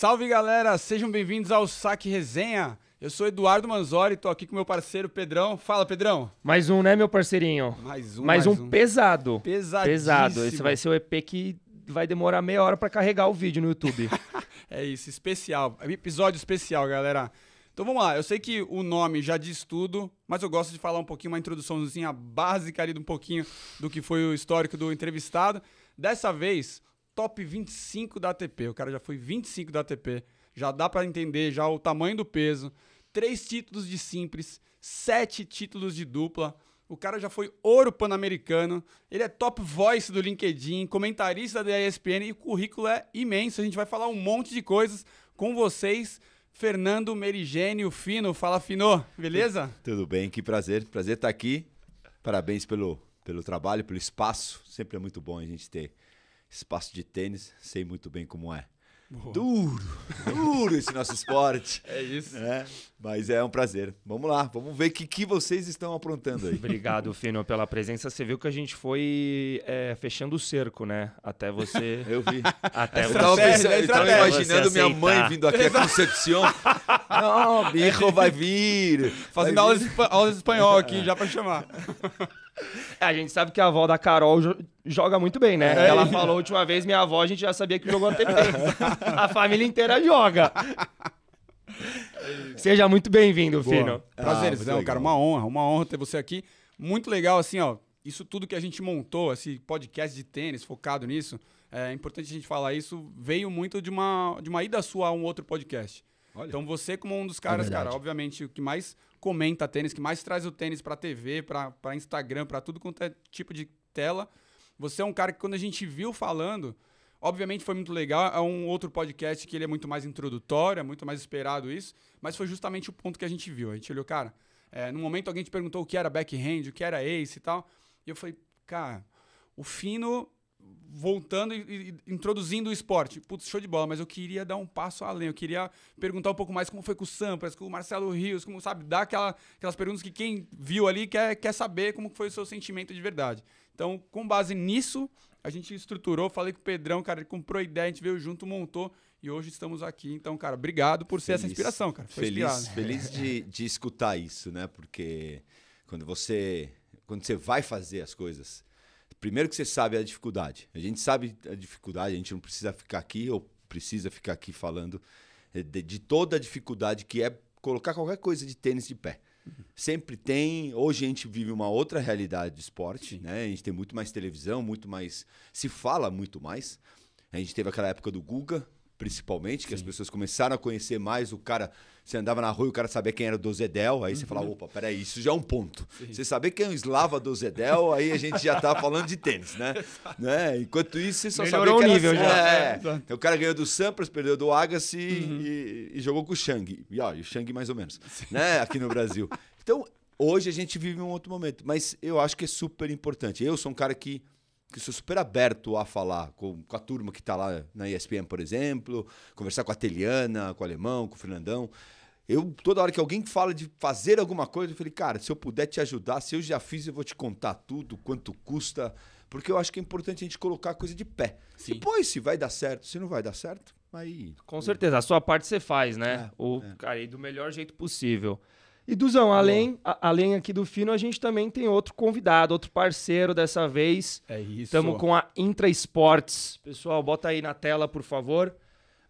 Salve galera, sejam bem-vindos ao Saque Resenha. Eu sou Eduardo Manzori, tô aqui com meu parceiro Pedrão. Fala, Pedrão. Mais um, né, meu parceirinho? Mais um. Mais, mais um, um, pesado. Pesadíssimo. Pesado. Esse vai ser o EP que vai demorar meia hora para carregar o vídeo no YouTube. é isso, especial. É episódio especial, galera. Então vamos lá, eu sei que o nome já diz tudo, mas eu gosto de falar um pouquinho, uma introduçãozinha básica ali, um pouquinho do que foi o histórico do entrevistado. Dessa vez, top 25 da ATP. O cara já foi 25 da ATP. Já dá para entender já o tamanho do peso. Três títulos de simples, sete títulos de dupla. O cara já foi ouro pan-americano, ele é top voice do LinkedIn, comentarista da ESPN e o currículo é imenso. A gente vai falar um monte de coisas com vocês. Fernando Merigênio Fino, fala Fino, beleza? Tudo bem, que prazer, prazer estar aqui. Parabéns pelo, pelo trabalho, pelo espaço. Sempre é muito bom a gente ter espaço de tênis, sei muito bem como é. Boa. Duro, duro esse nosso esporte. É isso. Né? Mas é um prazer. Vamos lá, vamos ver o que, que vocês estão aprontando aí. Obrigado, Fino, pela presença. Você viu que a gente foi é, fechando o cerco, né? Até você. Eu vi. Até eu tava, pensando, eu tava imaginando minha mãe vindo aqui a Concepción. Não, bicho vai vir. Fazendo vai vir. Aulas, de, espanhol aqui é. já para chamar. É, a gente sabe que a avó da Carol jo joga muito bem, né? É. Ela falou a última vez, minha avó, a gente já sabia que jogou antepensa. a família inteira joga. Seja muito bem-vindo, Fino. Ah, prazer, ah, não, cara, uma honra, uma honra ter você aqui. Muito legal, assim, ó. Isso tudo que a gente montou, esse podcast de tênis focado nisso, é importante a gente falar isso, veio muito de uma, de uma ida sua a um outro podcast. Olha. Então você como um dos é caras, é cara, obviamente o que mais comenta tênis, que mais traz o tênis para TV, para Instagram, para tudo quanto é tipo de tela, você é um cara que quando a gente viu falando, Obviamente foi muito legal, é um outro podcast que ele é muito mais introdutório, é muito mais esperado isso, mas foi justamente o ponto que a gente viu. A gente olhou, cara, é, no momento alguém te perguntou o que era backhand, o que era ace e tal, e eu falei, cara, o Fino voltando e, e, introduzindo o esporte. Putz, show de bola, mas eu queria dar um passo além. Eu queria perguntar um pouco mais como foi com o Sampas, com o Marcelo Rios, como sabe, dar aquela, aquelas perguntas que quem viu ali quer, quer saber como foi o seu sentimento de verdade. Então, com base nisso, a gente estruturou, falei com o Pedrão, cara, ele comprou a ideia, a gente veio junto, montou e hoje estamos aqui. Então, cara, obrigado por ser feliz, essa inspiração, cara. Foi feliz feliz de, de escutar isso, né? Porque quando você quando você vai fazer as coisas, primeiro que você sabe a dificuldade. A gente sabe a dificuldade, a gente não precisa ficar aqui ou precisa ficar aqui falando eh, de, de toda a dificuldade que é colocar qualquer coisa de tênis de pé. Sempre tem. Hoje a gente vive uma outra realidade do esporte, Sim. né? A gente tem muito mais televisão, muito mais. Se fala muito mais. A gente teve aquela época do Guga, principalmente, que Sim. as pessoas começaram a conhecer mais o cara. Você andava na rua e o cara sabia quem era o Dozedel, aí você falava, uhum. opa, peraí, isso já é um ponto. Sim. Você saber quem é o Slava Dozedel, aí a gente já tá falando de tênis, né? né? Enquanto isso, você só Melhorou sabia o nível assim. já. É, é. Então, o cara ganhou do Sampras, perdeu do Agassi uhum. e, e, jogou com o Shang. E, ó, e o Shang mais ou menos, Sim. né? Aqui no Brasil. Então, hoje a gente vive um outro momento, mas eu acho que é super importante. Eu sou um cara que que sou super aberto a falar com, com a turma que está lá na ESPN, por exemplo, conversar com a Teliana, com o Alemão, com o Fernandão. Eu, toda hora que alguém fala de fazer alguma coisa, eu falei, cara, se eu puder te ajudar, se eu já fiz, eu vou te contar tudo, quanto custa, porque eu acho que é importante a gente colocar a coisa de pé. Sim. Depois, se vai dar certo, se não vai dar certo, aí. Com certeza, a sua parte você faz, né? É, o, é. Cara, e do melhor jeito possível. E Duzão, além, a, além aqui do Fino, a gente também tem outro convidado, outro parceiro dessa vez. É isso. Estamos com a Intra Esportes. Pessoal, bota aí na tela, por favor.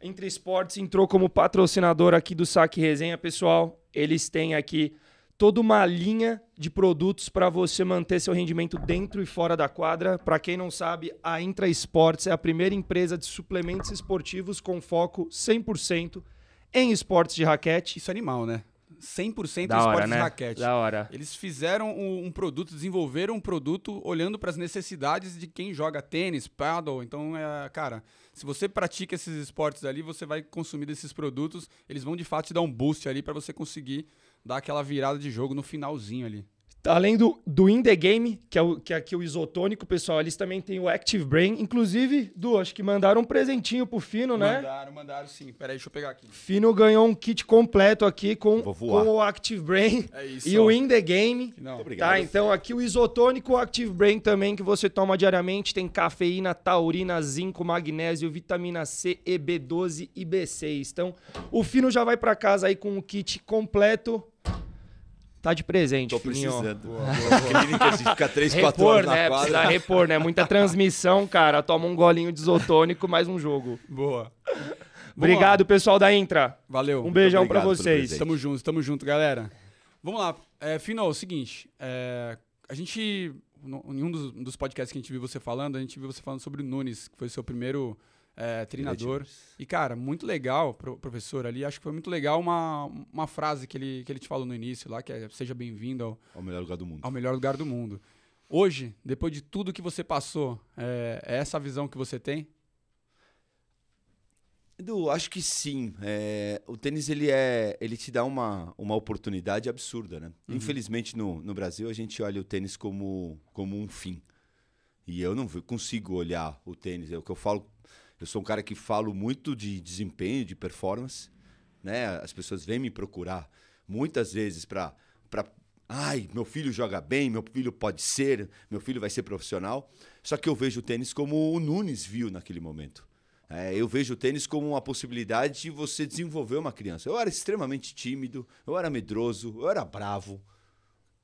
Intra Esportes entrou como patrocinador aqui do Saque Resenha, pessoal. Eles têm aqui toda uma linha de produtos para você manter seu rendimento dentro e fora da quadra. Para quem não sabe, a Intra Esportes é a primeira empresa de suplementos esportivos com foco 100% em esportes de raquete. Isso é animal, né? 100% da hora, esportes de né? raquete. Da hora. Eles fizeram um, um produto, desenvolveram um produto olhando para as necessidades de quem joga tênis, paddle. Então, é, cara, se você pratica esses esportes ali, você vai consumir desses produtos. Eles vão de fato te dar um boost ali para você conseguir dar aquela virada de jogo no finalzinho ali. Além do, do In The Game, que é, o, que é aqui o isotônico, pessoal, eles também têm o Active Brain. Inclusive, Du, acho que mandaram um presentinho pro Fino, né? Mandaram, mandaram sim. Peraí, deixa eu pegar aqui. Fino ganhou um kit completo aqui com, com o Active Brain é isso, e ó. o In The Game. Não. obrigado. Tá, então aqui o isotônico o Active Brain também, que você toma diariamente. Tem cafeína, taurina, zinco, magnésio, vitamina C, e B12 e B6. Então, o Fino já vai para casa aí com o kit completo Tá de presente, Tô precisando. Boa, boa, boa. ficar 3, 4 horas na né? quadra. Precisa repor, né? Muita transmissão, cara. Toma um golinho de isotônico, mais um jogo. Boa. Obrigado, pessoal da Intra. Valeu. Um beijão para vocês. Tamo junto, tamo junto, galera. Vamos lá. É, final, é o seguinte. É, a gente, em um dos, dos podcasts que a gente viu você falando, a gente viu você falando sobre o Nunes, que foi seu primeiro é, treinador. E, cara, muito legal, pro, professor ali, acho que foi muito legal uma, uma frase que ele, que ele te falou no início lá, que é seja bem-vindo ao, ao, melhor lugar do mundo. Ao melhor lugar do mundo. Hoje, depois de tudo que você passou, é, é essa a visão que você tem? Edu, acho que sim. É, o tênis ele é, ele te dá uma, uma oportunidade absurda, né? Uhum. Infelizmente no, no Brasil a gente olha o tênis como, como um fim. E eu não consigo olhar o tênis. É o que eu falo eu sou um cara que falo muito de desempenho, de performance, né? As pessoas vêm me procurar muitas vezes para para ai, meu filho joga bem, meu filho pode ser, meu filho vai ser profissional. Só que eu vejo o tênis como o Nunes viu naquele momento. É, eu vejo o tênis como uma possibilidade de você desenvolver uma criança. Eu era extremamente tímido, eu era medroso, eu era bravo.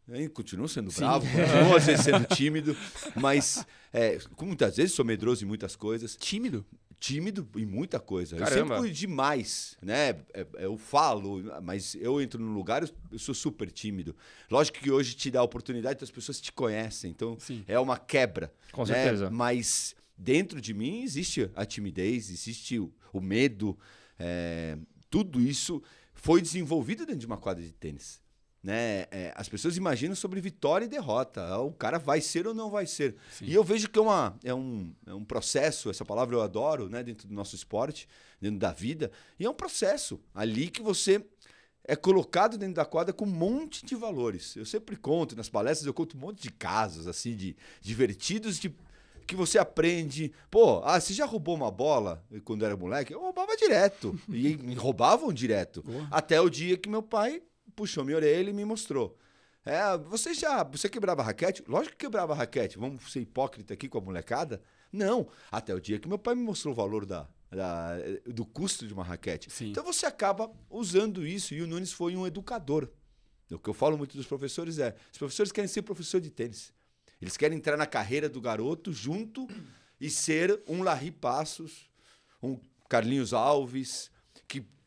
Eu continuo sendo Sim. bravo, continuo às vezes sendo tímido, mas é, muitas vezes sou medroso em muitas coisas. Tímido? Tímido em muita coisa. Caramba. Eu sempre fui demais, né? É, é, eu falo, mas eu entro num lugar, eu sou super tímido. Lógico que hoje te dá a oportunidade, as pessoas te conhecem, então Sim. é uma quebra. Com né? certeza. Mas dentro de mim existe a timidez, existe o, o medo, é, tudo isso foi desenvolvido dentro de uma quadra de tênis. Né? É, as pessoas imaginam sobre vitória e derrota. Ah, o cara vai ser ou não vai ser. Sim. E eu vejo que é, uma, é, um, é um processo, essa palavra eu adoro, né? dentro do nosso esporte, dentro da vida. E é um processo ali que você é colocado dentro da quadra com um monte de valores. Eu sempre conto, nas palestras eu conto um monte de casos, assim, de divertidos, de que você aprende. Pô, ah, você já roubou uma bola quando era moleque? Eu roubava direto. E roubavam direto. Até o dia que meu pai puxou minha orelha e me mostrou. É, você já. Você quebrava raquete? Lógico que quebrava raquete. Vamos ser hipócrita aqui com a molecada? Não. Até o dia que meu pai me mostrou o valor da, da do custo de uma raquete. Sim. Então você acaba usando isso. E o Nunes foi um educador. O que eu falo muito dos professores é: os professores querem ser professor de tênis. Eles querem entrar na carreira do garoto junto e ser um Larry Passos, um Carlinhos Alves,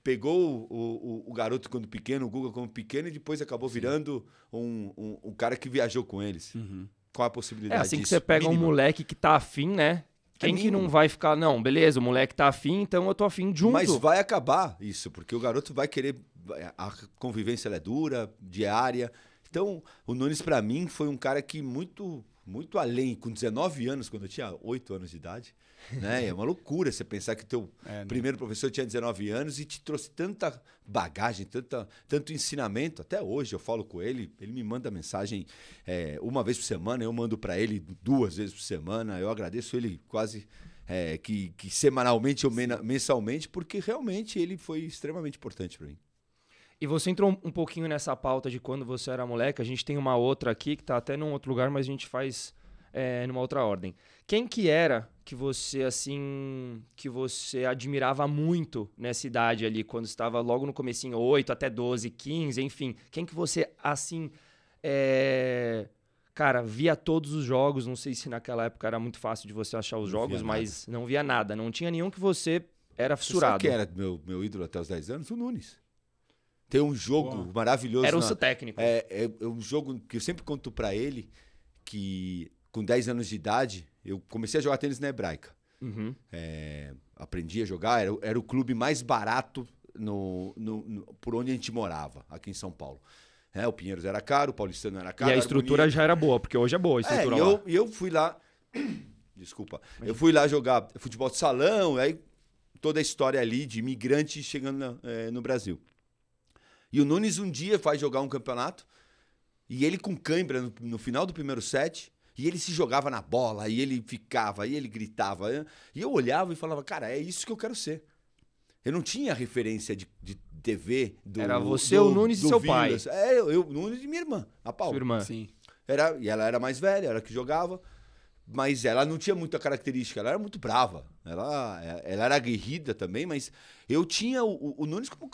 pegou o, o, o, garoto quando pequeno, o Guga quando pequeno, e depois acabou virando um, um, um cara que viajou com eles. Uhum. Qual a possibilidade É assim disso? que você pega Mínimo. um moleque que tá afim, né? É Quem é que não vai ficar, não, beleza, o moleque tá afim, então eu tô afim junto. Mas vai acabar isso, porque o garoto vai querer. A convivência é dura, diária. Então, o Nunes, para mim, foi um cara que muito muito além, com 19 anos, quando eu tinha 8 anos de idade. Né? É uma loucura você pensar que o teu é, né? primeiro né? professor tinha 19 anos e te trouxe tanta bagagem, tanta, tanto ensinamento. Até hoje eu falo com ele, ele me manda mensagem é, uma vez por semana, eu mando para ele duas vezes por semana. Eu agradeço ele quase é, que, que semanalmente ou mensalmente, porque realmente ele foi extremamente importante para mim. E você entrou um, pouquinho nessa pauta de quando você era moleque. A gente tem uma outra aqui que tá até num outro lugar, mas a gente faz é, numa outra ordem. Quem que era que você, assim, que você admirava muito nessa idade ali, quando estava logo no comecinho, 8 até 12, 15, enfim. Quem que você, assim, é... Cara, via todos os jogos, não sei se naquela época era muito fácil de você achar os não jogos, mas nada. não via nada. Não tinha nenhum que você era fissurado. Você sabe quem era meu, meu ídolo até os 10 anos? O Nunes. Tem um jogo maravilhoso. Era um seu técnico. É, é, é, um jogo que eu sempre conto para ele que com 10 anos de idade eu comecei a jogar tênis na hebraica. Uhum. É, aprendi a jogar, era, era, o clube mais barato no, no, no, por onde a gente morava, aqui em São Paulo. É, o Pinheiros era caro, o Paulistano era caro. E a estrutura já era boa, porque hoje é boa a estrutura é, e eu, eu, fui lá. Desculpa. Eu fui lá jogar futebol de salão, aí toda a história ali de imigrante chegando na, é, no Brasil. E o Nunes um dia faz jogar um campeonato e ele com cãibra no, no, final do primeiro set. E ele se jogava na bola, e ele ficava, e ele gritava. E eu olhava e falava, cara, é isso que eu quero ser. Eu não tinha referência de, de TV do Era você, do, o Nunes do, e seu pai. É, eu, eu, Nunes e minha irmã, a Paula. Sua irmã. Sim. Era, e ela era mais velha, era que jogava mas ela não tinha muita característica, ela era muito brava. Ela, é, ela era aguerrida também, mas eu tinha o, o Nunes como.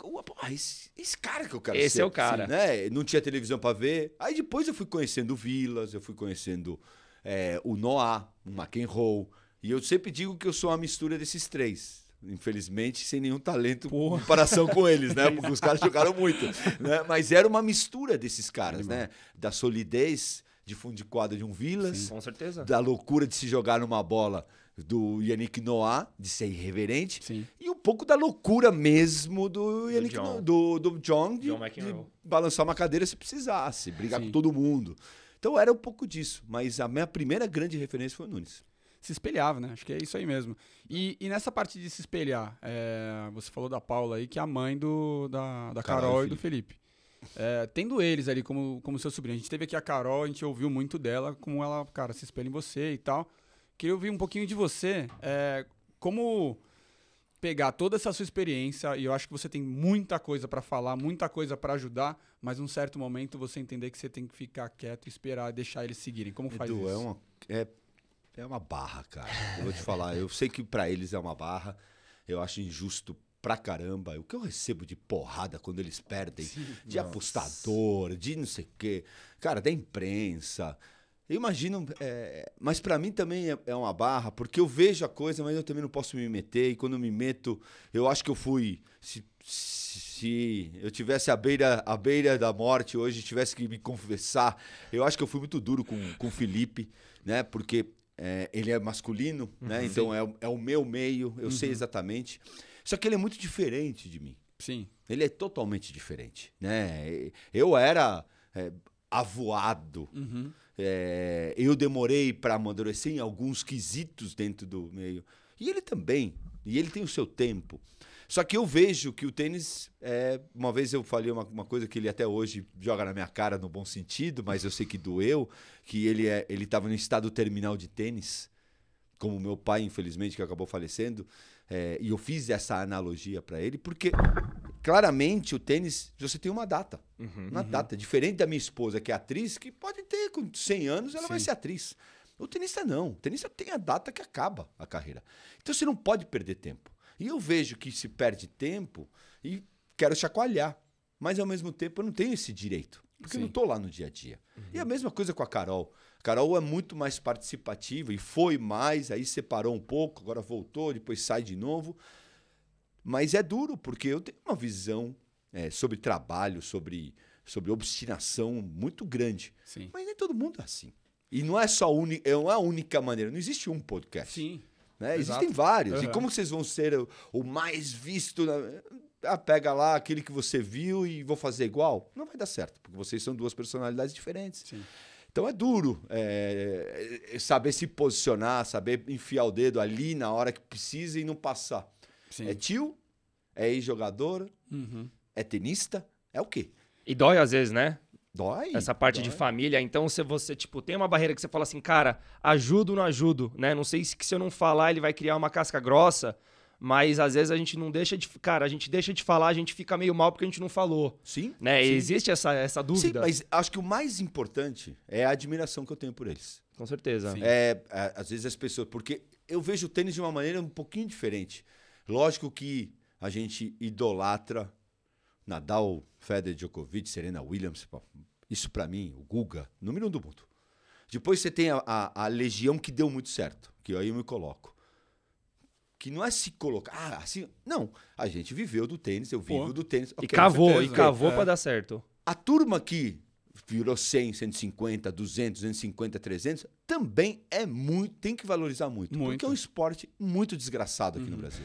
esse, esse, cara que eu quero esse ser. Esse é o cara. Assim, né? Não tinha televisão para ver. Aí depois eu fui conhecendo Vilas, eu fui conhecendo é, o Noah, o McEnroe. E eu sempre digo que eu sou uma mistura desses três infelizmente, sem nenhum talento Porra. em comparação com eles, né? Porque os caras jogaram muito. Né? Mas era uma mistura desses caras, né? Da solidez de fundo de quadra de um Vilas. Sim, com certeza. Da loucura de se jogar numa bola do Yannick Noah, de ser irreverente. Sim. E um pouco da loucura mesmo do Yannick do John, no, do, do John, de, de, balançar uma cadeira se precisasse, brigar Sim. com todo mundo. Então era um pouco disso, mas a minha primeira grande referência foi o Nunes. Se espelhava, né? Acho que é isso aí mesmo. E, e nessa parte de se espelhar, é, você falou da Paula aí, que é a mãe do, da, da Carol, Carol e do Felipe. Felipe. É, tendo eles ali como, como seu sobrinho. A gente teve aqui a Carol, a gente ouviu muito dela, como ela, cara, se espelha em você e tal. Queria ouvir um pouquinho de você, é, como pegar toda essa sua experiência, e eu acho que você tem muita coisa para falar, muita coisa para ajudar, mas num certo momento você entender que você tem que ficar quieto, esperar, deixar eles seguirem. Como Edu, faz é isso? É uma, é, é uma barra, cara. Eu vou te falar. Eu sei que para eles é uma barra. Eu acho injusto pra caramba. O que eu recebo de porrada quando eles perdem? Sim, de nossa. apostador, de não sei o quê. Cara, da imprensa. Eu imagino. É, mas para mim também é, é, uma barra, porque eu vejo a coisa, mas eu também não posso me meter. E quando eu me meto, eu acho que eu fui. Se, se eu tivesse à beira, à beira da morte hoje, tivesse que me confessar, eu acho que eu fui muito duro com, com o Felipe, né? Porque é, ele é masculino, né? uhum, né? Então é, é o meu meio, eu uhum. sei exatamente. Só que ele é muito diferente de mim. Sim. Ele é totalmente diferente, né? Eu era é, avoado. Uhum. É, eu demorei para amadurecer em alguns quesitos dentro do meio. E ele também. E ele tem o seu tempo. Só que eu vejo que o tênis. É, uma vez eu falei uma, uma, coisa que ele até hoje joga na minha cara no bom sentido, mas eu sei que doeu, que ele é, estava no estado terminal de tênis, como meu pai, infelizmente, que acabou falecendo. É, e eu fiz essa analogia para ele, porque claramente o tênis, você tem uma data. Uhum, uma uhum. data. Uhum. Diferente da minha esposa, que é atriz, que pode ter com 100 anos, ela Sim. vai ser atriz. O tenista não. O tenista tem a data que acaba a carreira. Então você não pode perder tempo. E eu vejo que se perde tempo e quero chacoalhar. Mas ao mesmo tempo eu não tenho esse direito. Porque Sim. eu não estou lá no dia a dia. Uhum. E a uhum. mesma coisa com a Carol. A Carol é muito mais participativa e foi mais, aí separou um pouco, agora voltou, depois sai de novo. Mas é duro, porque eu tenho uma visão é, sobre trabalho, sobre, sobre obstinação muito grande. Sim. Mas nem todo mundo é assim. E não é só uni, é uma única maneira, não existe um podcast. Sim. Né? Existem vários. Uhum. E como vocês vão ser o, o mais visto? Na ah, pega lá aquele que você viu e vou fazer igual. Não vai dar certo, porque vocês são duas personalidades diferentes. Sim. Então é duro é, é, é saber se posicionar, saber enfiar o dedo ali na hora que precisa e não passar. Sim. É tio, é ex jogador uhum. é tenista, é o quê? E dói às vezes, né? Dói. Essa parte dói. de família. Então, se você, tipo, tem uma barreira que você fala assim, cara, ajudo ou não ajudo, né? Não sei se, se eu não falar ele vai criar uma casca grossa mas às vezes a gente não deixa de. Cara, a gente deixa de falar, a gente fica meio mal porque a gente não falou. Sim. Né? Sim. Existe essa, essa dúvida. Sim, mas acho que o mais importante é a admiração que eu tenho por eles. Com certeza. Sim. É, é, às vezes as pessoas. Porque eu vejo o tênis de uma maneira um pouquinho diferente. Lógico que a gente idolatra Nadal, Federer, Djokovic, Serena Williams. Isso para mim, o Guga, número um do mundo. Depois você tem a, a, a legião que deu muito certo, que aí eu me coloco que não é se colocar ah, assim. Não, a gente viveu do tênis, eu vivo Pô. do tênis. Okay, e cavou, e cavou é. para dar certo. A turma que virou 100, 150, 200, 250, 300, também é muito, tem que valorizar muito, muito. porque é um esporte muito desgraçado aqui no uhum. Brasil.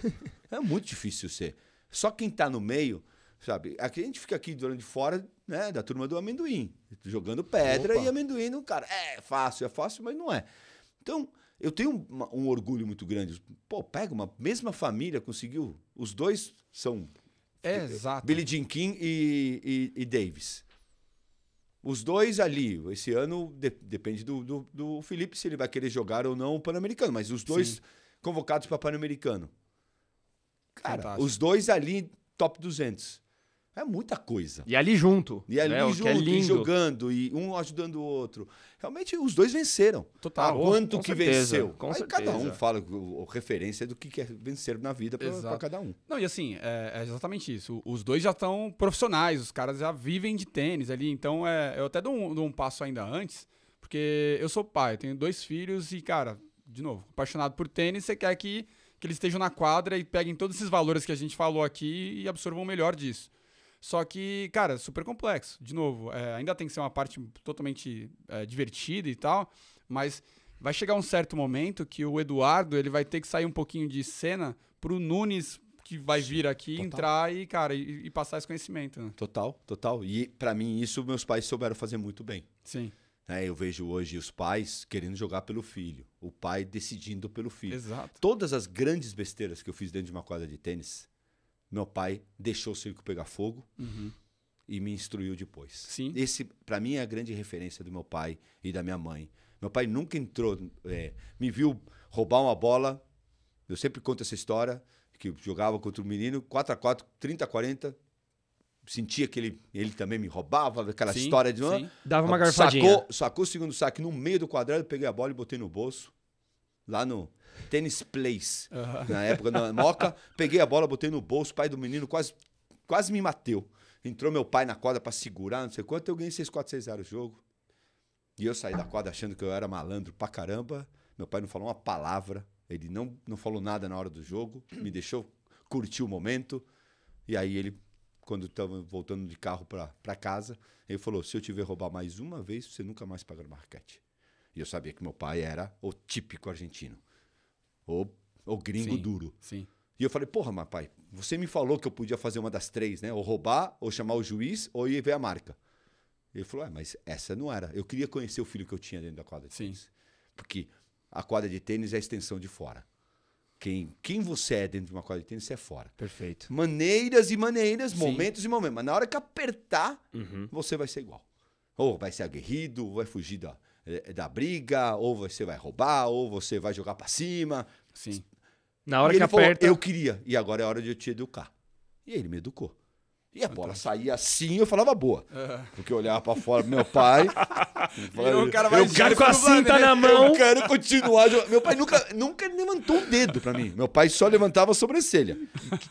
é muito difícil ser. Só quem está no meio, sabe? a gente fica aqui do lado de fora, né, da turma do amendoim, jogando pedra Opa. e amendoim no cara. É fácil, é fácil, mas não é. Então, eu tenho uma, um orgulho muito grande. Pô, pega uma mesma família, conseguiu. Os dois são. É, exato. Billy Jean King e, e, e, Davis. Os dois ali. Esse ano de, depende do, do, do, Felipe se ele vai querer jogar ou não o Pan-Americano, mas os dois Sim. convocados para Pan-Americano. Cara, Fantástico. os dois ali, top 200. É muita coisa. E ali junto. E ali né? É junto, é e jogando, e um ajudando o outro. Realmente, os dois venceram. Total. Ah, quanto que certeza, venceu. Com Aí certeza. cada um fala o, referência do que quer vencer na vida para cada um. Não, e assim, é, é exatamente isso. Os dois já estão profissionais, os caras já vivem de tênis ali. Então, é, eu até dou um, dou um passo ainda antes, porque eu sou pai, eu tenho dois filhos e, cara, de novo, apaixonado por tênis, você quer que, que eles estejam na quadra e peguem todos esses valores que a gente falou aqui e absorvam o melhor disso. Só que, cara, super complexo. De novo, é, ainda tem que ser uma parte totalmente é, divertida e tal, mas vai chegar um certo momento que o Eduardo ele vai ter que sair um pouquinho de cena pro Nunes que vai vir aqui total. entrar e cara e, e, passar esse conhecimento né? total total e para mim isso meus pais souberam fazer muito bem sim é, eu vejo hoje os pais querendo jogar pelo filho o pai decidindo pelo filho Exato. todas as grandes besteiras que eu fiz dentro de uma quadra de tênis meu pai deixou o circo pegar fogo uhum. e me instruiu depois. Sim. Esse, para mim, é a grande referência do meu pai e da minha mãe. Meu pai nunca entrou, é, me viu roubar uma bola. Eu sempre conto essa história que jogava contra um menino, 4 a 4 30 a 40 sentia que ele, ele também me roubava, aquela sim, história de... Uma, Dava uma garfadinha. Sacou, sacou o segundo saque no meio do quadrado, peguei a bola e botei no bolso lá no Tennis Place, na época na Moca. Peguei a bola, botei no bolso, pai do menino quase, quase me mateu. Entrou meu pai na quadra para segurar, não sei quanto, eu ganhei 6 4 6 0 o jogo. E eu saí da quadra achando que eu era malandro pra caramba. Meu pai não falou uma palavra, ele não, não falou nada na hora do jogo, me deixou curtir o momento. E aí ele quando estava voltando de carro para casa, ele falou: se eu tiver roubar mais uma vez, você nunca mais paga no marquete. E eu sabia que meu pai era o típico argentino. Ou o gringo sim, duro. Sim. E eu falei, porra, mas pai, você me falou que eu podia fazer uma das três, né? Ou roubar, ou chamar o juiz, ou ir ver a marca. Ele falou, é, mas essa não era. Eu queria conhecer o filho que eu tinha dentro da quadra de sim. tênis. Porque a quadra de tênis é a extensão de fora. Quem, quem você é dentro de uma quadra de tênis, você é fora. Perfeito. Maneiras e maneiras, momentos e momentos. Mas na hora que apertar, uhum. você vai ser igual. Ou vai ser aguerrido, ou vai fugir da é, é briga, ou você vai roubar, ou você vai jogar para cima. Sim. Na hora e que aperta. Falou, eu queria, e agora é hora de eu te educar. E ele me educou. E a ah, bola saía assim, eu falava boa. Uhum. Porque eu olhava pra fora pro meu pai. falava, cara eu quero com a cinta né? na mão. Eu quero continuar. Meu pai nunca, nunca levantou um dedo pra mim. Meu pai só levantava a sobrancelha.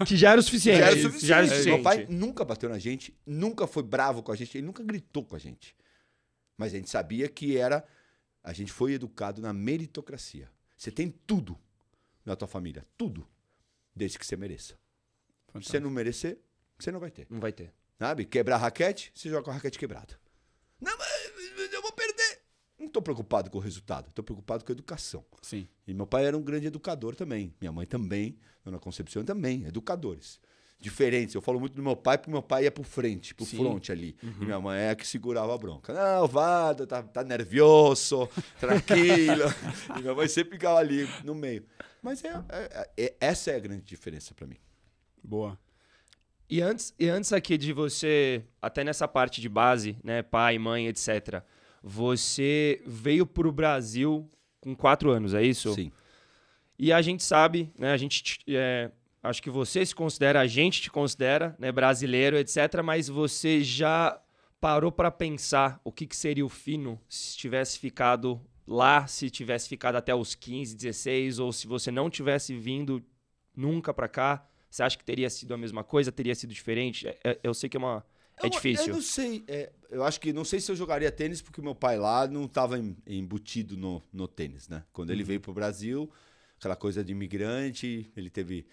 Que já era o suficiente. Já era o suficiente. Já era o suficiente. Meu pai é nunca bateu na gente, nunca foi bravo com a gente, ele nunca gritou com a gente. Mas a gente sabia que era. A gente foi educado na meritocracia. Você tem tudo na tua família, tudo, desde que você mereça. Se você não merecer, você não vai ter. Não vai ter. Sabe? Quebrar raquete, você joga com a raquete quebrada. Não, mas eu vou perder. Não estou preocupado com o resultado, estou preocupado com a educação. Sim. E meu pai era um grande educador também. Minha mãe também, Dona Concepção também, educadores diferentes. Eu falo muito do meu pai, porque meu pai ia pro frente, pro Sim. front ali. Uhum. E minha mãe é que segurava a bronca. Não, Vada, tá, tá nervioso, tranquilo. e minha mãe sempre ficava ali no meio. Mas é, é, é essa é a grande diferença para mim. Boa. E antes, e antes aqui de você, até nessa parte de base, né, pai, mãe, etc., você veio pro Brasil com quatro anos, é isso? Sim. E a gente sabe, né, a gente é, acho que você se considera, a gente te considera, né, brasileiro, etc. Mas você já parou para pensar o que, que seria o fino se tivesse ficado lá, se tivesse ficado até os 15, 16, ou se você não tivesse vindo nunca para cá? Você acha que teria sido a mesma coisa? Teria sido diferente? É, é, eu sei que é uma é difícil. Eu não sei. É, eu acho que não sei se eu jogaria tênis, porque meu pai lá não estava embutido no, no tênis, né? Quando ele uhum. veio pro Brasil, aquela coisa de imigrante, ele teve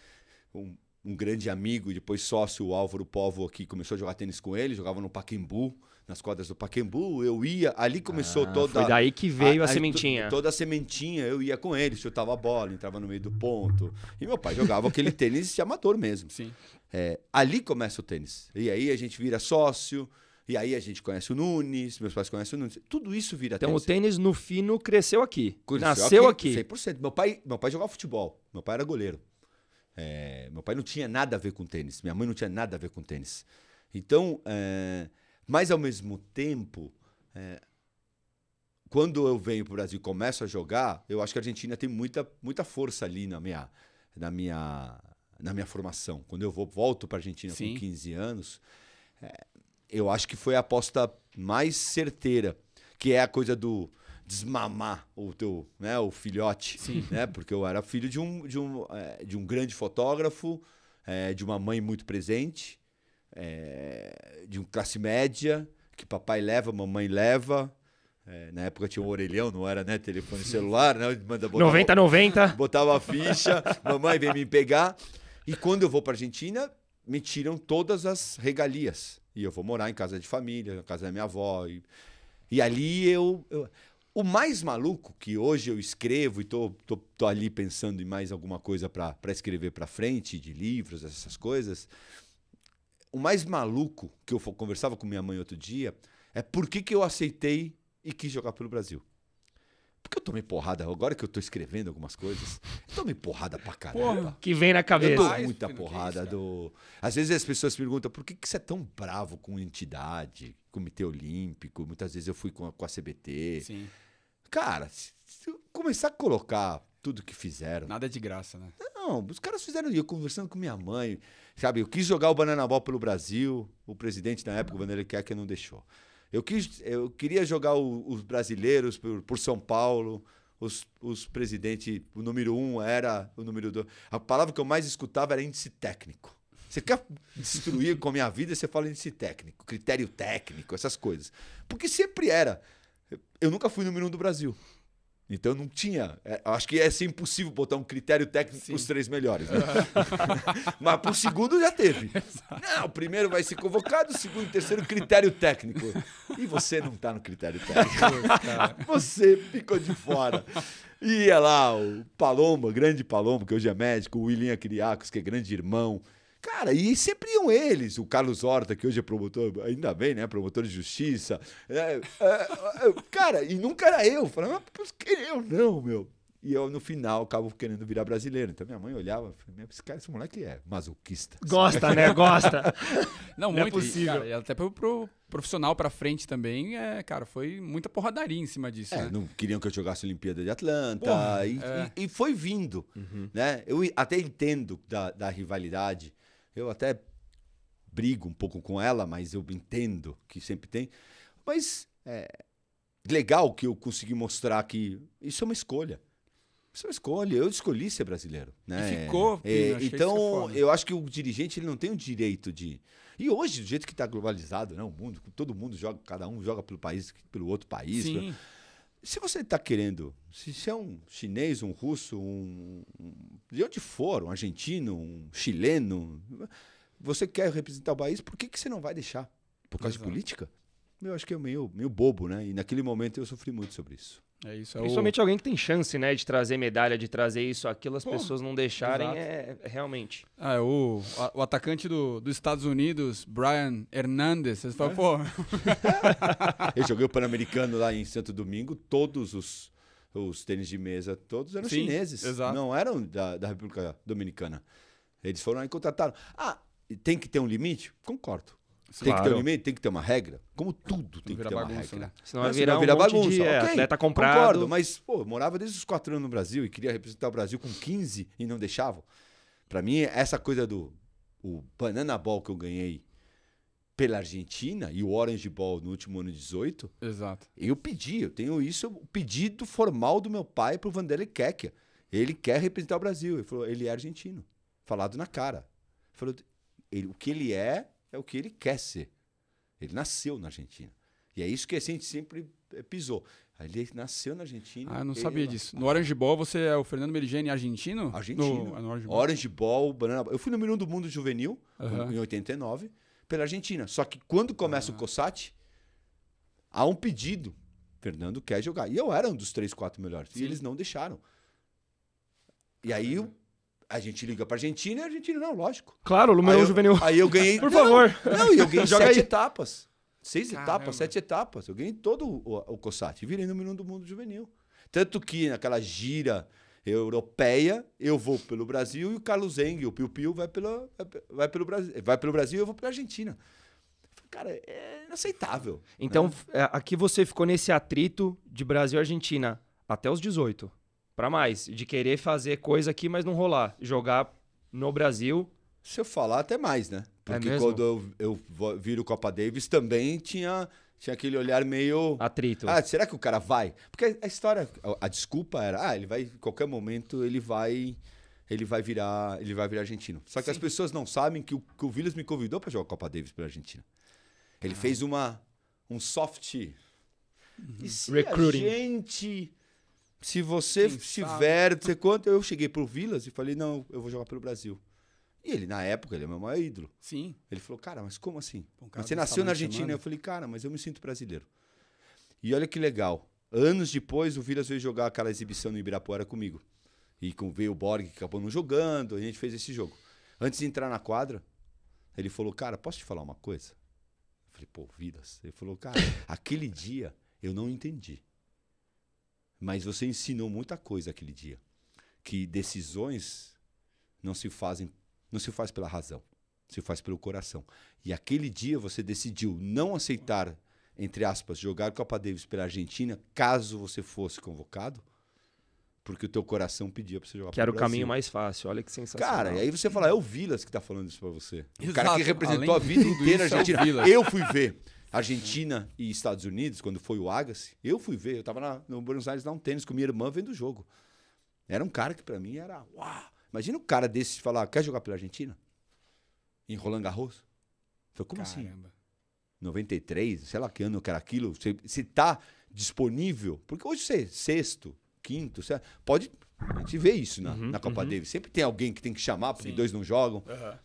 um, um grande amigo, depois sócio, o Álvaro Povo aqui, começou a jogar tênis com ele, jogava no Paquembu, nas quadras do Paquembu, eu ia, ali começou ah, toda... Foi daí que veio a, a sementinha. Toda a sementinha, eu ia com ele, chutava a bola, entrava no meio do ponto, e meu pai jogava aquele tênis de amador mesmo. Sim. É, ali começa o tênis, e aí a gente vira sócio, e aí a gente conhece o Nunes, meus pais conhecem o Nunes. Tudo isso vira então, tênis. Então o tênis no fino cresceu aqui. Cresceu nasceu aqui. aqui. 100%. Meu pai, meu pai jogava futebol. Meu pai era goleiro. É, meu pai não tinha nada a ver com tênis, minha mãe não tinha nada a ver com tênis. Então, é, mas ao mesmo tempo, é, quando eu venho para o Brasil e começo a jogar, eu acho que a Argentina tem muita, muita força ali na minha, na minha, na minha formação. Quando eu vou, volto para a Argentina Sim. com 15 anos, é, eu acho que foi a aposta mais certeira, que é a coisa do desmamar o teu, né, o filhote, Sim. né? Porque eu era filho de um, de um, é, de um grande fotógrafo, é, de uma mãe muito presente, é, de um classe média, que papai leva, mamãe leva. É, na época tinha um orelhão, não era, né? Telefone celular, né? Manda botar, 90, 90. Botava a ficha, mamãe vem me pegar. E quando eu vou pra Argentina, me tiram todas as regalias. E eu vou morar em casa de família, na casa da minha avó. E, e ali eu, eu o mais maluco que hoje eu escrevo e tô, tô, tô ali pensando em mais alguma coisa para escrever para frente, de livros, essas coisas. O mais maluco que eu conversava com minha mãe outro dia é por que, que eu aceitei e quis jogar pelo Brasil. Porque eu tomei porrada, agora que eu tô escrevendo algumas coisas, eu tomei porrada pra caramba. Porra, que vem na cabeça. Eu muita porrada do. Às vezes as pessoas perguntam por que, que você é tão bravo com entidade, Comitê Olímpico. Muitas vezes eu fui com a, com a CBT. Sim. Cara, se, se começar a colocar tudo que fizeram. Nada é de graça, né? Não, os caras fizeram. Eu conversando com minha mãe, sabe? Eu quis jogar o Banana Ball pelo Brasil, o presidente na época, o Vanderlei Kerker, não deixou. Eu, quis, eu queria jogar o, os brasileiros por, por São Paulo, os, os presidentes, o número um era o número dois. A palavra que eu mais escutava era índice técnico. Você quer destruir com a minha vida, você fala índice técnico, critério técnico, essas coisas. Porque sempre era eu nunca fui número um do Brasil. Então não tinha. É, acho que é ser impossível botar um critério técnico para os três melhores. Né? Mas para o segundo já teve. Exato. Não, o primeiro vai ser convocado, o segundo e terceiro, critério técnico. E você não está no critério técnico. você ficou de fora. E ia lá o Paloma, grande Palomba, que hoje é médico, o William Criacos, que é grande irmão. Cara, e sempre iam eles, o Carlos Horta, que hoje é promotor, ainda bem, né? Promotor de justiça. É, é, é cara, e nunca era eu. Falava, mas ah, eu não, meu. E eu, no final, acabo querendo virar brasileiro. Então minha mãe olhava e falava, esse cara, esse moleque é masoquista. Gosta, né? Gosta. Não, não é muito, é possível. E, cara, até pro, pro profissional pra frente também, é, cara, foi muita porradaria em cima disso. É, né? não queriam que eu jogasse Olimpíada de Atlanta. Porra, e, é. e, e, foi vindo, uhum. né? Eu até entendo da, da rivalidade, eu até brigo um pouco com ela, mas eu entendo que sempre tem. Mas é legal que eu consegui mostrar que isso é uma escolha. Isso é uma escolha. Eu escolhi ser brasileiro. Né? E ficou. É, então, né? eu acho que o dirigente ele não tem o direito de. E hoje, do jeito que está globalizado, né, o mundo, todo mundo joga, cada um joga pelo país, pelo outro país. Sim. Se você está querendo, se, se é um chinês, um russo, um, um, de onde for, um argentino, um chileno, você quer representar o país, por que, que você não vai deixar? Por causa Exato. de política? Eu acho que é meio, meio bobo, né? E naquele momento eu sofri muito sobre isso. É isso, é Principalmente o... alguém que tem chance, né, de trazer medalha, de trazer isso, aquilo, as Pô, pessoas não deixarem, é, realmente. Ah, é o, o atacante do, dos Estados Unidos, Brian Hernandez, você fala, é? pô... eu joguei o Pan-Americano lá em Santo Domingo, todos os, os tênis de mesa, todos eram Sim, chineses, exato. não eram da, da República Dominicana. Eles foram lá e contrataram. Ah, tem que ter um limite? Concordo. Tem que ter um limite, tem que ter uma regra. Como tudo tem que ter bagunça, uma regra. Né? Senão vai virar, senão virar um bagunça. De, é, okay, atleta comprado. Concordo, mas, pô, morava desde os quatro anos no Brasil e queria representar o Brasil com 15 e não deixavam. Para mim, essa coisa do o Banana Ball que eu ganhei pela Argentina e o Orange Ball no último ano 18. Exato. Eu pedi, eu tenho isso, o pedido formal do meu pai pro Vanderlei Kekia. Ele quer representar o Brasil. Ele falou, ele é argentino. Falado na cara. Ele falou, ele, o que ele é é o que ele quer ser. Ele nasceu na Argentina. E é isso que a gente sempre eh, pisou. Ele nasceu na Argentina. Ah, não sabia disso. No Orange Ball, você é o Fernando Merigene argentino? Argentino. No, ah, no Orange, Ball. Orange Ball, Banana Eu fui número um do mundo juvenil, uhum. em 89, pela Argentina. Só que quando começa uhum. o ah. COSAT, há um pedido. Fernando quer jogar. E eu era um dos três, quatro melhores. Sim. E eles não deixaram. E aí, a gente liga pra Argentina e a Argentina, não, lógico. Claro, o Lumeirão é Juvenil. Aí eu ganhei. Por não, favor. Não, e eu ganhei Joga sete aí. etapas. Seis Caramba. etapas, sete etapas. Eu ganhei todo o, o COSAT. Virei número um do mundo juvenil. Tanto que naquela gira europeia, eu vou pelo Brasil e o Carlos Zeng, o Piu Piu, vai, pela, vai, pelo, Brasil, vai pelo Brasil e eu vou pela Argentina. Cara, é inaceitável. Então, né? É, aqui você ficou nesse atrito de Brasil-Argentina até os 18 para mais, de querer fazer coisa aqui, mas não rolar. Jogar no Brasil. Se eu falar, até mais, né? É Porque é quando eu, eu viro Copa Davis também tinha, tinha aquele olhar meio. Atrito. Ah, será que o cara vai? Porque a história, a, a desculpa era, ah, ele vai, em qualquer momento ele vai ele vai virar ele vai virar argentino. Só que Sim. as pessoas não sabem que o, que o Villas me convidou para jogar Copa Davis pela Argentina. Ele ah. fez uma um soft uhum. e se Recruiting. a gente se você Quem tiver, sabe? você conta. Eu cheguei pro Vilas e falei, não, eu vou jogar pelo Brasil. E ele, na época, ele é meu maior ídolo. Sim. Ele falou, cara, mas como assim? Bom, cara, mas você nasceu na Argentina. Chamando. Eu falei, cara, mas eu me sinto brasileiro. E olha que legal. Anos depois, o Vilas veio jogar aquela exibição no Ibirapuera comigo. E veio o Borg, que acabou não jogando. A gente fez esse jogo. Antes de entrar na quadra, ele falou, cara, posso te falar uma coisa? Eu falei, pô, Vilas. Ele falou, cara, aquele dia eu não entendi. Mas você ensinou muita coisa aquele dia, que decisões não se fazem, não se faz pela razão, se faz pelo coração. E aquele dia você decidiu não aceitar, entre aspas, jogar Copa Davis pela Argentina, caso você fosse convocado, porque o teu coração pedia para você jogar. Que era o caminho mais fácil. Olha que sensacional. Cara, e aí você fala, é o Vilas que tá falando isso para você. Exato. O cara que representou Além a vida inteira a é Argentina. É eu fui ver. Argentina e Estados Unidos, quando foi o Agassi, eu fui ver, eu tava na, no Buenos Aires lá um tênis com minha irmã vendo o jogo. Era um cara que para mim era, uau! Imagina um cara desse falar, quer jogar pela Argentina? Em Roland Garros? foi falei, como assim? Caramba. assim? 93, sei lá que ano que era aquilo, se, se tá disponível, porque hoje você é sexto, quinto, você é, pode, a gente vê isso na, uhum, na Copa uhum. Davis, sempre tem alguém que tem que chamar porque Sim. dois não jogam. Uhum.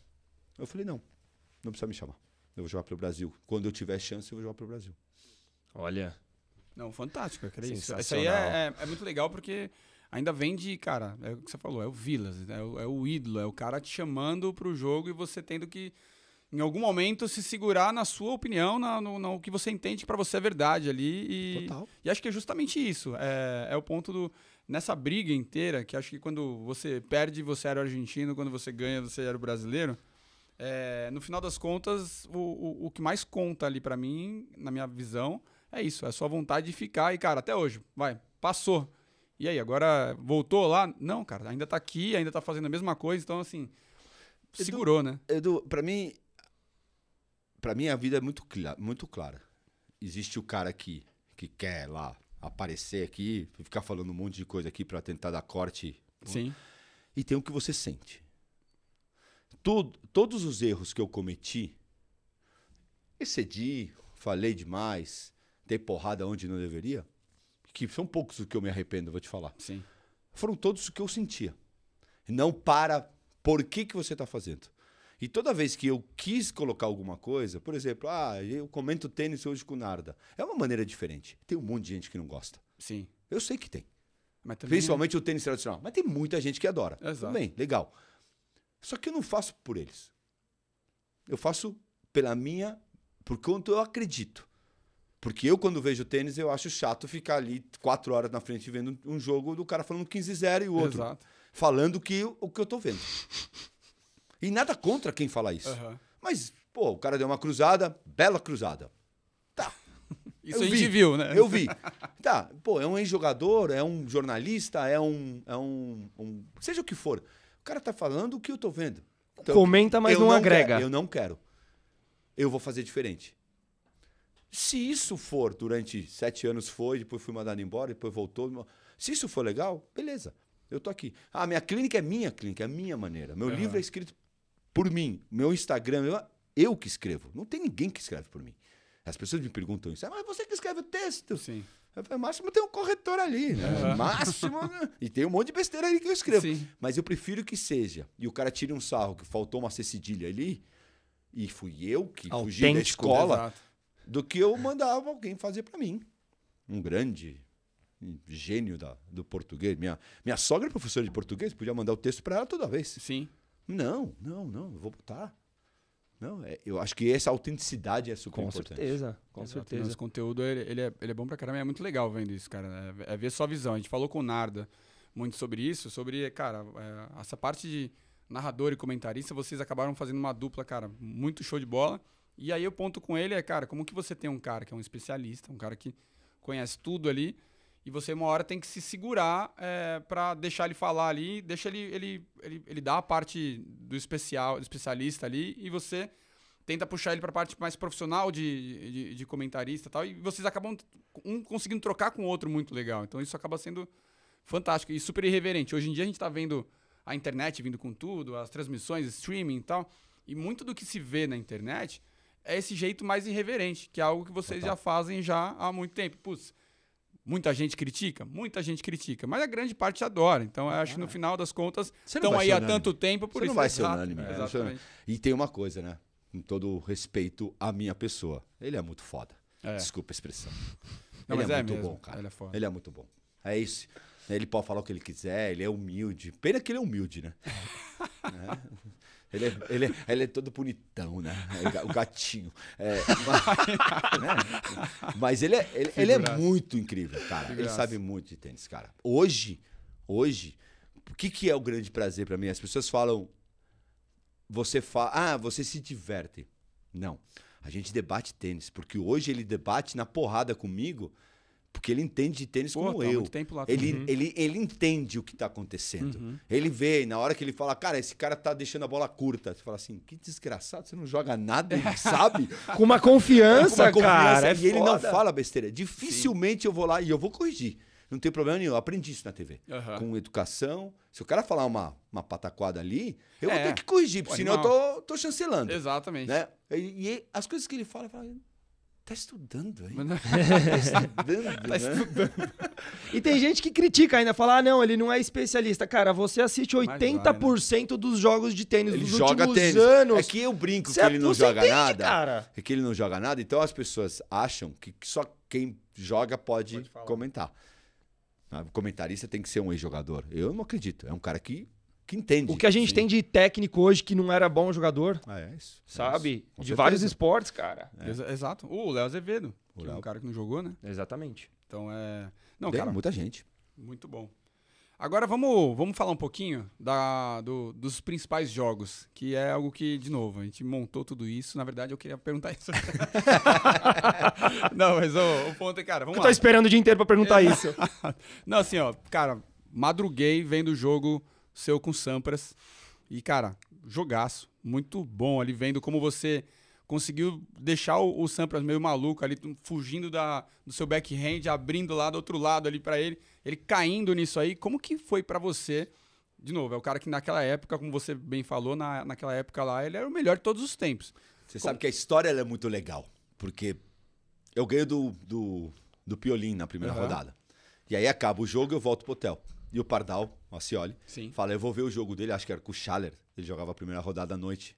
Eu falei, não, não precisa me chamar. Eu vou jogar pro Brasil. Quando eu tiver chance, eu vou jogar pro Brasil. Olha. Não, fantástico, eu acredito. Isso aí é, é, é muito legal porque ainda vem de, cara, é o que você falou, é o Vilas, é o, é o, ídolo, é o cara te chamando pro jogo e você tendo que, em algum momento, se segurar na sua opinião, na, no, no que você entende para você é verdade ali. E, Total. e acho que é justamente isso. É, é o ponto do. Nessa briga inteira, que acho que quando você perde, você era o argentino, quando você ganha, você era o brasileiro. É, no final das contas, o, o, o que mais conta ali para mim, na minha visão, é isso. É só vontade de ficar. E, cara, até hoje, vai, passou. E aí, agora voltou lá? Não, cara, ainda tá aqui, ainda tá fazendo a mesma coisa. Então, assim, Edu, segurou, né? Edu, pra mim, pra mim a vida é muito, clara, muito clara. Existe o cara aqui que quer lá aparecer aqui, ficar falando um monte de coisa aqui para tentar dar corte. Sim. E tem o que você sente tudo todos os erros que eu cometi, excedi, falei demais, dei porrada onde não deveria, que são poucos o que eu me arrependo, vou te falar. Sim. Foram todos o que eu sentia. Não para por que, que você está fazendo. E toda vez que eu quis colocar alguma coisa, por exemplo, ah, eu comento tênis hoje com Narda. É uma maneira diferente. Tem um monte de gente que não gosta. Sim. Eu sei que tem. Principalmente o tênis tradicional. Mas tem muita gente que adora. Exato. Também, legal. Só que eu não faço por eles. Eu faço pela minha, por quanto eu acredito. Porque eu, quando vejo tênis, eu acho chato ficar ali quatro horas na frente vendo um jogo do cara falando 15-0 e o outro Exato. falando que, o que eu tô vendo. E nada contra quem fala isso. Uhum. Mas, pô, o cara deu uma cruzada, bela cruzada. Tá. Isso eu a gente vi. viu, né? Eu vi. Tá, pô, é um ex-jogador, é um jornalista, é um. É um, um seja o que for. O cara tá falando o que eu tô vendo. Então, Comenta, mas não, não, agrega. Quero, eu não quero. Eu vou fazer diferente. Se isso for durante sete anos, foi, depois fui mandado embora, depois voltou. Se isso for legal, beleza. Eu tô aqui. Ah, minha clínica é minha clínica, é minha maneira. Meu uhum. livro é escrito por mim. Meu Instagram, eu, eu que escrevo. Não tem ninguém que escreve por mim. As pessoas me perguntam isso. Ah, mas você que escreve o texto. Sim. Eu falei, máximo tem um corretor ali, né? É. Máximo. Né? e tem um monte de besteira ali que eu escrevo. Sim. Mas eu prefiro que seja. E o cara tire um sarro que faltou uma cedilha ali, e fui eu que fugi da escola, exato. do que eu mandava alguém fazer para mim. Um grande gênio da, do português. Minha, minha sogra é professora de português, podia mandar o texto para ela toda vez. Sim. Não, não, não, vou botar. Não, é, eu acho que essa autenticidade é super com importante. Certeza, com Exato. certeza. Esse conteúdo ele, ele, é, ele é bom pra caramba, é muito legal vendo isso, cara. É, é ver sua visão. A gente falou com o Narda muito sobre isso, sobre, cara, é, essa parte de narrador e comentarista, vocês acabaram fazendo uma dupla, cara, muito show de bola. E aí o ponto com ele é, cara, como que você tem um cara que é um especialista, um cara que conhece tudo ali, e você, uma hora, tem que se segurar é, eh, para deixar ele falar ali, deixa ele, ele, ele, ele dar a parte do especial, do especialista ali, e você tenta puxar ele para a parte mais profissional de, de, de comentarista e tal, e vocês acabam um conseguindo trocar com o outro muito legal. Então isso acaba sendo fantástico e super irreverente. Hoje em dia a gente está vendo a internet vindo com tudo, as transmissões, streaming e tal, e muito do que se vê na internet é esse jeito mais irreverente, que é algo que vocês Total. já fazem já há muito tempo. Putz, Muita gente critica? Muita gente critica, mas a grande parte adora. Então, eu acho que no ah. final das contas, estão aí há tanto tempo, por Você isso. É né? é não vai ser unânime. É, exatamente. E tem uma coisa, né? Com todo respeito à minha pessoa. Ele é muito foda. É. Desculpa a expressão. Não, ele é, é, muito mesmo. bom, cara. Ele é, foda. ele é muito bom. É isso. Ele pode falar o que ele quiser, ele é humilde. Pena que ele é humilde, né? é. Ele é, ele, é, ele é todo bonitão, né? É o gatinho. É, mas, né? mas, ele, é, ele, ele, é muito incrível, cara. Ele sabe muito de tênis, cara. Hoje, hoje, o que, que é o grande prazer para mim? As pessoas falam. Você fala. Ah, você se diverte. Não. A gente debate tênis, porque hoje ele debate na porrada comigo porque ele entende de tênis Pô, como tá eu. Lá, ele, uhum. ele, ele entende o que está acontecendo. Uhum. Ele vê, na hora que ele fala, cara, esse cara tá deixando a bola curta. Você fala assim, que desgraçado, você não joga nada, ele sabe? Com uma confiança, Com uma cara. Confiança, é e ele não fala besteira. Dificilmente Sim. eu vou lá e eu vou corrigir. Não tem problema nenhum. Eu aprendi isso na TV. Uhum. Com educação. Se o cara falar uma, uma pataquada ali, eu é. vou ter que corrigir, porque senão eu tô, tô chancelando. Exatamente. Né? E, e, as coisas que ele fala, eu falo, Tá estudando ainda é- tá estudando. tá né? estudando. e tem gente que critica ainda, fala: ah, não, ele não é especialista. Cara, você assiste 80% vai, né? dos jogos de tênis ele dos joga últimos tênis. anos. É que eu brinco você que ele não joga entende, nada. Cara. É que ele não joga nada, então as pessoas acham que só quem joga pode, pode comentar. O ah, comentarista tem que ser um ex-jogador. Eu não acredito. É um cara que que entende. O que a gente Sim. tem de técnico hoje que não era bom jogador. Ah, é isso. É sabe? É isso. De certeza. vários esportes, cara. É. Exato. O Léo Azevedo, o é um cara que não jogou, né? Exatamente. Então é. Não, tem cara, muita gente. Muito bom. Agora vamos, vamos falar um pouquinho da, do, dos principais jogos, que é algo que, de novo, a gente montou tudo isso. Na verdade, eu queria perguntar isso. não, mas o, o ponto é, cara, vamos eu lá. Eu tô esperando o dia inteiro pra perguntar é. isso. não, assim, ó, cara, madruguei vendo o jogo seu com Sampras. E, cara, jogaço. Muito bom ali, vendo como você conseguiu deixar o, o Sampras meio maluco ali, fugindo da, do seu backhand, abrindo lá do outro lado ali para ele, ele caindo nisso aí. Como que foi para você? De novo, é o cara que naquela época, como você bem falou, na, naquela época lá, ele era o melhor de todos os tempos. Você como... sabe que a história é muito legal, porque eu ganho do, do, do Piolim na primeira uhum. rodada. E aí acaba o jogo e eu volto pro hotel. E o Pardal, o Ascioli, Sim. fala: Eu vou ver o jogo dele, acho que era com o Schaller. Ele jogava a primeira rodada à noite.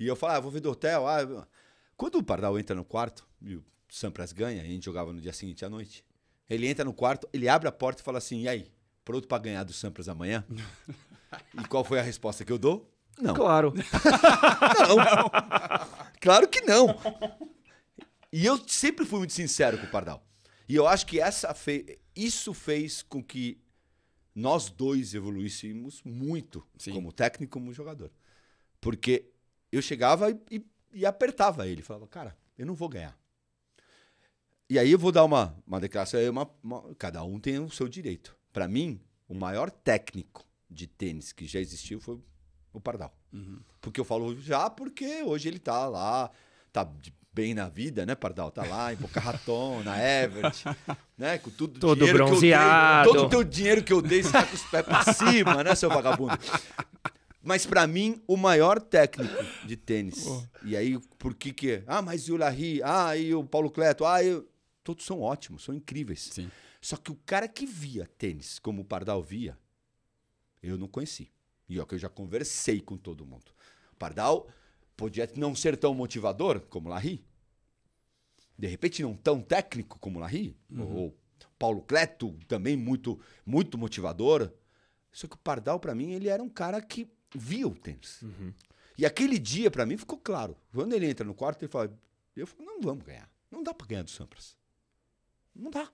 E eu falo: Ah, eu vou ver do hotel. Ah. Quando o Pardal entra no quarto e o Sampras ganha, a gente jogava no dia seguinte à noite. Ele entra no quarto, ele abre a porta e fala assim: E aí, pronto para ganhar do Sampras amanhã? e qual foi a resposta que eu dou? Não. Claro. não. não. Claro que não. E eu sempre fui muito sincero com o Pardal. E eu acho que essa fe... isso fez com que nós dois evoluíssemos muito, Sim. como técnico, como jogador. Porque eu chegava e, e, e, apertava ele, falava, cara, eu não vou ganhar. E aí eu vou dar uma, uma declaração, uma, uma, cada um tem o seu direito. Para mim, o maior técnico de tênis que já existiu foi o Pardal. Uhum. Porque eu falo já porque hoje ele tá lá, tá de bem na vida, né, Pardal? Tá lá em Boca Raton, na Everett, né? Com tudo todo dinheiro bronzeado. Que eu dei, todo o teu dinheiro que eu dei, você tá com os pés pra cima, né, seu vagabundo? Mas para mim, o maior técnico de tênis. Oh. E aí, por que que... É? Ah, mas e o Larry? Ah, e o Paulo Cleto? Ah, eu... Todos são ótimos, são incríveis. Sim. Só que o cara que via tênis como o Pardal via, eu não conheci. E ó, é que eu já conversei com todo mundo. Pardal podia não ser tão motivador como Larry. De repente, não tão técnico como Larry. Uhum. Ou Paulo Cleto, também muito, muito motivador. Só que o Pardal, para mim, ele era um cara que via o tênis. Uhum. E aquele dia, para mim, ficou claro. Quando ele entra no quarto, ele fala: Eu falo, não vamos ganhar. Não dá para ganhar do Sampras. Não dá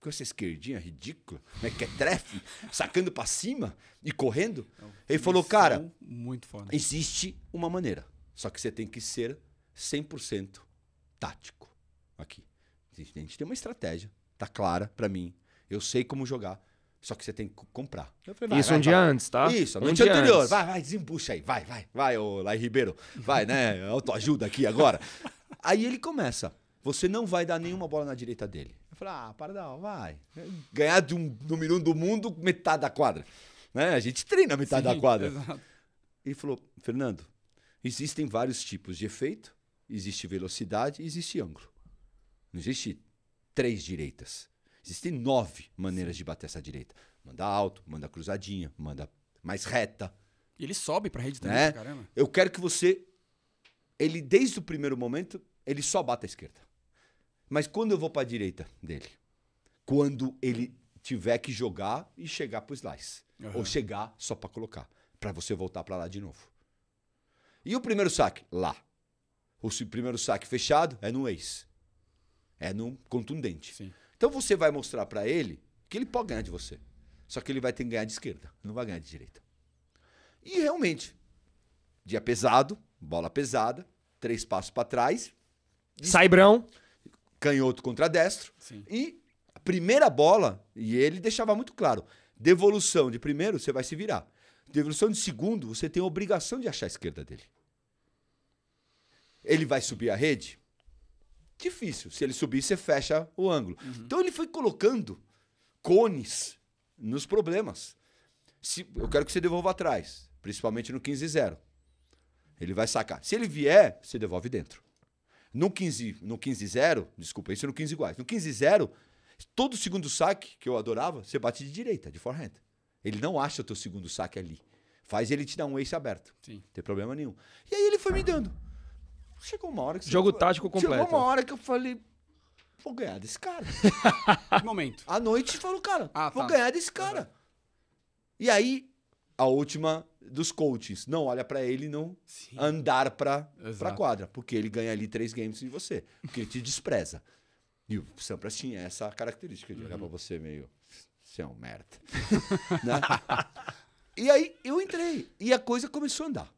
com essa esquerdinha ridícula, né, que é trefe, sacando para cima e correndo. Não, é ele falou, cara, muito foda. existe uma maneira, só que você tem que ser 100% tático aqui. A gente tem uma estratégia, tá clara para mim, eu sei como jogar, só que você tem que comprar. Falei, vai, Isso vai, um vai, dia antes, tá? Isso, a noite dia anterior. Antes. Vai, vai, desembucha aí, vai, vai, vai, ô Lai Ribeiro, vai, né, autoajuda aqui agora. aí ele começa. Você não vai dar nenhuma bola na direita dele. Eu falei, ah, para dar, vai. Ganhar de um número um do mundo, metade da quadra. Né? A gente treina metade Sim, da quadra. E falou, Fernando, existem vários tipos de efeito, existe velocidade e existe ângulo. Não existe três direitas. Existem nove maneiras Sim. de bater essa direita. Manda alto, manda cruzadinha, manda mais reta. E ele sobe pra rede também, né? caramba. Eu quero que você. Ele, desde o primeiro momento, ele só bata a esquerda. Mas quando eu vou para a direita dele? Quando ele tiver que jogar e chegar para o slice. Uhum. Ou chegar só para colocar. Para você voltar para lá de novo. E o primeiro saque? Lá. O primeiro saque fechado é no ace. É no contundente. Sim. Então você vai mostrar para ele que ele pode ganhar de você. Só que ele vai ter que ganhar de esquerda. Não vai ganhar de direita. E realmente, dia pesado, bola pesada, três passos para trás. Sabrão canhoto contra destro. Sim. E a primeira bola, e ele deixava muito claro: devolução de primeiro, você vai se virar. Devolução de segundo, você tem a obrigação de achar a esquerda dele. Ele vai subir a rede? Difícil. Se ele subir, você fecha o ângulo. Uhum. Então ele foi colocando cones nos problemas. Se, eu quero que você devolva atrás, principalmente no 15-0. Ele vai sacar. Se ele vier, você devolve dentro. No 15, no 15 0, desculpa, isso é no 15 iguais. No 15 0, todo segundo saque que eu adorava, você bate de direita, de forehand. Ele não acha o teu segundo saque ali. Faz ele te dar um ace aberto. Sim. Não tem problema nenhum. E aí ele foi me dando. Chegou uma hora que... Jogo tático completo. Chegou uma hora que eu falei, vou ganhar desse cara. que momento? À noite falou, cara, ah, vou tá. ganhar desse cara. Uhum. E aí, a última dos coaches. Não olha para ele não Sim. andar para a quadra, porque ele ganha ali três games de você, porque ele te despreza. E o Sampras tinha essa característica de olhar uhum. para você meio, você é um merda. né? E aí eu entrei e a coisa começou a andar.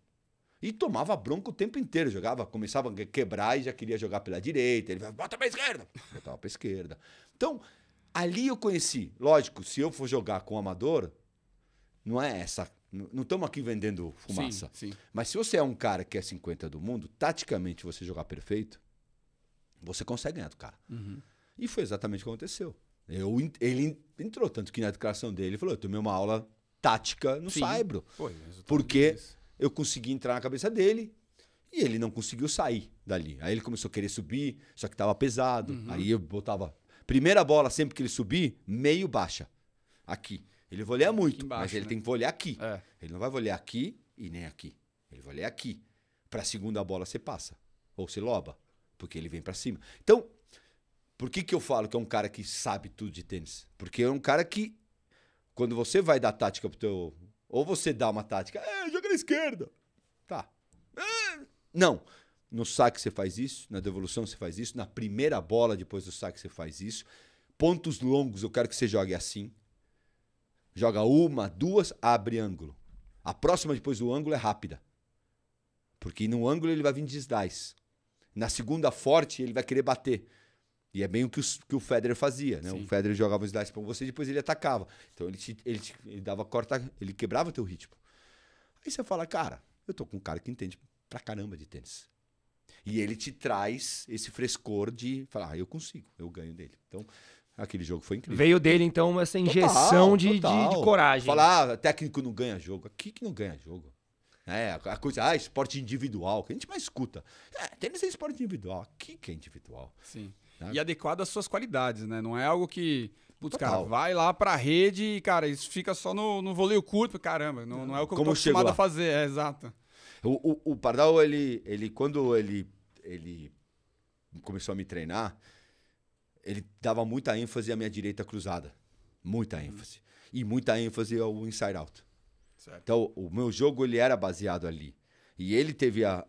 E tomava bronca o tempo inteiro, jogava, começava a quebrar e já queria jogar pela direita. Ele falava, bota pra esquerda. Botava pra esquerda. Então, ali eu conheci. Lógico, se eu for jogar com o amador, não é essa não estamos aqui vendendo fumaça. Sim, sim. Mas se você é um cara que é 50 do mundo, taticamente você jogar perfeito, você consegue ganhar do cara. Uhum. E foi exatamente o que aconteceu. Eu, ele entrou, tanto que na declaração dele ele falou: eu tomei uma aula tática no Saibro. Foi, é porque eu consegui entrar na cabeça dele e ele não conseguiu sair dali. Aí ele começou a querer subir, só que estava pesado. Uhum. Aí eu botava. Primeira bola, sempre que ele subir, meio baixa. Aqui. Ele olhar muito, embaixo, mas ele né? tem que olhar aqui. É. Ele não vai olhar aqui e nem aqui. Ele olhar aqui. Para a segunda bola você passa. Ou você loba, porque ele vem para cima. Então, por que, que eu falo que é um cara que sabe tudo de tênis? Porque é um cara que, quando você vai dar tática pro teu... Ou você dá uma tática, é, joga na esquerda. Tá. É, não. No saque você faz isso, na devolução você faz isso, na primeira bola depois do saque você faz isso. Pontos longos eu quero que você jogue assim. Joga uma, duas, abre ângulo. A próxima depois do ângulo é rápida. Porque no ângulo ele vai vir de slice. Na segunda forte ele vai querer bater. E é bem o que, os, que o Federer fazia, né? O Federer jogava um slice para você e depois ele atacava. Então ele, te, ele, te, ele dava corta, ele quebrava teu ritmo. Aí você fala, cara, eu tô com um cara que entende pra caramba de tênis. E ele te traz esse frescor de falar, ah, eu consigo, eu ganho dele. Então, Aquele jogo foi incrível. Veio dele, então, essa injeção total, de, total. De, de, coragem. Falar, ah, técnico não ganha jogo. Aqui que não ganha jogo. É, a coisa, ah, esporte individual, que a gente mais escuta. É, tênis é esporte individual. Aqui que é individual. Sim. Né? E adequado às suas qualidades, né? Não é algo que. Putz, total. cara, vai lá pra rede e, cara, isso fica só no, no voleio curto. Caramba, não, não é o que eu tô acostumado a fazer. É, exato. O, o, o Pardal, ele, ele, quando ele, ele começou a me treinar, ele dava muita ênfase à minha direita cruzada. Muita uhum. ênfase. Uhum. E muita ênfase ao inside out. Certo. Então, o meu jogo ele era baseado ali. E ele teve a, a,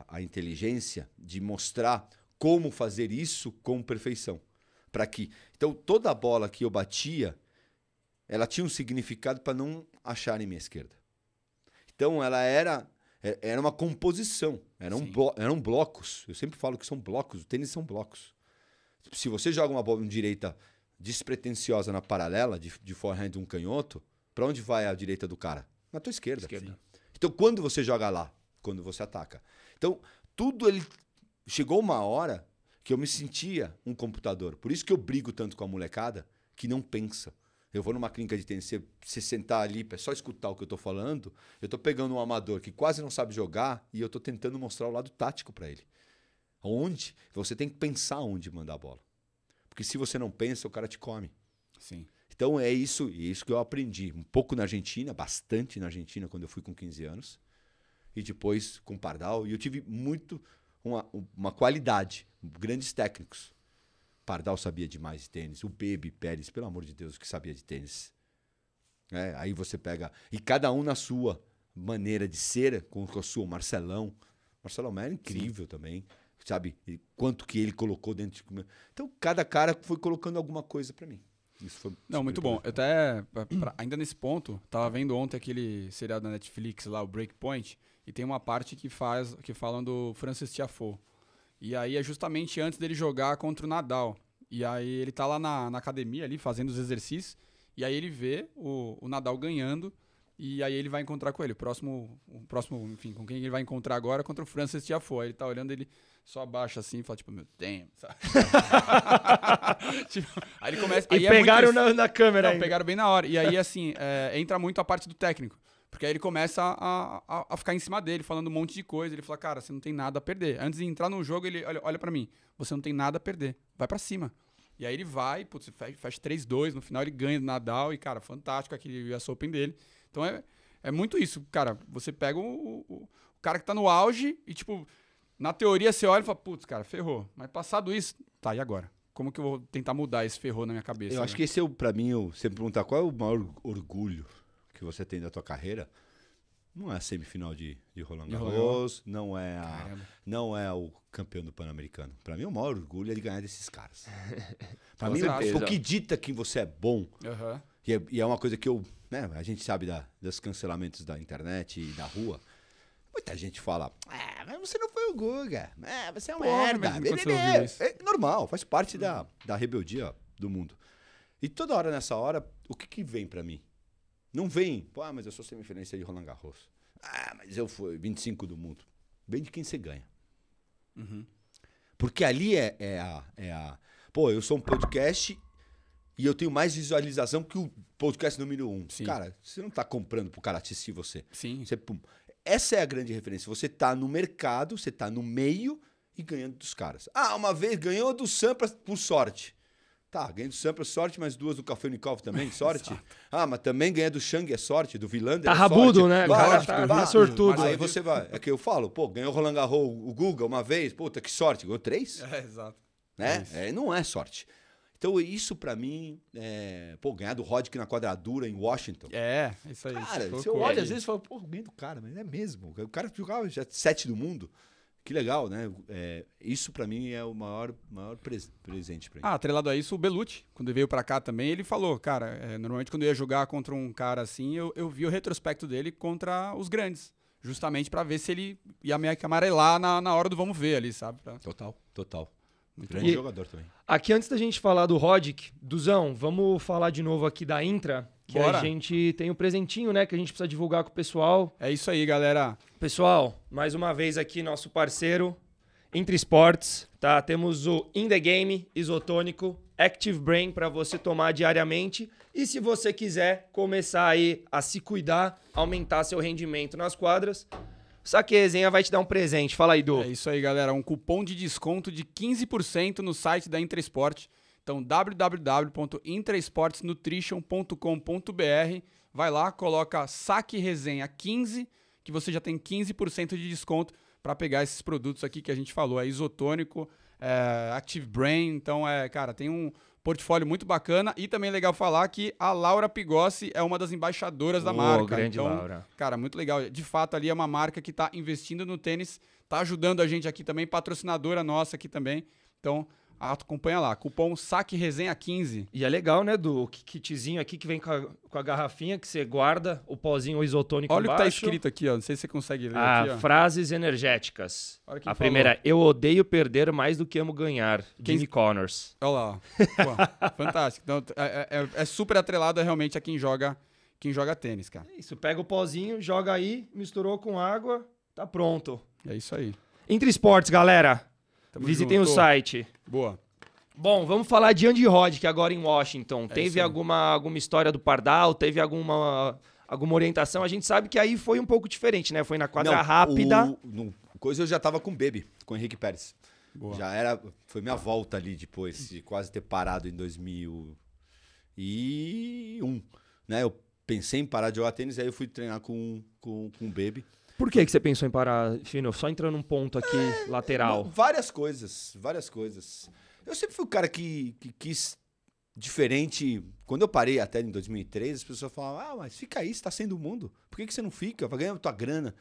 a, a inteligência de mostrar como fazer isso com perfeição. Para que. Então, toda a bola que eu batia, ela tinha um significado para não acharem minha esquerda. Então, ela era é, era uma composição, eram, blo eram blocos. Eu sempre falo que são blocos, o tênis são blocos. Se você joga uma bola direita despretensiosa na paralela, de, de forehand um canhoto, para onde vai a direita do cara? Na tua esquerda. esquerda. Então, quando você joga lá? Quando você ataca. Então, tudo ele. Chegou uma hora que eu me sentia um computador. Por isso que eu brigo tanto com a molecada que não pensa. Eu vou numa clínica de tênis, você, você sentar ali, é só escutar o que eu tô falando. Eu tô pegando um amador que quase não sabe jogar e eu tô tentando mostrar o lado tático para ele. Onde? Você tem que pensar onde mandar a bola. Porque se você não pensa, o cara te come. Sim. Então é isso, isso que eu aprendi. Um pouco na Argentina, bastante na Argentina, quando eu fui com 15 anos. E depois com Pardal. E eu tive muito uma, uma qualidade. Grandes técnicos. Pardal sabia demais de tênis. O Bebe Pérez, pelo amor de Deus, que sabia de tênis. É, aí você pega. E cada um na sua maneira de ser, com, com a sua. Marcelão. Marcelão é incrível Sim. também sabe? quanto que ele colocou dentro de Então, cada cara foi colocando alguma coisa para mim. Isso foi Não, muito bom. Eu até, pra, pra, ainda nesse ponto, tava vendo ontem aquele seriado da Netflix lá, o Breakpoint, e tem uma parte que faz que falam do Francis Tiafoe. E aí é justamente antes dele jogar contra o Nadal. E aí ele tá lá na, na academia ali fazendo os exercícios, e aí ele vê o, o Nadal ganhando. E aí ele vai encontrar com ele. O próximo, o próximo, enfim, com quem ele vai encontrar agora é contra o Francis Tiafoe. Ele tá olhando, ele só abaixa assim e fala, tipo, meu, Deus. tipo, aí ele começa. Aí e é pegaram muito... na, na, câmera. Não, ainda. pegaram bem na hora. E aí, assim, é, entra muito a parte do técnico. Porque aí ele começa a, a, a, ficar em cima dele, falando um monte de coisa. Ele fala, cara, você não tem nada a perder. Antes de entrar no jogo, ele olha, olha para mim, você não tem nada a perder. Vai para cima. E aí ele vai, putz, fecha 3-2, no final ele ganha o Nadal, e, cara, fantástico aquele US Open dele. Então é, é muito isso, cara. Você pega o, o, o cara que tá no auge e, tipo, na teoria você olha e fala, putz, cara, ferrou. Mas passado isso, tá, e agora? Como que eu vou tentar mudar esse ferrou na minha cabeça? Eu né? acho que esse é, o, pra mim, eu sempre perguntar qual é o maior orgulho que você tem da tua carreira. Não é a semifinal de, de Roland Garros, não é, a, não é o campeão do Pan-Americano. Para mim, o maior orgulho é de ganhar desses caras. Para mim, o que dita que você é bom uhum. E é, e é uma coisa que eu. Né, a gente sabe da, dos cancelamentos da internet e da rua. Muita gente fala, ah, mas você não foi o Guga, ah, você é um merda. É, é, normal, faz parte hum. da, uhum. da rebeldia do mundo. E toda hora nessa hora, o que, que vem para mim? Não vem, ah, mas eu sou semifinalista de Roland Garros. Ah, mas eu fui 25 do mundo. Vem de quem você ganha. Uhum. Porque ali é, é, a, é a. Pô, eu sou um podcast e eu tenho mais visualização que o podcast número um. Sim. Cara, você não está comprando pro cara assistir você. Sim. Você, essa é a grande referência. Você está no mercado, você está no meio e ganhando dos caras. Ah, uma vez ganhou do Sampras por sorte. Tá, ganhei do Sampras, sorte, mas duas do Café Unicov também, sorte. ah, mas também ganha do Shang, é sorte, do Vilander. Tá é rabudo, sorte. né? Vai, cara, tá, vai, sortudo. Aí você vai, é que eu falo, pô, ganhou o Roland Garros, o Guga uma vez, puta, que sorte, ganhou três? É, exato. Né? É, é não é sorte. Então, isso para mim, é... pô, ganhar do Roddick na quadradura em Washington. É, isso aí. Cara, você olha aí. às vezes e fala, pô, ganho do cara, mas é mesmo. O cara jogava já sete do mundo. Que legal, né? É, isso para mim é o maior, maior presente pra mim. Ah, atrelado a isso, o Belucci, quando veio para cá também, ele falou, cara, é, normalmente quando eu ia jogar contra um cara assim, eu, eu vi o retrospecto dele contra os grandes. Justamente para ver se ele ia me amarelar na, na hora do vamos ver ali, sabe? Pra... Total, total. Um Grande jogador também. Aqui, antes da gente falar do Rodic, Duzão, vamos falar de novo aqui da Intra, que Bora. a gente tem um presentinho, né, que a gente precisa divulgar com o pessoal. É isso aí, galera. Pessoal, mais uma vez aqui nosso parceiro, Intra Sports, tá? Temos o In The Game Isotônico Active Brain para você tomar diariamente. E se você quiser começar aí a se cuidar, aumentar seu rendimento nas quadras, só que a resenha vai te dar um presente. Fala aí, Du. É isso aí, galera. Um cupom de desconto de 15% no site da Intrasport. Então, www.intrasportsnutrition.com.br. Vai lá, coloca saque resenha 15, que você já tem 15% de desconto para pegar esses produtos aqui que a gente falou. É isotônico, é Active Brain. Então, é, cara, tem um, portfólio muito bacana. E também é legal falar que a Laura Pigossi é uma das embaixadoras oh, da marca. Grande então, Laura. Cara, muito legal. De fato, ali é uma marca que está investindo no tênis, está ajudando a gente aqui também, patrocinadora nossa aqui também. Então, acompanha lá. Cupom saque resenha 15. E é legal, né, do kitzinho aqui que vem com a, com a garrafinha que você guarda o pozinho isotônico Olha o que tá escrito aqui, ó. Não sei se você consegue ler ah, aqui, ó. Frases energéticas. a falou. primeira, eu odeio perder mais do que amo ganhar. Quem... Jimmy Connors. Olha lá, ó. Pô, fantástico. Então, é, é, é, é super atrelado realmente a quem joga quem joga tênis, cara. É isso, pega o pozinho, joga aí, misturou com água, tá pronto. É isso aí. Entre esportes, galera. Tamo Visitem junto. o site. Boa. Bom, vamos falar de Andy Roddick, que é agora em Washington. É teve alguma, alguma história do Pardal? Teve alguma, alguma orientação? A gente sabe que aí foi um pouco diferente, né? Foi na quadra não, rápida. O, no, coisa eu já tava com o Baby, com o Henrique Pérez. Boa. Já era. Foi minha volta ali depois, de quase ter parado em 2001. Né? Eu pensei em parar de jogar tênis, aí eu fui treinar com, com, com o Baby. Por que, que você pensou em parar, Fino? Só entrando um ponto aqui é, lateral. Várias coisas, várias coisas. Eu sempre fui o cara que, que quis diferente. Quando eu parei até em 2003, as pessoas falavam: Ah, mas fica aí, você tá sendo o mundo. Por que, que você não fica? Vai ganhar tua grana.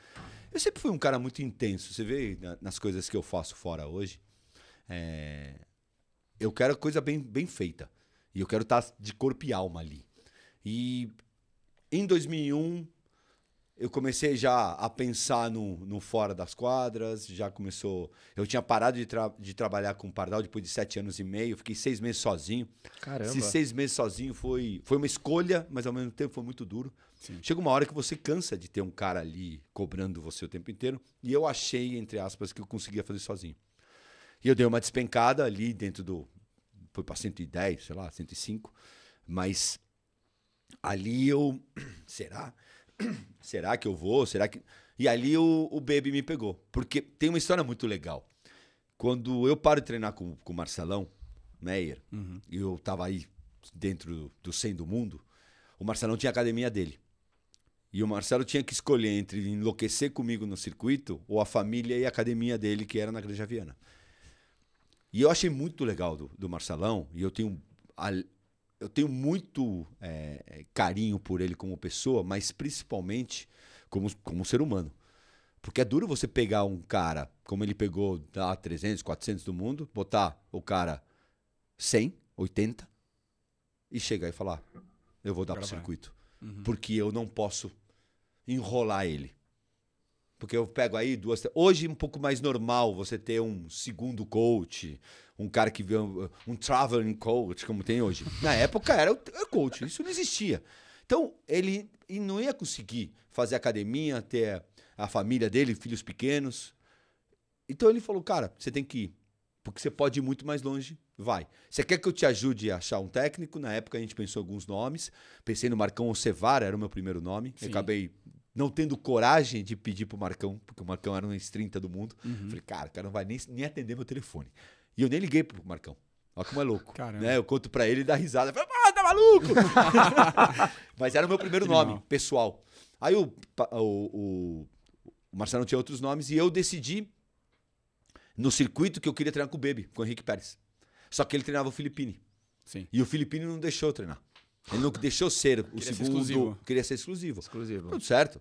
Eu sempre fui um cara muito intenso. Você vê nas coisas que eu faço fora hoje. É... Eu quero coisa bem, bem feita. E eu quero estar tá de corpo e alma ali. E em 2001 eu comecei já a pensar no, no fora das quadras, já começou. Eu tinha parado de, tra de trabalhar com o Pardal depois de sete anos e meio, fiquei seis meses sozinho. Caramba. Esses seis meses sozinho foi, foi uma escolha, mas ao mesmo tempo foi muito duro. Sim. Chega uma hora que você cansa de ter um cara ali cobrando você o tempo inteiro, e eu achei, entre aspas, que eu conseguia fazer sozinho. E eu dei uma despencada ali dentro do. Foi para 110, sei lá, 105, mas ali eu. Será? será que eu vou? Será que. E ali o, o Baby me pegou. Porque tem uma história muito legal. Quando eu paro de treinar com, com o Marcelão Meyer, né, uhum. e eu tava aí dentro do 100 do mundo, o Marcelão tinha a academia dele. E o Marcelo tinha que escolher entre enlouquecer comigo no circuito ou a família e a academia dele, que era na Granja Viana. E eu achei muito legal do, do Marcelão, e eu tenho eu tenho muito é, é, carinho por ele como pessoa, mas principalmente como, como ser humano. Porque é duro você pegar um cara, como ele pegou da 300, 400 do mundo, botar o cara 100, 80 e chegar e falar: eu vou dar para o circuito. Uhum. Porque eu não posso enrolar ele. Porque eu pego aí duas. Hoje é um pouco mais normal você ter um segundo coach, um cara que vê um, um traveling coach, como tem hoje. Na época era o coach, isso não existia. Então, ele não ia conseguir fazer academia, ter a família dele, filhos pequenos. Então ele falou: cara, você tem que ir. Porque você pode ir muito mais longe, vai. Você quer que eu te ajude a achar um técnico? Na época a gente pensou alguns nomes. Pensei no Marcão Ocevara, era o meu primeiro nome. Acabei não tendo coragem de pedir pro Marcão, porque o Marcão era um dos 30 do mundo. Uhum. Falei, cara, o cara não vai nem, nem atender meu telefone. E eu nem liguei pro Marcão. Olha como é louco. Né? Eu conto pra ele e dá risada. Fala, ah, tá maluco! Mas era o meu primeiro que nome, mal. pessoal. Aí o, o, o, Marcelo tinha outros nomes e eu decidi no circuito que eu queria treinar com o baby com o Henrique Pérez. Só que ele treinava o Filipini. Sim. E o Filipini não deixou eu treinar. Ele não ah. deixou ser o queria segundo. Ser Queria ser exclusivo. Exclusivo. Tudo certo.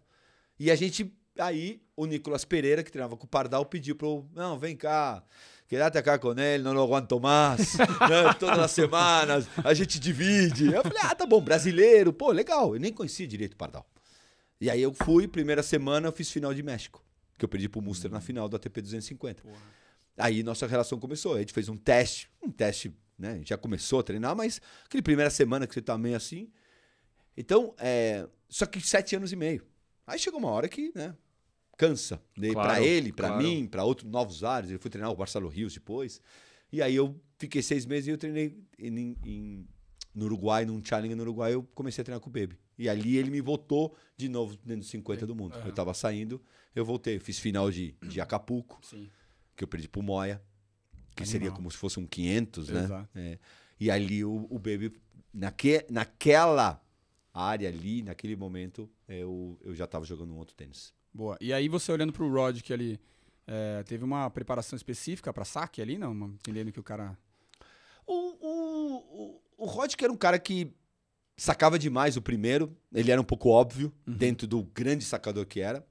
E a gente. Aí o Nicolas Pereira, que treinava com o Pardal, pediu para eu. Não, vem cá. Quédate cá com ele, não aguento mais. né? Todas as semanas a gente divide. Eu falei, ah, tá bom, brasileiro, pô, legal. Eu nem conhecia direito o Pardal. E aí eu fui, primeira semana, eu fiz final de México, que eu perdi pro Muster na final do ATP 250. Porra. Aí nossa relação começou. A gente fez um teste, um teste, né? já começou a treinar, mas aquele primeira semana que você tá meio assim. Então, é... só que sete anos e meio. Aí chegou uma hora que, né? Cansa. Né? Claro, para ele, para claro. mim, para outros novos áreas. Ele foi treinar o Barcelona Rios depois. E aí eu fiquei seis meses e eu treinei em, em, no Uruguai, num challenge no Uruguai, eu comecei a treinar com o baby E ali ele me voltou de novo dentro dos 50 do mundo. Uhum. Eu tava saindo, eu voltei. Eu fiz final de, de Acapulco, Sim. que eu perdi pro Moia, que Animal. seria como se fosse um 500, né? É. E ali o, o Bebe, naque, naquela área ali, naquele momento, é, eu, eu já estava jogando um outro tênis. Boa. E aí você olhando para o Rod, que ali é, teve uma preparação específica para saque ali, não? Entendendo que o cara... O, o, o, o Rod que era um cara que sacava demais o primeiro, ele era um pouco óbvio, uhum. dentro do grande sacador que era.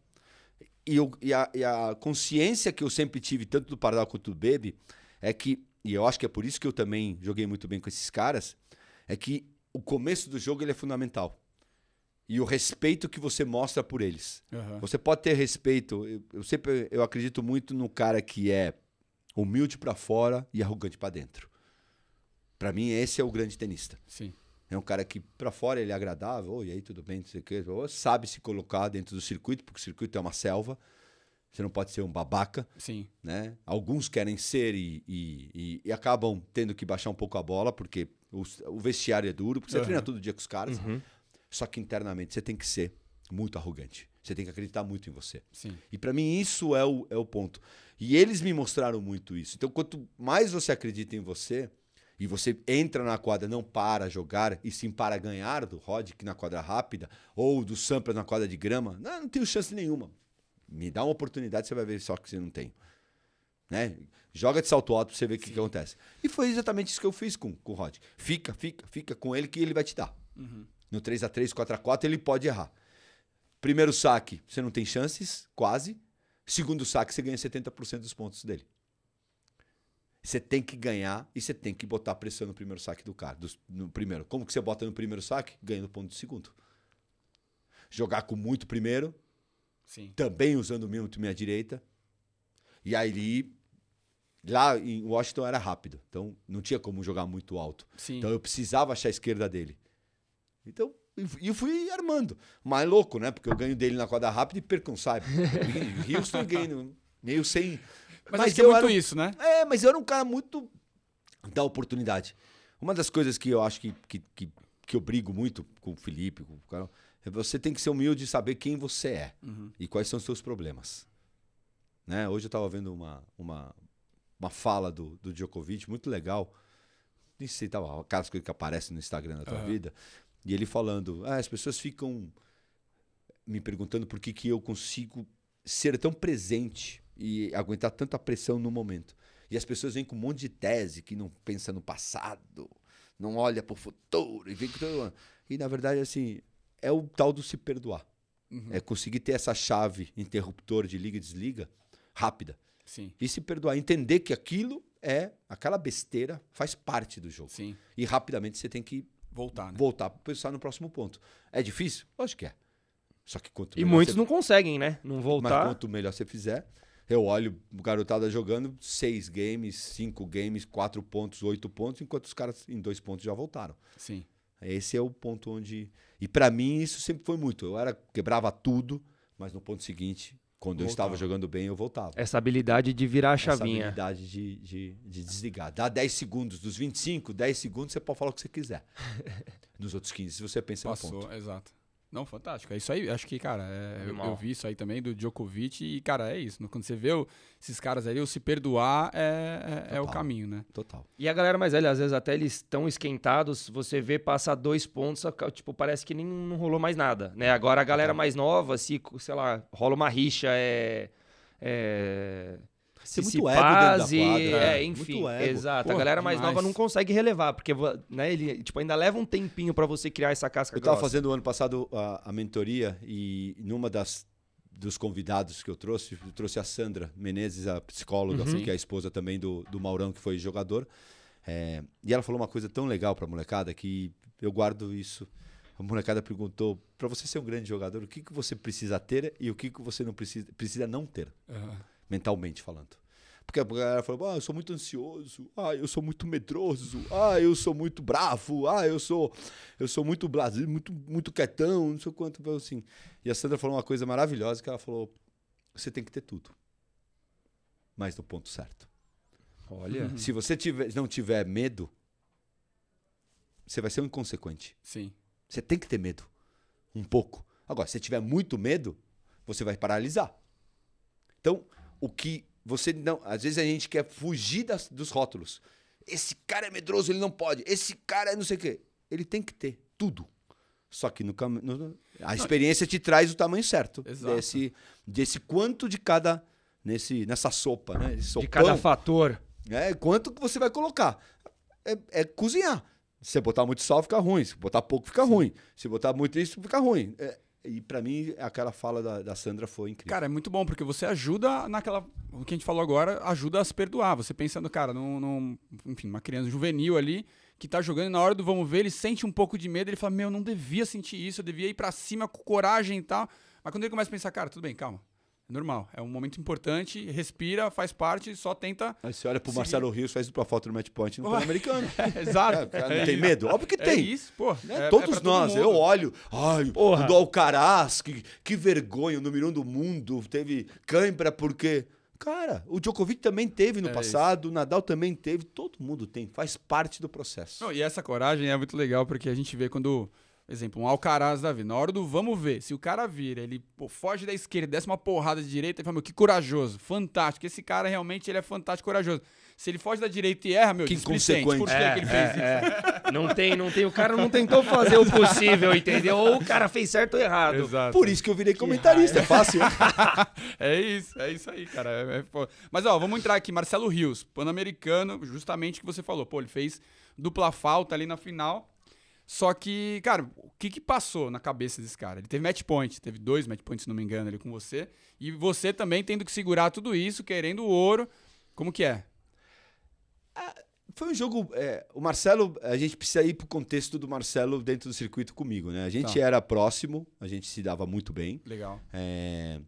E, eu, e, a, e, a, consciência que eu sempre tive, tanto do Pardal quanto do Baby é que, e eu acho que é por isso que eu também joguei muito bem com esses caras, é que o começo do jogo ele é fundamental. E o respeito que você mostra por eles. Uhum. Você pode ter respeito. Eu, eu, sempre eu acredito muito no cara que é humilde para fora e arrogante para dentro. Para mim, esse é o grande tenista. Sim. É um cara que para fora ele é agradável, oh, e aí tudo bem, não sei o quê, sabe se colocar dentro do circuito, porque o circuito é uma selva. Você não pode ser um babaca. Sim. Né? Alguns querem ser e, e, e, e acabam tendo que baixar um pouco a bola, porque o, o vestiário é duro, porque você uhum. treina todo dia com os caras. Uhum. Só que internamente você tem que ser muito arrogante. Você tem que acreditar muito em você. Sim. E para mim isso é o, é o ponto. E eles me mostraram muito isso. Então quanto mais você acredita em você, e você entra na quadra não para jogar, e sim para ganhar do que na quadra rápida, ou do Sampras na quadra de grama, não, não tem chance nenhuma. Me dá uma oportunidade, você vai ver só que você não tem. Né? Joga de salto alto pra você ver o que, que, acontece. E foi exatamente isso que eu fiz com, com o Rod. Fica, fica, fica com ele que ele vai te dar. Uhum. No 3 a 3 4 a 4 ele pode errar. Primeiro saque, você não tem chances, quase. Segundo saque, você ganha 70% dos pontos dele. Você tem que ganhar e você tem que botar pressão no primeiro saque do cara. Do, no primeiro. Como que você bota no primeiro saque? Ganha no ponto do segundo. Jogar com muito primeiro, Sim. também usando o mesmo time à direita. E aí lá em Washington era rápido, então não tinha como jogar muito alto. Sim. Então eu precisava achar a esquerda dele. Então e fui armando. Mas é louco, né? Porque eu ganho dele na quadra rápida e perco um saibro. Houston ganho meio sem. Mas, mas é eu é muito era... isso, né? É, mas eu era um cara muito da oportunidade. Uma das coisas que eu acho que, que, que, que eu brigo muito com o Felipe, com o Carol, é, você tem que ser humilde e saber quem você é uhum. e quais são os seus problemas. Né? Hoje eu estava vendo uma, uma, uma fala do, do Djokovic muito legal. Nem sei, tava aquelas coisas que aparecem no Instagram da tua uhum. vida. E ele falando: ah, as pessoas ficam me perguntando por que, que eu consigo ser tão presente e aguentar tanta pressão no momento. E as pessoas vêm com um monte de tese que não pensa no passado, não olha para o futuro e vem com todo... E na verdade, assim, é o tal do se perdoar. Uhum. É conseguir ter essa chave interruptor de liga e desliga rápida. Sim. E se perdoar. Entender que aquilo é. Aquela besteira faz parte do jogo. Sim. E rapidamente você tem que. Voltar, né? Voltar para pensar no próximo ponto. É difícil? Lógico que é. Só que quanto E muitos você... não conseguem, né? Não voltar. Mas quanto melhor você fizer. Eu olho o garotada jogando seis games, cinco games, quatro pontos, oito pontos, enquanto os caras em dois pontos já voltaram. Sim. Esse é o ponto onde. E para mim isso sempre foi muito. Eu era quebrava tudo, mas no ponto seguinte, quando voltava. eu estava jogando bem, eu voltava. Essa habilidade de virar a chavinha. Essa habilidade de, de, de desligar. Dá 10 segundos, dos 25, 10 segundos você pode falar o que você quiser. Nos outros 15, se você pensa é Passou, no ponto. Exato. Não, fantástico. É isso aí. Acho que, cara, é, eu, eu, vi isso aí também do Djokovic. E, cara, é isso. Quando você vê o, esses caras aí, o se perdoar é, é, é, o caminho, né? Total. E a galera mais velha, às vezes até eles estão esquentados. Você vê passar dois pontos, tipo, parece que nem não rolou mais nada, né? Agora a galera mais nova, se, sei lá, rola uma rixa, é, é se, muito se paz e, é, enfim, exato. a galera mais nova não consegue relevar, porque né, ele tipo, ainda leva um tempinho para você criar essa casca Eu grossa. fazendo fazendo ano passado a, a mentoria e numa das dos convidados que eu trouxe, eu trouxe a Sandra Menezes, a psicóloga, uhum. que é a esposa também do, do Maurão, que foi jogador. É, e ela falou uma coisa tão legal para a molecada que eu guardo isso. A molecada perguntou: para você ser um grande jogador, o que, que você precisa ter e o que, que você não precisa, precisa não ter? Uhum mentalmente falando. Porque a galera falou, ah, eu sou muito ansioso, ah, eu sou muito medroso, ah, eu sou muito bravo, ah, eu sou eu sou muito Brasil, muito, muito quietão, não sei o quanto, assim. E a Sandra falou uma coisa maravilhosa, que ela falou, você tem que ter tudo, mas no ponto certo. Olha. Uhum. Se você tiver, não tiver medo, você vai ser um inconsequente. Sim. Você tem que ter medo, um pouco. Agora, se você tiver muito medo, você vai paralisar. Então, o que você não. Às vezes a gente quer fugir das, dos rótulos. Esse cara é medroso, ele não pode. Esse cara é não sei o quê. Ele tem que ter tudo. Só que no, no a experiência te traz o tamanho certo Exato. desse desse quanto de cada nesse nessa sopa, né? Sopão, de cada fator. É, quanto que você vai colocar? É, é cozinhar. Se você botar muito sal fica ruim, se botar pouco fica ruim, se botar muito isso fica ruim. É, e para mim, aquela fala da, da, Sandra foi incrível. Cara, é muito bom, porque você ajuda naquela. O que a gente falou agora ajuda a se perdoar. Você pensando, cara, num. num enfim, uma criança juvenil ali que tá jogando e na hora do vamos ver, ele sente um pouco de medo, ele fala: Meu, eu não devia sentir isso, eu devia ir para cima com coragem e tal. Mas quando ele começa a pensar, cara, tudo bem, calma. É normal. É um momento importante, respira, faz parte, só tenta. Aí você olha pro seguir. Marcelo Rios, faz pra foto do Matchpoint point no americano. é, exato. É, não é tem medo? Óbvio que é tem. É isso, pô. Né? É, Todos nós. Todo eu olho. Ai, porra. o do Alcaraz, que, que vergonha, o número um do mundo. Teve cãibra porque. Cara, o Djokovic também teve no é passado, isso. o Nadal também teve, todo mundo tem, faz parte do processo. Não, e essa coragem é muito legal porque a gente vê quando exemplo, um Alcaraz da vida. Na hora do vamos ver, se o cara vira, ele pô, foge da esquerda, desce uma porrada de direita, ele fala, meu, que corajoso, fantástico. Esse cara realmente ele é fantástico, corajoso. Se ele foge da direita e erra, meu, que inconsequente. Por que, é, que ele fez é, isso? É. Não tem, não tem. O cara não tentou fazer o possível, entendeu? Ou o cara fez certo ou errado. Exato. Por isso que eu virei comentarista, é fácil. é isso, é isso aí, cara. É, é Mas ó, vamos entrar aqui. Marcelo Rios, pan-americano, justamente o que você falou. Pô, ele fez dupla falta ali na final só que, cara, o que, que passou na cabeça desse cara? Ele teve match point, teve dois match points, se não me engano, ali com você. E você também tendo que segurar tudo isso, querendo o ouro. Como que é? Ah, foi um jogo. É, o Marcelo, a gente precisa ir pro contexto do Marcelo dentro do circuito comigo, né? A gente tá. era próximo, a gente se dava muito bem. Legal. É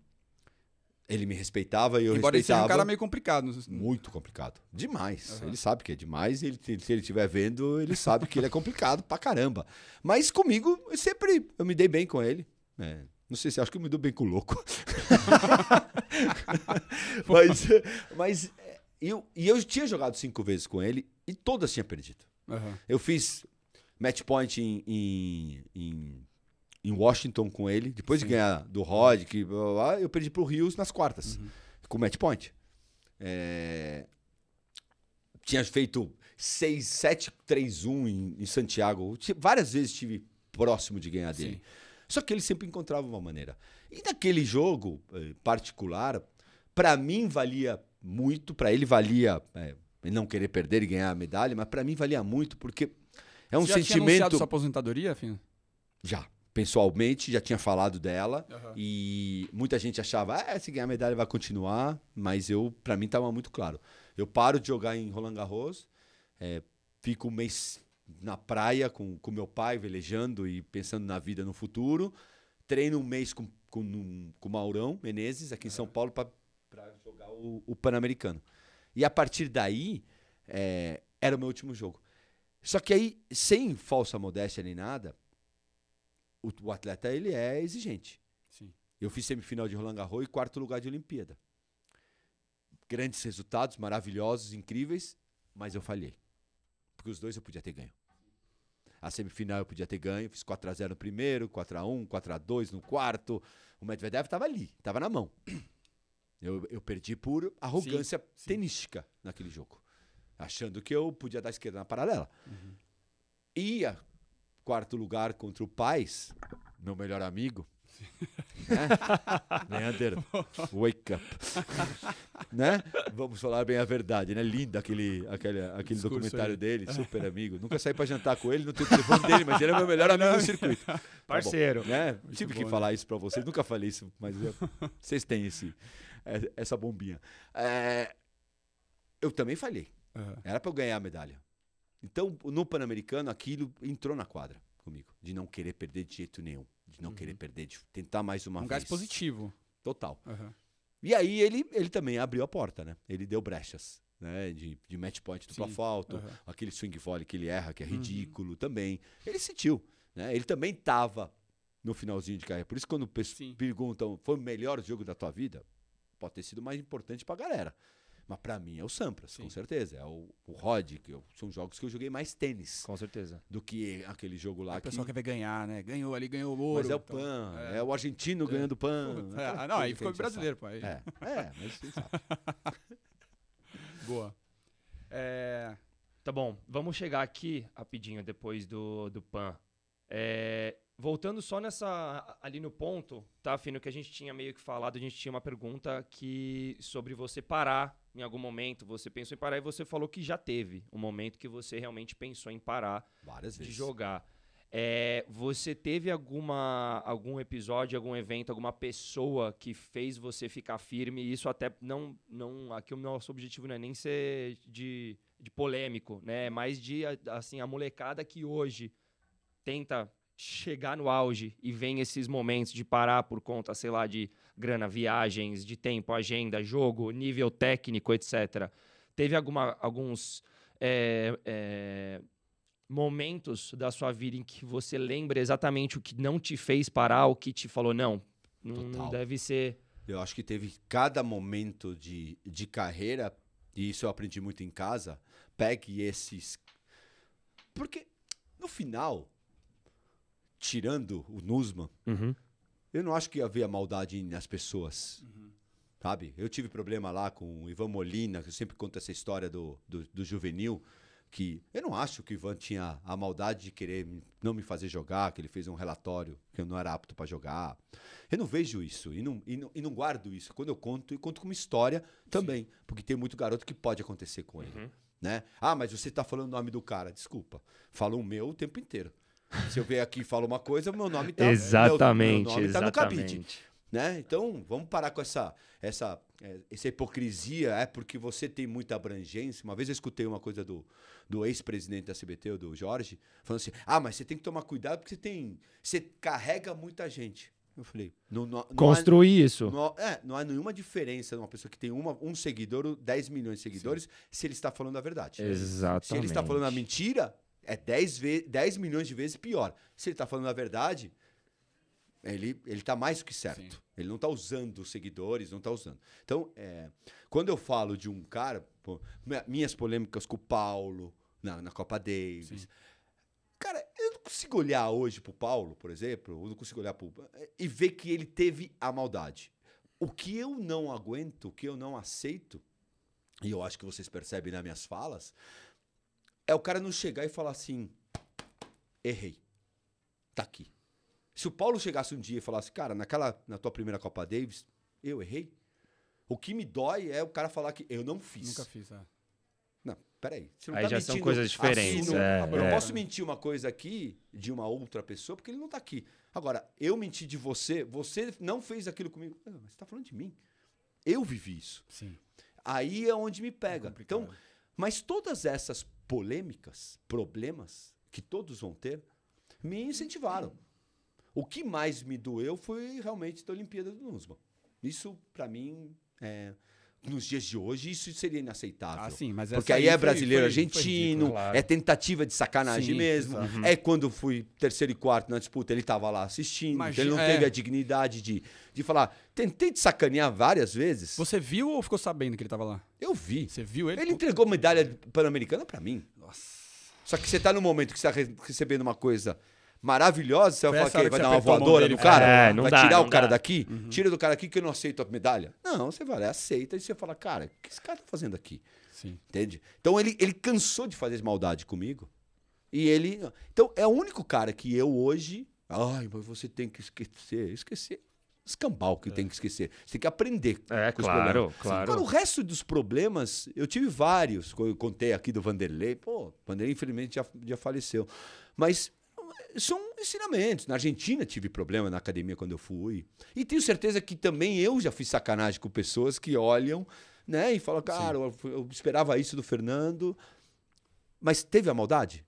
ele me respeitava e eu Embora respeitava. Embora ele seja um cara meio complicado. Muito complicado. Demais. Uhum. Ele sabe que é demais. Ele, se ele estiver vendo, ele sabe que ele é complicado pra caramba. Mas comigo, eu sempre eu me dei bem com ele. É. Não sei se acho que eu me dou bem com o louco. mas mas é, eu, e eu tinha jogado cinco vezes com ele e todas tinha perdido. Uhum. Eu fiz match point em, em, em em Washington com ele, depois Sim. de ganhar do Rod, que blá, blá, blá, eu perdi pro Rios nas quartas, uhum. com o Matt Point. É... Tinha feito 6, 7, 3, 1 em, em Santiago. Várias vezes estive próximo de ganhar dele. Sim. Só que ele sempre encontrava uma maneira. E naquele jogo eh, particular, para mim valia muito, para ele valia é, não querer perder e ganhar a medalha, mas para mim valia muito porque é um Você já sentimento. Tinha sua aposentadoria, Fino? Já pessoalmente, já tinha falado dela. Uhum. E muita gente achava, ah, se ganhar medalha vai continuar. Mas eu, para mim, estava muito claro. Eu paro de jogar em Roland Garros, é, fico um mês na praia com, com meu pai, velejando e pensando na vida no futuro. Treino um mês com, com, um, com Maurão Menezes, aqui em uhum. São Paulo, para jogar o, o Pan-Americano. E a partir daí, é, era o meu último jogo. Só que aí, sem falsa modéstia nem nada, o, o atleta ele é exigente. Sim. Eu fiz semifinal de Roland Garros e quarto lugar de Olimpíada. Grandes resultados, maravilhosos, incríveis, mas eu falhei. Porque os dois eu podia ter ganho. A semifinal eu podia ter ganho, fiz 4x0 no primeiro, 4x1, 4x2 no quarto. O Medvedev estava ali, estava na mão. Eu, eu perdi por arrogância sim, sim. tenística naquele jogo achando que eu podia dar esquerda na paralela. Uhum quarto lugar contra o Paz, meu melhor amigo. né? Leander, wake up. né? Vamos falar bem a verdade, né? Lindo aquele, aquele, aquele documentário aí. dele, super amigo. Nunca saí para jantar com ele, não tenho telefone dele, mas ele é meu melhor amigo do circuito. Parceiro. Tá bom, né? Tive bom, que né? falar isso para vocês, nunca falei isso, mas eu, vocês têm esse, é, essa bombinha. É, eu também falei, Uhum. Era para eu ganhar a medalha. Então, no Pan-Americano, aquilo entrou na quadra comigo, de não querer perder de jeito nenhum, de não uhum. querer perder, de tentar mais uma um vez. Um gás positivo. Total. Uhum. E aí ele, ele também abriu a porta, né? Ele deu brechas, né? De, de match point do falta, uhum. aquele swing volley que ele erra, que é uhum. ridículo também. Ele sentiu, né? Ele também estava no finalzinho de carreira. Por isso, quando Sim. perguntam, foi o melhor jogo da tua vida? Pode ter sido mais importante pra galera. Mas para mim é o Sampras, Sim. com certeza. É o, o Rod, que eu, são jogos que eu joguei mais tênis. Com certeza. Do que aquele jogo lá. O pessoal que... quer ver ganhar, né? Ganhou ali, ganhou o ouro. Mas é o então, Pan, é... é o argentino é. ganhando Pan. É, ah, não, aí ficou brasileiro, pai. É, é mas você sabe. Boa. É... Tá bom, vamos chegar aqui rapidinho depois do, do Pan. É, Voltando só nessa ali no ponto, tá, Fino, que a gente tinha meio que falado, a gente tinha uma pergunta que sobre você parar em algum momento, você pensou em parar e você falou que já teve um momento que você realmente pensou em parar Várias de vezes. jogar. É, você teve alguma algum episódio, algum evento, alguma pessoa que fez você ficar firme? E isso até não não aqui o nosso objetivo não é nem ser de, de polêmico, né? É mais de assim a molecada que hoje tenta chegar no auge e vem esses momentos de parar por conta, sei lá, de grana, viagens, de tempo, agenda, jogo, nível técnico, etc. Teve alguma, alguns é, é, momentos da sua vida em que você lembra exatamente o que não te fez parar, o que te falou, não, não Total. deve ser. Eu acho que teve cada momento de, de carreira, e isso eu aprendi muito em casa, pegue esses. Porque no final, tirando o Nusman, uhum. eu não acho que havia maldade nas pessoas. Uhum. Sabe? Eu tive problema lá com o Ivan Molina, que eu sempre conto essa história do, do, do juvenil que eu não acho que o Ivan tinha a maldade de querer não me fazer jogar, que ele fez um relatório que eu não era apto para jogar. Eu não vejo isso e não, e, não, e não guardo isso. Quando eu conto, eu conto com uma história também, Sim. porque tem muito garoto que pode acontecer com ele. Uhum. Né? Ah, mas você está falando o nome do cara. Desculpa. falou o meu o tempo inteiro. Se eu vier aqui e falo uma coisa, meu nome tá. Exatamente. Meu, meu nome exatamente. tá no cabide. Né? Então, vamos parar com essa, essa, é, essa hipocrisia, é porque você tem muita abrangência. Uma vez eu escutei uma coisa do, do ex-presidente da CBT, do Jorge, falando assim: ah, mas você tem que tomar cuidado porque você tem. Você carrega muita gente. Eu falei, não, não, construir não isso. Não, é, não há nenhuma diferença numa uma pessoa que tem uma, um seguidor, 10 milhões de seguidores, Sim. se ele está falando a verdade. Exatamente. Se ele está falando a mentira, é 10, 10 milhões de vezes pior. Se ele está falando a verdade, ele está mais do que certo. Sim. Ele não está usando os seguidores, não está usando. Então, é, quando eu falo de um cara, pô, minhas polêmicas com o Paulo na, na Copa Davis. Sim. Cara, eu não consigo olhar hoje para o Paulo, por exemplo, eu não consigo olhar para e ver que ele teve a maldade. O que eu não aguento, o que eu não aceito, e eu acho que vocês percebem nas minhas falas, é o cara não chegar e falar assim: errei. Tá aqui. Se o Paulo chegasse um dia e falasse, cara, naquela, na tua primeira Copa Davis, eu errei. O que me dói é o cara falar que eu não fiz. Nunca fiz, ah. Não, peraí. Você não aí tá já mentindo, são coisas ah, diferentes. Assumo, é, eu é. posso mentir uma coisa aqui de uma outra pessoa porque ele não tá aqui. Agora, eu menti de você, você não fez aquilo comigo. Ah, mas você tá falando de mim. Eu vivi isso. Sim. Aí é onde me pega. É então, mas todas essas polêmicas, problemas que todos vão ter, me incentivaram. O que mais me doeu foi realmente da Olimpíada do Nussbaum. Isso, para mim, é, nos dias de hoje, isso seria inaceitável. Ah, sim, mas Porque aí, é brasileiro foi, foi, argentino, foi claro. é tentativa de sacanagem sim, mesmo. Uhum. É quando fui terceiro e quarto na disputa, ele estava lá assistindo. Imagina, então ele não é. teve a dignidade de, de falar. Tentei te sacanear várias vezes. Você viu ou ficou sabendo que ele estava lá? Eu vi. Você viu ele? Ele entregou medalha pan-americana para mim. Nossa. Só que você está no momento que você está recebendo uma coisa maravilhosa, você vai falar que vai dar uma voadora no cara? Ah, é, vai dá, tirar o cara dá. daqui? Uhum. Tira do cara aqui que eu não aceito a medalha? Não, você vai lá, aceita e você fala, cara, o que esse cara tá fazendo aqui? Sim. Entende? Então ele, ele cansou de fazer maldade comigo. E ele. Então é o único cara que eu hoje. Ai, mas você tem que esquecer. Esquecer é escambau que é. tem que esquecer. Você tem que aprender. É, claro, claro. Agora, o resto dos problemas, eu tive vários. Eu contei aqui do Vanderlei. Pô, Vanderlei, infelizmente, já, já faleceu. Mas são ensinamentos. Na Argentina tive problema na academia quando eu fui. E tenho certeza que também eu já fiz sacanagem com pessoas que olham né, e falam, cara, eu, eu, esperava isso do Fernando. Mas teve a maldade?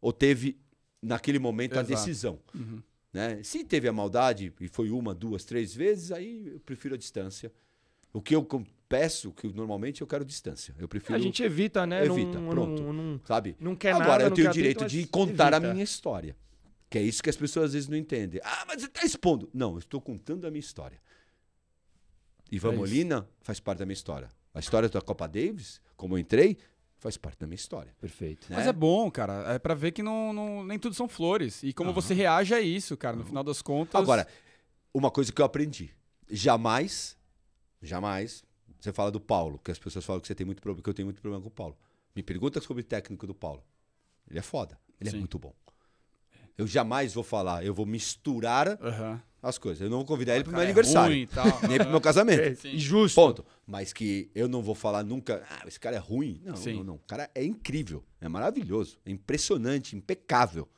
Ou teve, naquele momento, Exato. a decisão? Uhum. Né? Se teve a maldade, e foi uma, duas, três vezes, aí eu prefiro a distância. O que eu peço, que normalmente eu quero distância. Eu prefiro. A gente evita, né? Evita, num, pronto. Num, sabe? Não quer Agora, nada, eu tenho o direito de contar evita. a minha história. Que é isso que as pessoas às vezes não entendem. Ah, mas você está expondo. Não, eu estou contando a minha história. Ivan é Molina faz parte da minha história. A história da Copa Davis, como eu entrei, faz parte da minha história. Perfeito. Né? Mas é bom, cara. É para ver que não, não, nem tudo são flores. E como uhum. você reage a isso, cara. No uhum. final das contas. Agora, uma coisa que eu aprendi. Jamais, jamais. Você fala do Paulo, que as pessoas falam que você tem muito problema, que eu tenho muito problema com o Paulo. Me pergunta sobre o técnico do Paulo. Ele é foda. Ele é Sim. é muito bom. Eu jamais vou falar. Eu vou misturar uhum. as coisas. Eu não vou convidar ele para o meu é aniversário. Ruim, tal, nem pro meu casamento. É, Injusto. Ponto. Mas que eu não vou falar nunca. Ah, esse cara é ruim. Não, sim. não, não. O cara é incrível. É maravilhoso. É impressionante, impecável.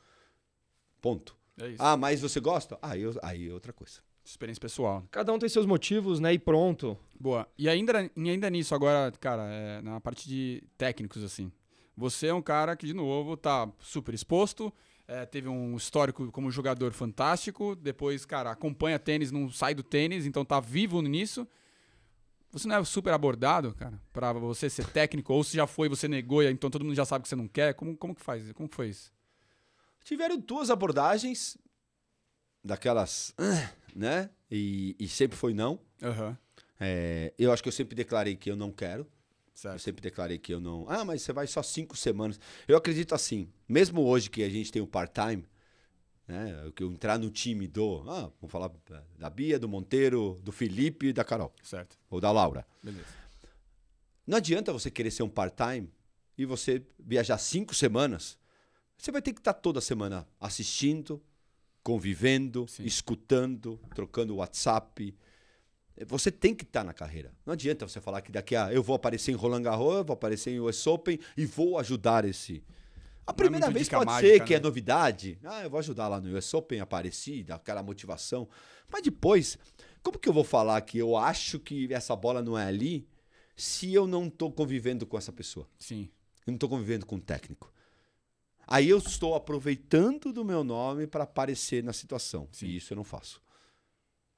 Ponto. É isso. Ah, mas você gosta? Ah, eu, aí é outra coisa. Experiência pessoal. Cada um tem seus motivos, né? E pronto. Boa. E ainda, e ainda nisso, agora, cara, é na parte de técnicos, assim. Você é um cara que, de novo, tá super exposto é, teve um histórico como jogador fantástico. Depois, cara, acompanha tênis, não sai do tênis, então tá vivo nisso. Você não é super abordado, cara, pra você ser técnico? Ou se já foi, você negou, então todo mundo já sabe que você não quer? Como, como que faz? Como que foi isso? Tiveram duas abordagens daquelas, ah", né? E, e sempre foi não. Uhum. É, eu acho que eu sempre declarei que eu não quero. Certo. Eu sempre declarei que eu não. Ah, mas você vai só cinco semanas. Eu acredito assim, mesmo hoje que a gente tem o um part-time, né? Que eu entrar no time do. Ah, vamos falar da Bia, do Monteiro, do Felipe e da Carol. Certo. Ou da Laura. Beleza. Não adianta você querer ser um part-time e você viajar cinco semanas. Você vai ter que estar toda semana assistindo, convivendo, Sim. escutando, trocando WhatsApp, você tem que estar tá na carreira. Não adianta você falar que daqui a eu vou aparecer em Roland Garros, eu vou aparecer em US Open e vou ajudar esse. A é primeira vez pode mágica, ser que é né? é novidade. Ah, eu vou ajudar lá no US Open, apareci, dar aquela motivação. Mas depois, como que eu vou falar que eu acho que essa bola não é ali se eu não estou convivendo com essa pessoa? Sim. Eu não estou convivendo com o um técnico. Aí eu estou aproveitando do meu nome para aparecer na situação. Sim. E isso eu não faço.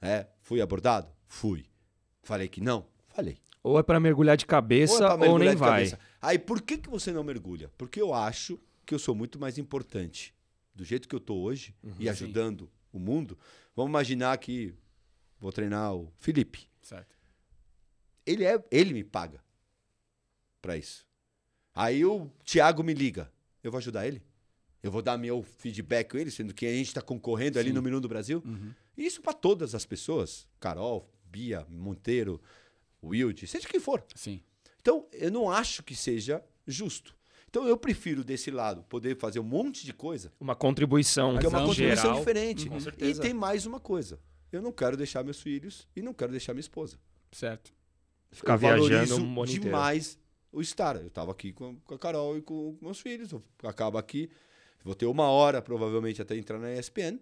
É, fui abordado? Fui. Falei que não? Falei. Ou é para mergulhar de cabeça ou, é ou nem vai. Cabeça. Aí por que, que você não mergulha? Porque eu acho que eu sou muito mais importante do jeito que eu tô hoje uhum, e ajudando sim. o mundo. Vamos imaginar que vou treinar o Felipe. Certo. Ele é, ele me paga para isso. Aí o Thiago me liga. Eu vou ajudar ele? Eu vou dar meu feedback a ele, sendo que a gente está concorrendo sim. ali no Minuto do Brasil? Uhum. Isso para todas as pessoas. Carol, Bia, Monteiro, Wilde, seja quem for. Sim. Então, eu não acho que seja justo. Então, eu prefiro desse lado poder fazer um monte de coisa. Uma contribuição, que é uma contribuição geral, uhum. diferente. E tem mais uma coisa. Eu não quero deixar meus filhos e não quero deixar minha esposa. Certo. Ficar eu viajando demais inteiro. o estar. Eu estava aqui com a Carol e com meus filhos. Eu acabo aqui. Vou ter uma hora, provavelmente, até entrar na ESPN.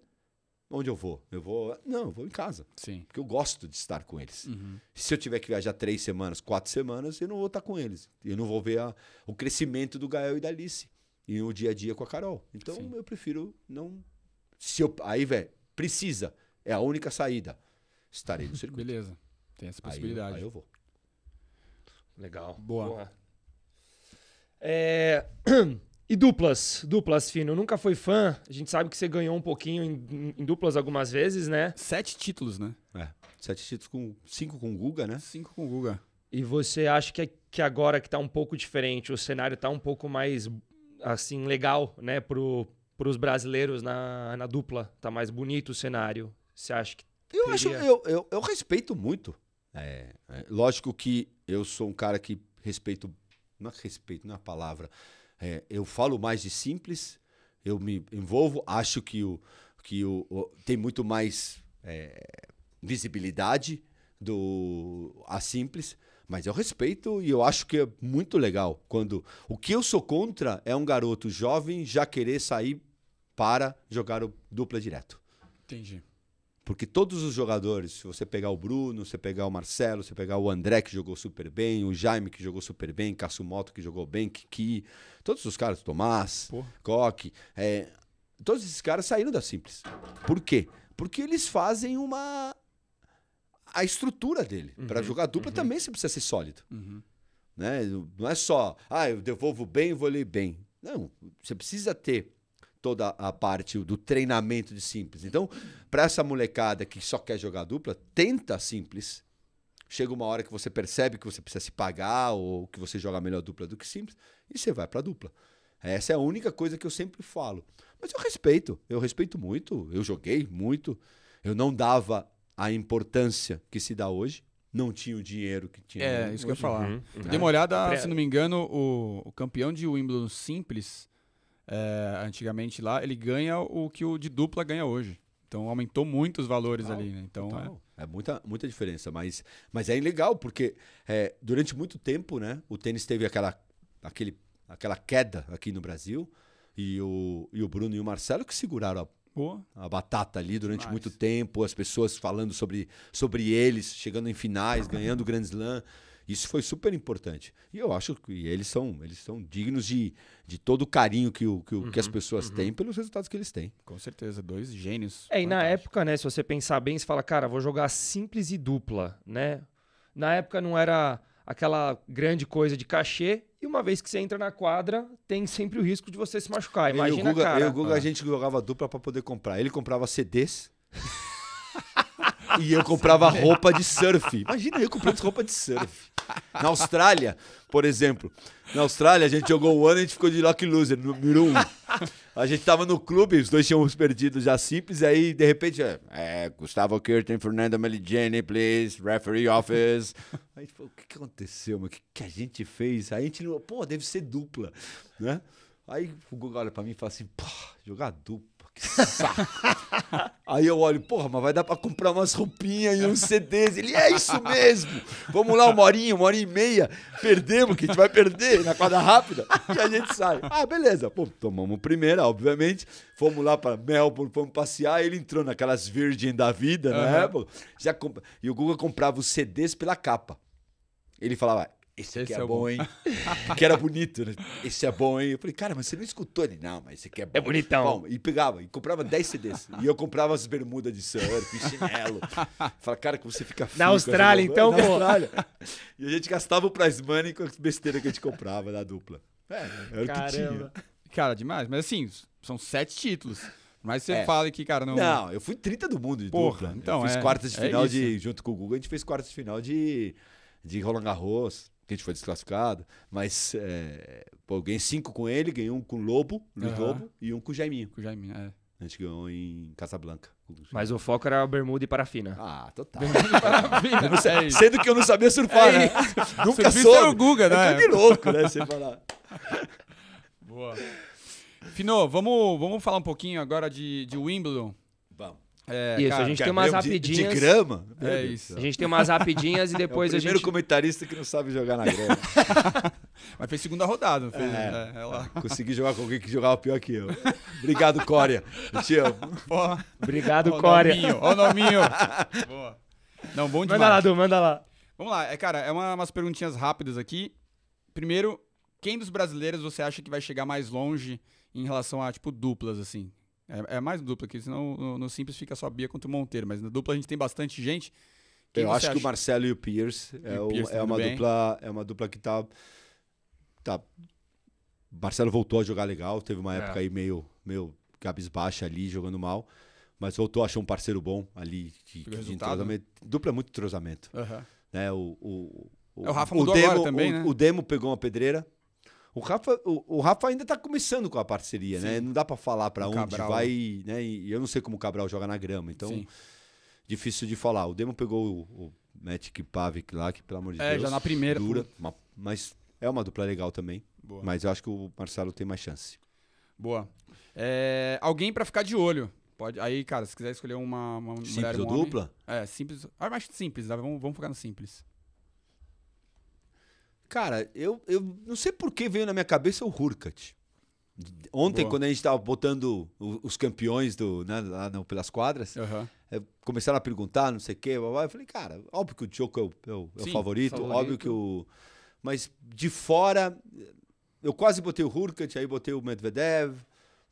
Onde eu vou? Eu vou. Não, eu vou em casa. Sim. Porque eu gosto de estar com eles. Uhum. Se eu tiver que viajar três semanas, quatro semanas, eu não vou estar com eles. Eu não vou ver a, o crescimento do Gael e da Alice. E o dia a dia com a Carol. Então Sim. eu prefiro não. Se eu... Aí, velho, precisa. É a única saída. Estarei no circuito. Beleza. Tem essa possibilidade. Aí, aí eu vou. Legal. Boa. Boa. É. E duplas, duplas, Fino. Nunca foi fã. A gente sabe que você ganhou um pouquinho em, em duplas algumas vezes, né? Sete títulos, né? É. Sete títulos com. Cinco com o Guga, né? Cinco com o Guga. E você acha que, que agora que tá um pouco diferente, o cenário tá um pouco mais, assim, legal, né? Pro, pros brasileiros na, na dupla. Tá mais bonito o cenário. Você acha que. Eu acho. Eu, eu, eu respeito muito. É, é, lógico que eu sou um cara que respeito. Não é respeito, não é a palavra é, eu falo mais de simples, eu me envolvo, acho que, o, que o, o tem muito mais é, visibilidade do a simples, mas eu respeito e eu acho que é muito legal quando o que eu sou contra é um garoto jovem já querer sair para jogar o dupla direto. Entendi. Porque todos os jogadores, se você pegar o Bruno, você pegar o Marcelo, você pegar o André que jogou super bem, o Jaime que jogou super bem, Moto, que jogou bem, Kiki, todos os caras, Tomás, Coque, é, todos esses caras saíram da Simples. Por quê? Porque eles fazem uma. a estrutura dele. Uhum, para jogar dupla uhum. também você precisa ser sólido. Uhum. Né? Não é só, ah, eu devolvo bem, vou ler bem. Não, você precisa ter toda a parte do treinamento de simples. Então, para essa molecada que só quer jogar dupla, tenta simples. Chega uma hora que você percebe que você precisa se pagar ou que você joga melhor dupla do que simples e você vai para dupla. Essa é a única coisa que eu sempre falo. Mas eu respeito, eu respeito muito, eu joguei muito, eu não dava a importância que se dá hoje, não tinha o dinheiro que tinha. É, isso que eu ia falar. uhum. uhum. Dei uma olhada, se não me engano, o, o campeão de Wimbledon simples é, antigamente lá, ele ganha o que o de dupla ganha hoje. Então aumentou muito os valores total, ali, né? Então é... é muita, muita diferença, mas, mas é legal porque é, durante muito tempo, né, o tênis teve aquela, aquele, aquela queda aqui no Brasil e o, e o Bruno e o Marcelo que seguraram a Boa. A batata ali durante Demais. muito tempo, as pessoas falando sobre, sobre eles, chegando em finais, ganhando o Grand Slam. Isso foi super importante. E eu acho que eles são, eles são dignos de, de todo o carinho que, o, que, o, uhum, que as uhum, pessoas uhum. têm pelos resultados que eles têm. Com certeza, dois gênios. É, e na época, né, se você pensar bem, você fala, cara, vou jogar simples e dupla, né? Na época não era aquela grande coisa de cachê. E uma vez que você entra na quadra, tem sempre o risco de você se machucar. Imagina, eu Guga, cara. Eu e o Guga, ah. a gente jogava dupla para poder comprar. Ele comprava CDs. e eu comprava roupa de surf. Imagina eu comprando roupa de surf. Na Austrália, por exemplo. Na Austrália, a gente jogou um ano e a gente ficou de lock loser, número um. A gente tava no clube, os dois tínhamos perdido já simples, aí de repente, é, é Gustavo Kirten, Fernando Meligeni, please, referee office. Aí a gente falou, o que, que aconteceu, mano? O que, que a gente fez? Aí a gente pô, deve ser dupla, né? Aí o Google olha pra mim e fala assim, pô, jogar dupla que saco. Aí eu olho, porra, mas vai dar pra comprar umas roupinhas e uns CDs. Ele, é isso mesmo. Vamos lá, uma horinha, uma hora e meia. Perdemos, que a gente vai perder na quadra rápida. E a gente sai. Ah, beleza. Pô, tomamos primeira, obviamente. Fomos lá pra Melbourne, fomos passear. Ele entrou naquelas virgem da vida, uhum. né? já comp... E o Guga comprava os CDs pela capa. Ele falava, esse aqui é, é, bom, hein? que era bonito, né? Esse é bom, hein? Eu falei, cara, mas você não escutou ele? Não, mas esse aqui é bom. É bonitão. Bom, e pegava, e comprava 10 CDs. E eu comprava as bermudas de surf, chinelo. Falei, cara, que você fica Na Austrália, então, Na pô. Austrália. E a gente gastava o prize money com as besteiras que a gente comprava da dupla. É, era Caramba. o que tinha. Cara, demais. Mas assim, são sete títulos. Mas você é. fala que, cara, não. Não, eu fui 30 do mundo de Porra, dupla. Então, eu fiz é, quartas de é final é de. Junto com o Google, a gente fez quartas de final de, de Roland Garros que a gente foi desclassificado, mas é, pô, eu ganhei cinco com ele, ganhei um com o Lobo, Luiz uhum. Lobo, e um com o Jaiminho. Com o Jaiminho, é. A gente ganhou em Casablanca. Mas o foco era bermuda e parafina. Ah, total. Bermuda e parafina. É sendo que eu não sabia surfar, é né? Nunca sou. É o Guga, né? É louco, né? Você falar. Boa. Finô, vamos, vamos falar um pouquinho agora de, de Wimbledon. Vamos. É, isso, cara, a gente cara, tem umas rapidinhas. De, de grama? É, é isso. A gente tem umas rapidinhas e depois é o primeiro comentarista que não sabe jogar na grama. Mas fez segunda rodada, não fez? É, é, é Consegui jogar com alguém que jogava pior que eu. Obrigado, Cória. Eu te amo. Obrigado, Ó, Coreia. Ó, o nominho. Boa. Não, bom demais. Manda lá, Du, manda lá. Vamos lá, é, cara, é uma, umas perguntinhas rápidas aqui. Primeiro, quem dos brasileiros você acha que vai chegar mais longe em relação a, tipo, duplas, assim? É, é mais dupla porque senão no, no, simples fica só Bia contra o Monteiro, mas na dupla a gente tem bastante gente. Quem eu acho acha? que o Marcelo e o Pierce, e é, o Pierce, tá é, uma dupla, é uma dupla que tá, tá. Marcelo voltou a jogar legal, teve uma é. época aí meio, meio cabisbaixa ali, jogando mal. Mas voltou, a achar um parceiro bom ali de entrosamento. Né? Dupla é muito entrosamento. Uhum. Né? O, o, o, é, o Rafa mudou o demo, agora também, o, né? O Demo pegou uma pedreira, o Rafa, o, o Rafa ainda está começando com a parceria, né? Sim. né? Não dá para falar para onde Cabral. vai, né? E eu não sei como o Cabral joga na grama, então Sim. difícil de falar. O Demo pegou o, o Matic Pavic lá, que pelo amor de é, Deus. É, já na primeira. Dura, uma, mas é uma dupla legal também. Boa. Mas eu acho que o Marcelo tem mais chance. Boa. É, alguém para ficar de olho. Pode, aí, cara, se quiser escolher uma, uma simples mulher. Simples ou um dupla? É, simples. Ah, mais simples, tá? vamos, vamos focar no simples. Cara, eu, eu não sei por que veio na minha cabeça o Hurkat. Ontem, Boa. quando a gente estava botando os campeões do, né, lá no, pelas quadras, uhum. começaram a perguntar, não sei o quê. Eu falei, cara, óbvio que o Djoko é, é o, é o, Sim, favorito, favorito, óbvio que o. Mas de fora, eh, eu quase botei o Hurkat, aí botei o Medvedev,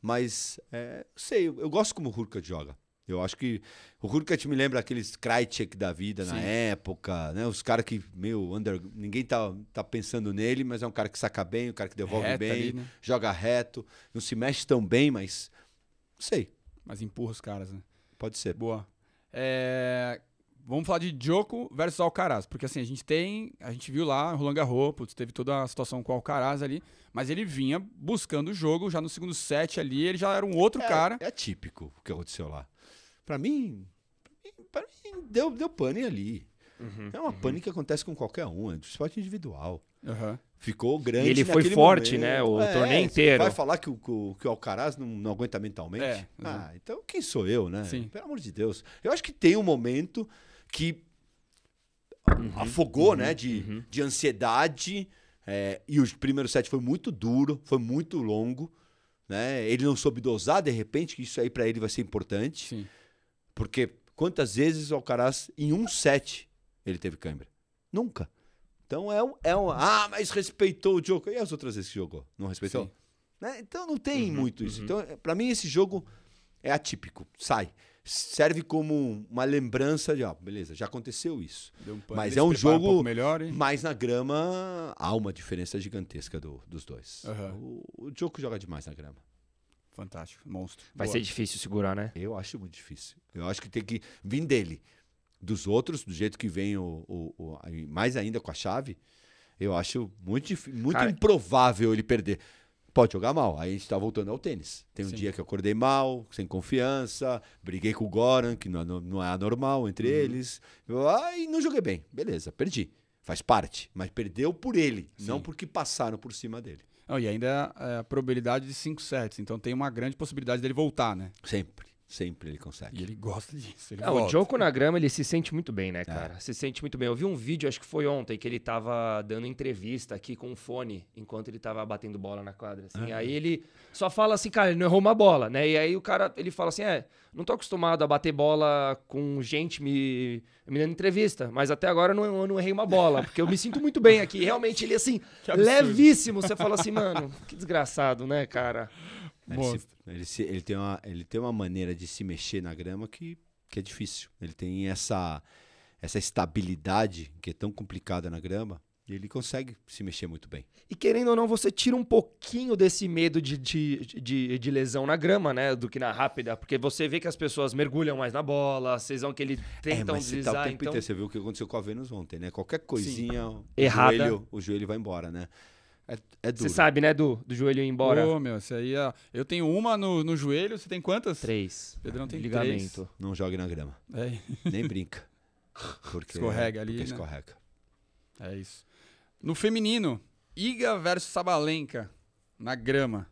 mas é, sei, eu, eu gosto como o Hurkat joga. Eu acho que o Hurkat me lembra é aqueles Krycek da vida Sim. na época, né? Os caras que, meu, under, ninguém tá, tá pensando nele, mas é um cara que saca bem, um cara que devolve Reta bem, ali, né? joga reto, não se mexe tão bem, mas não sei. Mas empurra os caras, né? Pode ser. Boa. É... Vamos falar de Djoko versus Alcaraz, porque assim, a gente tem, a gente viu lá Roland Garros, teve toda a situação com o Alcaraz ali, mas ele vinha buscando o jogo já no segundo set ali, ele já era um outro é, cara. É típico o que aconteceu lá. Para mim, pra mim deu, deu pane ali. Uhum, é uma uhum. pane que acontece com qualquer um, é do esporte individual. Uhum. Ficou grande. E ele foi forte, momento. né? O é, torneio inteiro. Vai falar que o, que o Alcaraz não, não aguenta mentalmente? É, ah, então quem sou eu, né? Sim. Pelo amor de Deus. Eu acho que tem um momento que uhum, afogou, uhum, né? De, uhum. de ansiedade. É, e o primeiro set foi muito duro, foi muito longo. Né? Ele não soube dosar, de repente, que isso aí para ele vai ser importante. Sim. Porque quantas vezes o Alcaraz, em um set, ele teve câimbra? Nunca. Então é um, é um. Ah, mas respeitou o jogo. E as outras vezes que jogou? Não respeitou? Né? Então não tem uhum, muito isso. Uhum. Então, é, para mim, esse jogo é atípico. Sai. Serve como uma lembrança de, ó, ah, beleza, já aconteceu isso. Um mas é um jogo um melhor, hein? mas na grama há uma diferença gigantesca do, dos dois. Uhum. O, o jogo joga demais na grama. Fantástico, monstro. Vai Boa. ser difícil segurar, né? Eu acho muito difícil. Eu acho que tem que vir dele. Dos outros, do jeito que vem o, o, o mais ainda com a chave, eu acho muito, muito Cara, improvável ele perder. Pode jogar mal, aí a gente tá voltando ao tênis. Tem um sim. dia que eu acordei mal, sem confiança, briguei com o Goran, que não, não é anormal entre uhum. eles. Aí não joguei bem. Beleza, perdi. Faz parte. Mas perdeu por ele, sim. não porque passaram por cima dele. Não, e ainda é, a probabilidade de 5 sets, então tem uma grande possibilidade dele voltar, né? Sempre. Sempre ele consegue. E ele gosta disso. Ele ah, o Joko na grama, ele se sente muito bem, né, é. cara? É. Se sente muito bem. Eu vi um vídeo, acho que foi ontem, que ele tava dando entrevista aqui com um fone, enquanto ele tava batendo bola na quadra. Assim. Ah. Aí ele só fala assim, cara, ele não errou uma bola, né? E aí o cara, ele fala assim, é, não tô acostumado a bater bola com gente me, me dando entrevista, mas até agora não, eu não errei uma bola, porque eu me sinto muito bem aqui. Realmente, ele assim, levíssimo. Você fala assim, mano, que desgraçado, né, cara? Ele, se, ele, se, ele, tem uma, ele tem uma maneira de se mexer na grama que, que é difícil. Ele tem essa, essa estabilidade que é tão complicada na grama ele consegue se mexer muito bem. E querendo ou não, você tira um pouquinho desse medo de, de, de, de, lesão na grama, né? Do que na rápida, porque você vê que as pessoas mergulham mais na bola, vocês vão que ele é, tentam é, mas deslizar. Tá o tempo então... inteiro. Você viu o que aconteceu com a Vênus ontem, né? Qualquer coisinha, o, Errada. Joelho, o joelho vai embora, né? É, é duro. Você sabe, né, do, do joelho ir embora. Ô, meu, isso aí é... Eu tenho uma no, no joelho, você tem quantas? Três. Pedrão tem Ligamento. três. Não jogue na grama. É. Nem brinca. Porque, escorrega ali, porque né? escorrega. É isso. No feminino, Iga versus Sabalenka, na grama.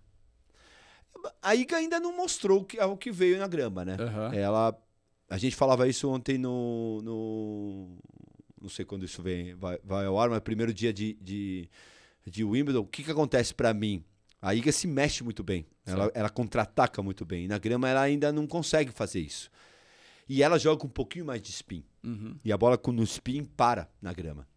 A Iga ainda não mostrou o que, o que veio na grama, né? Uhum. Ela... A gente falava isso ontem no... no não sei quando isso vem, vai, vai ao ar, mas primeiro dia de, de de Wimbledon, o que, que acontece para mim? A Iga se mexe muito bem, ela, ela contra-ataca muito bem. E na grama ela ainda não consegue fazer isso. E ela joga um pouquinho mais de spin. Uhum. E a bola no spin para na grama.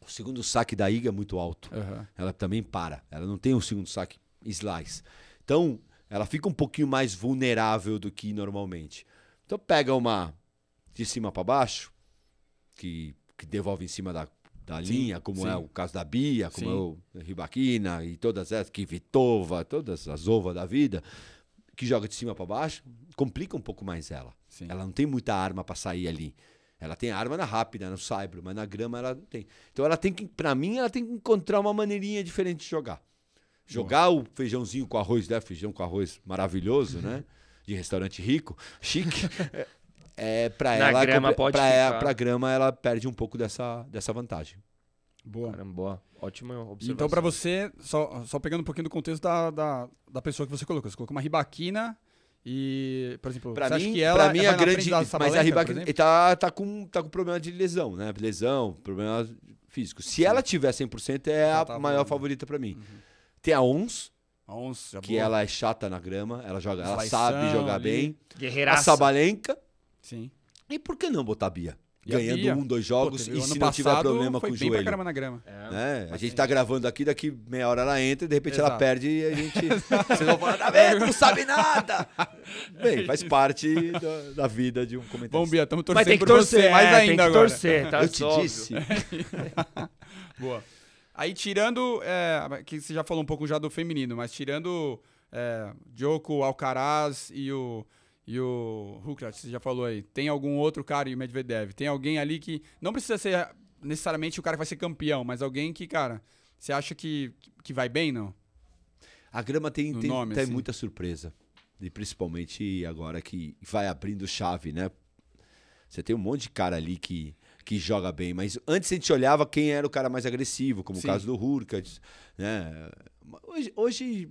O segundo saque da Iga é muito alto. Uhum. Ela também para. Ela não tem um segundo saque slice. Então, ela fica um pouquinho mais vulnerável do que normalmente. Então, pega uma de cima para baixo, que, que devolve em cima da da sim, linha, como é sim. é o caso da Bia, como é sim. é o Ribaquina e todas essas, que Vitova todas as ovas da vida, que joga de cima para baixo, complica um pouco mais ela. Ela não tem muita arma para sair ali. Ela tem arma na rápida, no saibro, mas na grama ela não tem. Então ela tem que, para mim, ela tem que encontrar uma maneirinha diferente de jogar. Jogar Boa. o feijãozinho com arroz, né? Feijão com arroz maravilhoso, né? uhum. né? De restaurante rico, chique. é, para ela, grama pra, pra, ela, pra grama ela perde um pouco dessa, dessa vantagem. Boa. Caramba, boa. Ótima observação. Então, para você, só, só pegando um pouquinho do contexto da, da, da pessoa que você colocou. Você colocou uma ribaquina e, por exemplo, pra mim, ela pra mim a grande, Mas a ribaquina tá, tá, com, tá com problema de lesão, né? Lesão, problema físico. Se Sim. ela tiver 100%, é a tá maior né? favorita para mim. Uhum. Tem a ONS, Onça, que boa. ela é chata na grama, ela joga, ela sabe jogar ali. bem. Guerreiraça. A Sabalenka, Sim. E por que não botar Bia? E ganhando Bia? um, dois jogos Pô, e se não tiver problema com o joelho. Pra na grama. É, né? a gente tá gravando aqui, daqui meia hora ela entra e de repente Exato. ela perde e a gente. Vocês vão falar, tá Não sabe nada! Bem, faz parte da, da, vida de um comentarista. Bom, Bia, estamos torcendo. Mas tem que torcer, você, mais é, ainda tem que agora. torcer, tá? Eu te óbvio. disse. Boa. Aí tirando. É, que você já falou um pouco já do feminino, mas tirando é, Djoko, Alcaraz e o e o Hukrat, você já falou aí, tem algum outro cara e o Medvedev, tem alguém ali que não precisa ser necessariamente o cara que vai ser campeão, mas alguém que, cara, você acha que, que vai bem, não? A grama tem, no tem, nome, tem assim. muita surpresa. E principalmente agora que vai abrindo chave, né? Você tem um monte de cara ali que, que joga bem, mas antes a gente olhava quem era o cara mais agressivo, como Sim. o caso do Hurkacz, né? Hoje, hoje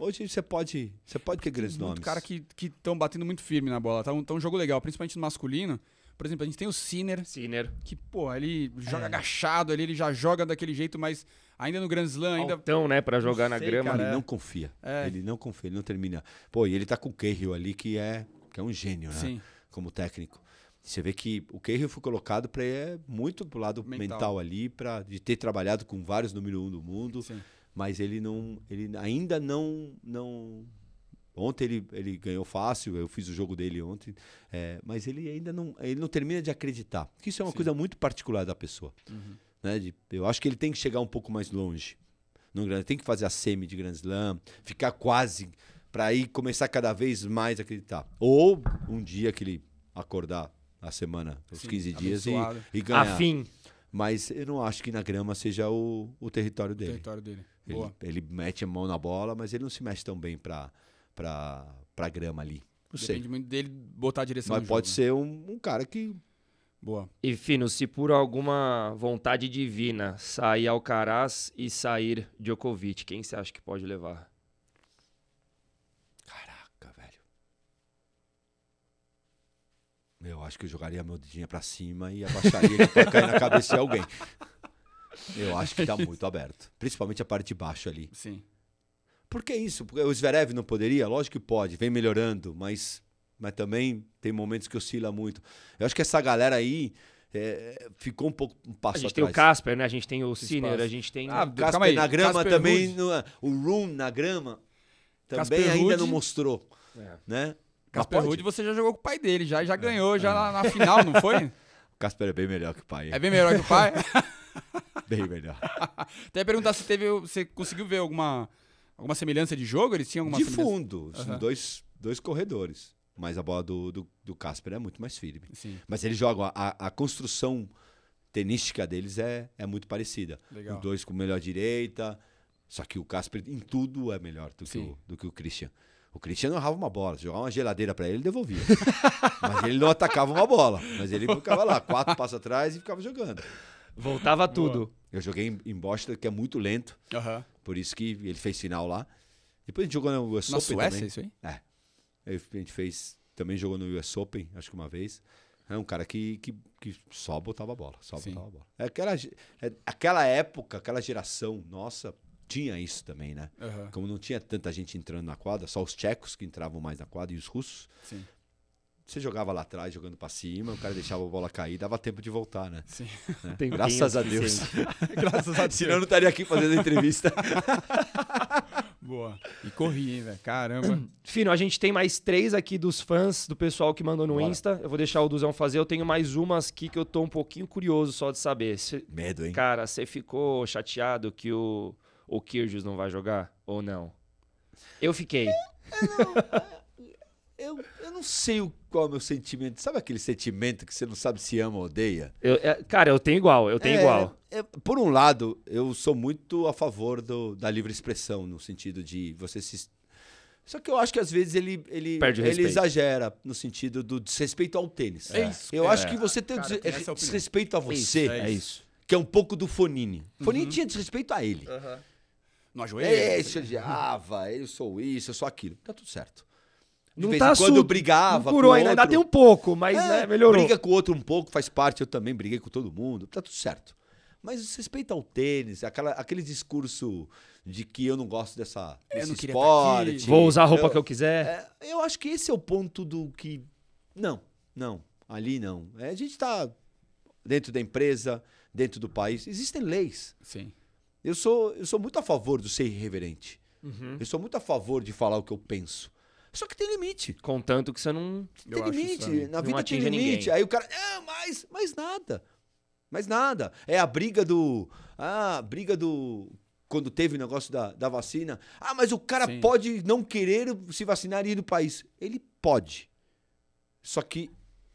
Hoje você pode. Você pode ter grandes nomes. cara que estão batendo muito firme na bola. Tá um, tá um jogo legal, principalmente no masculino. Por exemplo, a gente tem o Sinner. Sinner. Que, pô, ele joga é. agachado ali, ele já joga daquele jeito, mas ainda no Grand Slam, ainda. Então, né, para jogar não na sei, grama. Cara, ele é. não confia. É. Ele não confia, ele não termina. Pô, e ele tá com o Cahill ali, que é, que é um gênio, né? Sim. Como técnico. Você vê que o Cahill foi colocado para é muito pro lado mental, mental ali, para de ter trabalhado com vários número um do mundo. Sim mas ele não, ele ainda não, não Ontem ele, ele ganhou fácil, eu fiz o jogo dele ontem, é, mas ele ainda não, ele não termina de acreditar. Isso é uma Sim. coisa muito particular da pessoa. Uhum. Né? De, eu acho que ele tem que chegar um pouco mais longe. No, tem que fazer a semi de Grand Slam, ficar quase para aí começar cada vez mais a acreditar. Ou um dia que ele acordar a semana, os Sim, 15 dias e, e ganhar. Afim. Mas eu não acho que na grama seja o, o território dele. O território dele. Ele, ele, mete a mão na bola, mas ele não se mexe tão bem pra pra grama ali. Não Depende sei. muito dele botar a direção. Mas pode jogo, né? ser um, um cara que Boa. E Fino, se por alguma vontade divina sair Alcaraz e sair Djokovic, quem você acha que pode levar? Caraca, velho. Eu acho que eu jogaria meu dedinho pra cima e abaixaria ele pra cair na cabeça de alguém. Eu acho que tá muito aberto. Principalmente a parte de baixo ali. Sim. Por que isso? Porque o Zverev não poderia? Lógico que pode, vem melhorando, mas, mas também tem momentos que oscila muito. Eu acho que essa galera aí é, ficou um pouco um passo A gente atrás. tem o Casper, né? A gente tem o Sinner, a gente tem... Ah, o Casper aí, na grama Casper também, no, é. o Room na grama também Casper ainda Rude. não mostrou, é. né? Casper Rude você já jogou com o pai dele, já, já é. ganhou, já é. na, na final, não foi? O Casper é bem melhor que o pai. É bem melhor que o pai? Bem melhor. Até perguntar se teve, você conseguiu ver alguma, alguma semelhança de jogo? Eles tinham alguma De semelhança? fundo, uhum. dois, dois corredores. Mas a bola do, do, do Casper é muito mais firme. Sim. Mas eles jogam, a, a construção tenística deles é, é muito parecida. Legal. Os dois com melhor direita, só que o Casper em tudo é melhor do, que o, do que o Christian. O Cristiano errava uma bola. Se jogar uma geladeira para ele, ele devolvia. mas ele não atacava uma bola. Mas ele ficava lá, quatro passos atrás e ficava jogando. Voltava tudo. Boa. Eu joguei em Boston, que é muito lento. Por isso que ele fez sinal lá. Depois a gente jogou no US Na Open Suécia, também. isso aí? É. A gente fez... Também jogou no US Open, acho que uma vez. É um cara que, que, que só botava bola, só Sim. botava bola. É aquela, é, aquela época, aquela geração nossa tinha isso também, né? Como não tinha tanta gente entrando na quadra, só os tchecos que entravam mais na quadra e os russos. Sim você jogava lá atrás, jogando para cima, o cara deixava a bola cair, dava tempo de voltar, né? Sim. Né? Tem Graças a Deus. Graças a Deus. Senão eu não estaria aqui fazendo entrevista. Boa. E corri, velho? Caramba. Fino, a gente tem mais três aqui dos fãs, do pessoal que mandou no Bora. Insta. Eu vou deixar o Duzão fazer. Eu tenho mais umas aqui que eu tô um pouquinho curioso só de saber. Cê... Medo, hein? Cara, você ficou chateado que o, o não vai jogar ou não? Eu fiquei. Eu não... Eu, eu não sei o, qual é o meu sentimento. Sabe aquele sentimento que você não sabe se ama ou odeia? Eu, é, cara, eu tenho igual, eu tenho é, igual. É, por um lado, eu sou muito a favor do, da livre expressão, no sentido de você se. Só que eu acho que às vezes ele, ele, ele exagera no sentido do desrespeito ao tênis. É, é isso. Eu é. acho que você tem cara, des... desrespeito a é você. Isso, é isso. Que é um pouco do Fonini. Uhum. Fonini tinha desrespeito a ele. Uhum. No ajoelho? É, né? se odiava, eu sou isso, eu sou aquilo. Tá tudo certo não tá quando eu brigava. Curou ainda, ainda tem um pouco, mas é, né, melhorou. Briga com o outro um pouco, faz parte, eu também briguei com todo mundo, tá tudo certo. Mas respeito ao tênis, aquela, aquele discurso de que eu não gosto dessa eu desse esporte. Vou usar a roupa eu, que eu quiser. É, eu acho que esse é o ponto do que. Não, não, ali não. É, a gente está dentro da empresa, dentro do país. Existem leis. Sim. Eu sou, eu sou muito a favor do ser irreverente. Uhum. Eu sou muito a favor de falar o que eu penso. Só que tem limite. Contanto que você não. Tem Eu limite. Na vida tem limite. Ninguém. Aí o cara. Ah, é, mais nada. mais nada. É a briga do. Ah, briga do. Quando teve o negócio da, da vacina. Ah, mas o cara Sim. pode não querer se vacinar e ir do país. Ele pode. Só que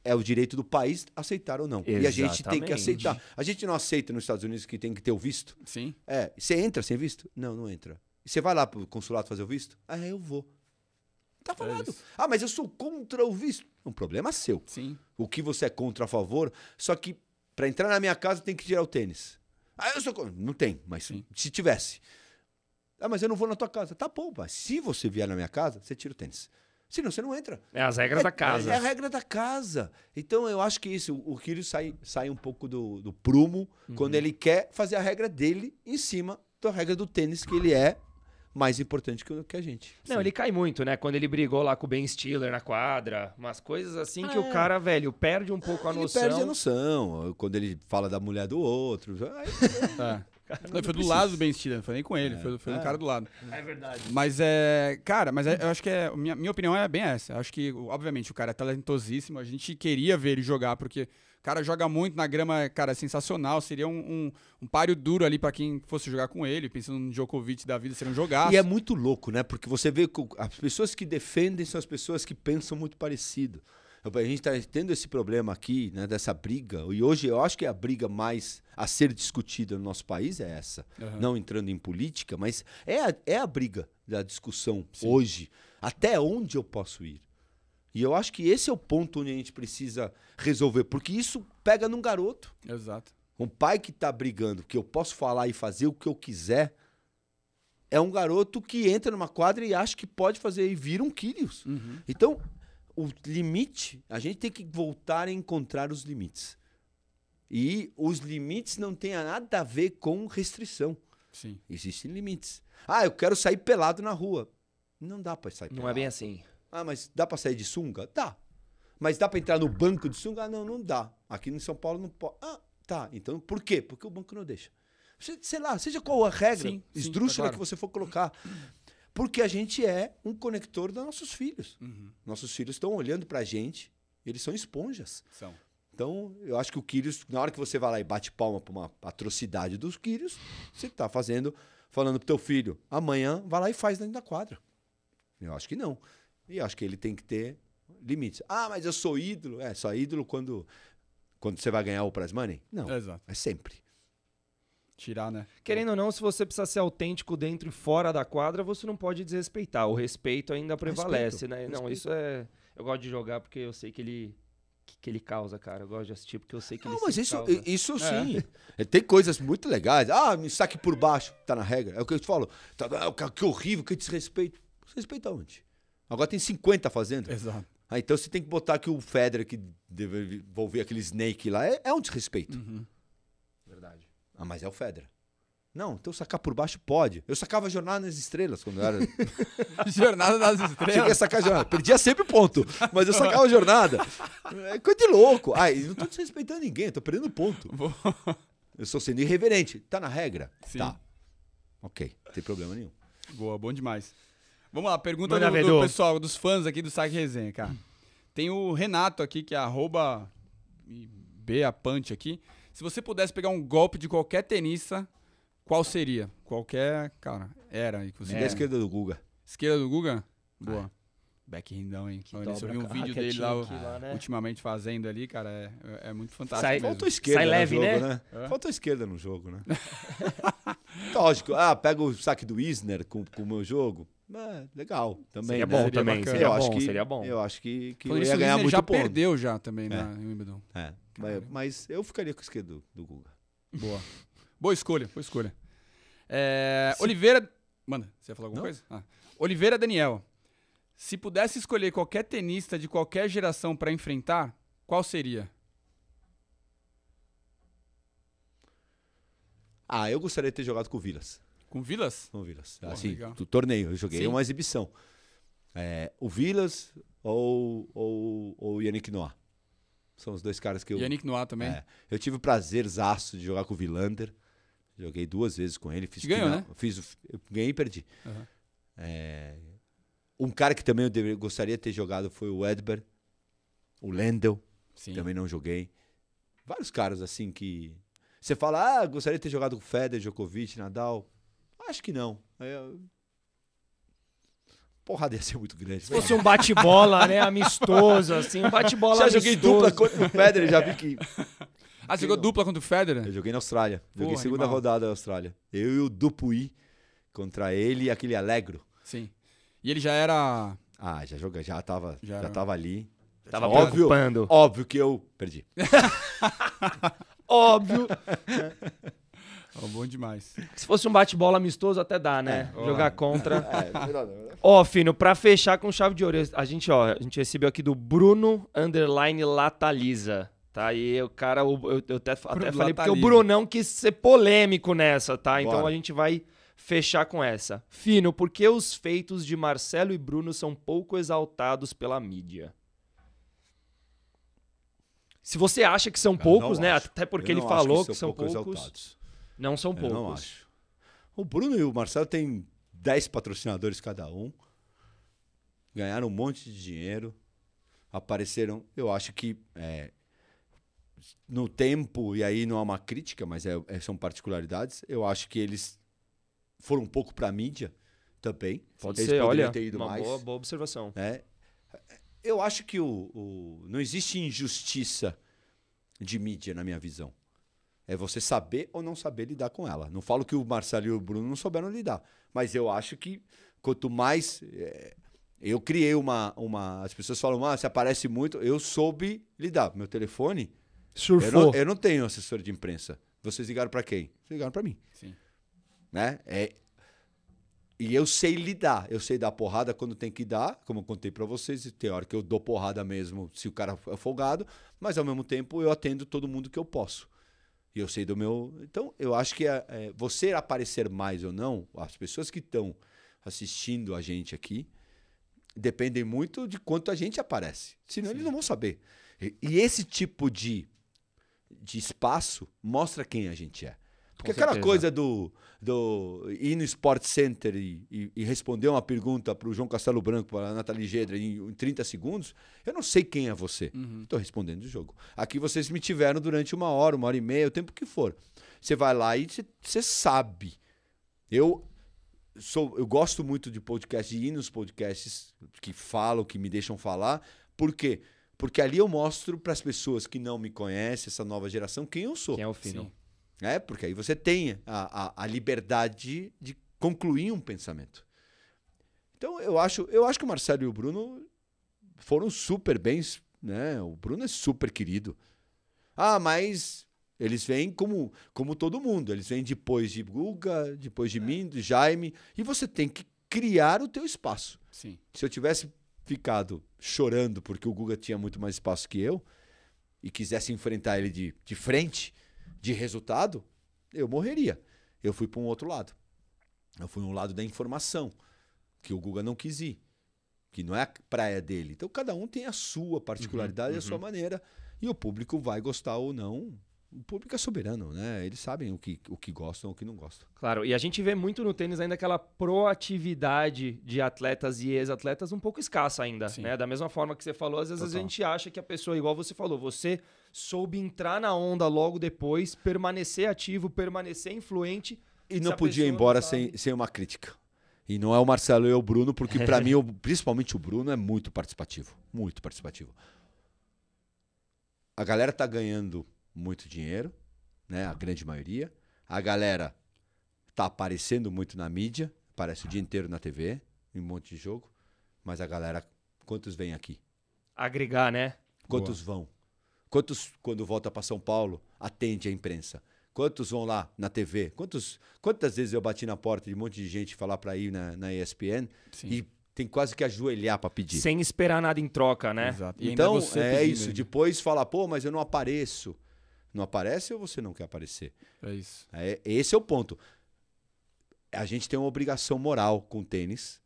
é o direito do país aceitar ou não. Exatamente. E a gente tem que aceitar. A gente não aceita nos Estados Unidos que tem que ter o visto. Sim. É. Você entra sem visto? Não, não entra. Você vai lá pro consulado fazer o visto? Ah, eu vou. Tá é falado. É ah, mas eu sou contra o visto. Um problema seu. Sim. O que você é contra a favor, só que para entrar na minha casa tem que tirar o tênis. Ah, eu sou contra. Não tem, mas Sim. se tivesse. Ah, mas eu não vou na tua casa. Tá bom, pai. Se você vier na minha casa, você tira o tênis. Senão você não entra. É as regras é, da casa. É a regra da casa. Então eu acho que isso, o Kiro sai, sai um pouco do, do prumo uhum. quando ele quer fazer a regra dele em cima da regra do tênis, que ele é mais importante que, a gente. Não, Sim. ele cai muito, né? Quando ele brigou lá com o Ben Stiller na quadra, umas coisas assim ah, que é. o cara, velho, perde um pouco ah, a noção. Ele perde a noção. Quando ele fala da mulher do outro. Aí... Ah. Não, foi do lado do Ben Stiller, não foi nem com ele, é. foi, foi é. um cara do lado. É verdade. Mas é. Cara, mas é, eu acho que é. Minha, minha opinião é bem essa. Eu acho que, obviamente, o cara é talentosíssimo. A gente queria ver ele jogar, porque cara joga muito na grama, cara, é sensacional. Seria um, um, um páreo duro ali para quem fosse jogar com ele, pensando no Djokovic da vida, seria um jogaço. E é muito louco, né? Porque você vê que as pessoas que defendem são as pessoas que pensam muito parecido. A gente está tendo esse problema aqui, né, dessa briga, e hoje eu acho que é a briga mais a ser discutida no nosso país é essa. Uhum. Não entrando em política, mas é a, é a briga da discussão Sim. hoje. Até onde eu posso ir? E eu acho que esse é o ponto onde a gente precisa resolver, porque isso pega num garoto. Exato. Um pai que está brigando, que eu posso falar e fazer o que eu quiser, é um garoto que entra numa quadra e acha que pode fazer e vira um Kyrios. Uhum. Então, o limite, a gente tem que voltar a encontrar os limites. E os limites não têm nada a ver com restrição. Sim. Existem limites. Ah, eu quero sair pelado na rua. Não dá para sair não é pelado. Não é bem assim. Ah, mas dá para sair de sunga? Dá. Mas dá para entrar no banco de sunga? Ah, não, não dá. Aqui em São Paulo não pode. Ah, tá. Então, por quê? Porque o banco não deixa. Sei lá, seja qual a regra sim, tá esdrúxula claro. que você for colocar. Porque a gente é um conector dos nossos filhos. Uhum. Nossos filhos estão olhando para a gente, eles são esponjas. São. Então, eu acho que o Quírios, na hora que você vai lá e bate palma para uma atrocidade dos Quírios, você está fazendo, falando pro teu filho, amanhã vai lá e faz dentro da quadra. Eu acho que não. E acho que ele tem que ter limites. Ah, mas eu sou ídolo. É, só ídolo quando, quando você vai ganhar o prize money? Não. Exato. É sempre. Tirar, né? Querendo ou não, se você precisa ser autêntico dentro e fora da quadra, você não pode desrespeitar. O respeito ainda prevalece, né? respeito. né? Respeito. Não, isso é. Eu gosto de jogar porque eu sei que ele que, ele causa, cara. Eu gosto de assistir porque eu sei que não, ele mas isso, causa. isso é. sim. É. Tem coisas muito legais. Ah, me saque por baixo, tá na regra. É o que eu te falo. Tá, é que horrível, que desrespeito. Respeito aonde? Agora tem 50 fazendo. Exato. Ah, então você tem que botar que o Federer que deve envolver aquele Snake lá é, é um desrespeito. Uhum. Verdade. Ah, mas é o Federer. Não, então sacar por baixo pode. Eu sacava Jornada nas Estrelas quando eu era. jornada nas Estrelas? Eu a sacar Jornada. Perdia sempre ponto, mas eu sacava Jornada. É coisa de louco. Ai, ah, não tô desrespeitando ninguém, tô perdendo ponto. eu estou sendo irreverente. Tá na regra? Sim. Tá. Ok, não tem problema nenhum. Boa, bom demais. Vamos lá, pergunta do, do, pessoal, dos fãs aqui do Saque Resenha, cara. Tem o Renato aqui, que é arroba BAPante aqui. Se você pudesse pegar um golpe de qualquer tenista, qual seria? Qualquer, cara, era. Inclusive. É. esquerda do Guga. Esquerda do Guga? Boa. Ah. Backrindão, hein? Que Olha, eu vi um vídeo ah, é dele lá, lá né? ultimamente fazendo ali, cara. É, é muito fantástico. Sai, mesmo. esquerda Sai leve, jogo, né? né? É? esquerda no jogo, né? Lógico. Ah, pega o saque do Isner com, com o meu jogo. É, legal também. Seria né? bom seria também. Seria eu bom, acho que, seria bom. Eu acho que, que eu ia ganhar muito já ponto. perdeu já também é. na Wimbledon. É. Mas, mas, eu ficaria com o esquerdo do, do Guga. Boa. boa escolha, boa escolha. É, Oliveira... Manda, você ia falar alguma Não? coisa? Ah. Oliveira Daniel. Se pudesse escolher qualquer tenista de qualquer geração para enfrentar, qual seria? Ah, eu gostaria de ter jogado com o Vilas. Com o Vilas? Com o Vilas. Pô, assim, do torneio. Eu joguei é Sim. uma exibição. É, o Vilas ou o ou, Yannick Noah. São os dois caras que eu. Yannick Noah também. É, eu tive o prazer zaço de jogar com o Vilander. Joguei duas vezes com ele. Fiz ganhou, final, né? Fiz, eu ganhei e perdi. Uhum. É, um cara que também eu deveria, gostaria de ter jogado foi o Edber. O Lendl. Sim. Também não joguei. Vários caras assim que você fala, ah, gostaria de ter jogado com Federer, Djokovic, Nadal. Acho que não. Porra, é, Porrada ia ser muito grande. Se fosse um bate-bola, né? Amistoso, assim. Um bate-bola Já joguei dupla contra o Federer, já vi que... Ah, você jogou não. dupla contra o Federer? Eu joguei na Austrália. Porra, joguei segunda animal. rodada na Austrália. Eu e o Dupuy contra ele e aquele Alegro. Sim. E ele já era... Ah, já joga, já tava, já, já tava ali. Tava óbvio, preocupando. óbvio que eu perdi. óbvio. Oh, bom demais. Se fosse um bate-bola amistoso, até dá, né? É, Jogar contra. É, é né? Ó, Fino, pra fechar com chave de ouro, a gente, ó, a gente recebeu aqui do Bruno Underline Lataliza. Tá aí, o cara, eu, eu até, até falei, porque o Brunão quis ser polêmico nessa, tá? Então Bora. a gente vai fechar com essa. Fino, por que os feitos de Marcelo e Bruno são pouco exaltados pela mídia? Se você acha que são eu poucos, né? Acho. Até porque ele falou que, que, são poucos. poucos não são eu poucos. não acho. O Bruno e o Marcelo têm 10 patrocinadores cada um. Ganharam um monte de dinheiro. Apareceram, eu acho que é, no tempo, e aí não é uma crítica, mas é, é, são particularidades, eu acho que eles foram um pouco para mídia também. Pode eles ser, olha, uma boa, boa, observação. É, eu acho que o, o, não existe injustiça de mídia, na minha visão. É você saber ou não saber lidar com ela. Não falo que o Marcelo e o Bruno não souberam lidar, mas eu acho que quanto mais. É, eu criei uma, uma. As pessoas falam, ah, você aparece muito. Eu soube lidar. Meu telefone. Surfou. Eu não, eu não tenho assessor de imprensa. Vocês ligaram para quem? Vocês ligaram para mim. Sim. Né? É, e eu sei lidar, eu sei dar porrada quando tem que dar, como eu contei para vocês, tem hora que eu dou porrada mesmo se o cara é folgado, mas ao mesmo tempo eu atendo todo mundo que eu posso. E eu sei do meu. Então, eu acho que é, é, você aparecer mais ou não, as pessoas que estão assistindo a gente aqui, dependem muito de quanto a gente aparece. Senão Sim. eles não vão saber. E, e esse tipo de, de espaço mostra quem a gente é. Porque Com aquela certeza. coisa do, do ir no Sport Center e, e, e responder uma pergunta para o João Castelo Branco, para a Nathalie Gedra, em, em 30 segundos, eu não sei quem é você. Estou uhum. respondendo o jogo. Aqui vocês me tiveram durante uma hora, uma hora e meia, o tempo que for. Você vai lá e você sabe. Eu sou, eu gosto muito de podcast, de ir nos podcasts que falam, que me deixam falar. Por quê? Porque ali eu mostro para as pessoas que não me conhecem, essa nova geração, quem eu sou. Quem é o Fino. Sim é Porque aí você tem a, a, a liberdade de concluir um pensamento. Então eu acho, eu acho que o Marcelo e o Bruno foram super bens, né? O Bruno é super querido. Ah, mas eles vêm como, como todo mundo. Eles vêm depois de Guga, depois de é. mim, de Jaime. E você tem que criar o teu espaço. Sim. Se eu tivesse ficado chorando porque o Guga tinha muito mais espaço que eu e quisesse enfrentar ele de, de frente, de resultado, eu morreria. Eu fui para um outro lado. Eu fui um lado da informação, que o Guga não quis ir, que não é a praia dele. Então cada um tem a sua particularidade, uhum, uhum. a sua uhum. maneira, e o público vai gostar ou não. O público é soberano, né? Eles sabem o que, o que gostam o que não gostam. Claro, e a gente vê muito no tênis ainda aquela proatividade de atletas e ex-atletas um pouco escassa ainda, Sim. né? Da mesma forma que você falou, às vezes Total. a gente acha que a pessoa, igual você falou, você soube entrar na onda logo depois, permanecer ativo, permanecer influente. E não podia ir embora sem, sem uma crítica. E não é o Marcelo e é o Bruno, porque para mim, principalmente o Bruno, é muito participativo. Muito participativo. A galera tá ganhando muito dinheiro, né? A grande maioria. A galera tá aparecendo muito na mídia, aparece o dia inteiro na TV, em um monte de jogo. Mas a galera, quantos vêm aqui? Agregar, né? Quantos Boa. vão? Quantos, quando volta para São Paulo, atende a imprensa? Quantos vão lá na TV? Quantos, quantas vezes eu bati na porta de um monte de gente falar para ir na, na ESPN Sim. e tem quase que ajoelhar para pedir. Sem esperar nada em troca, né? Exato. então, é pedindo. isso. Depois fala, pô, mas eu não apareço. Não aparece ou você não quer aparecer? É isso. É, esse é o ponto. A gente tem uma obrigação moral com o tênis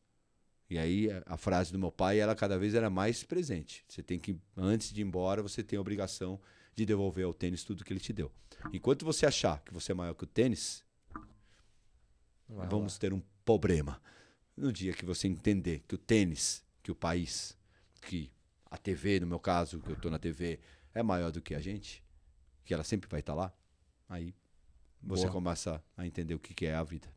e aí a frase do meu pai, ela cada vez era mais presente. Você tem que, antes de ir embora, você tem a obrigação de devolver ao tênis tudo que ele te deu. Enquanto você achar que você é maior que o tênis, Vai vamos lá. ter um problema. No dia que você entender que o tênis, que o país, que a TV, no meu caso, que eu estou na TV, é maior do que a gente, que ela sempre vai estar tá lá, aí você Boa. começa a entender o que é a vida.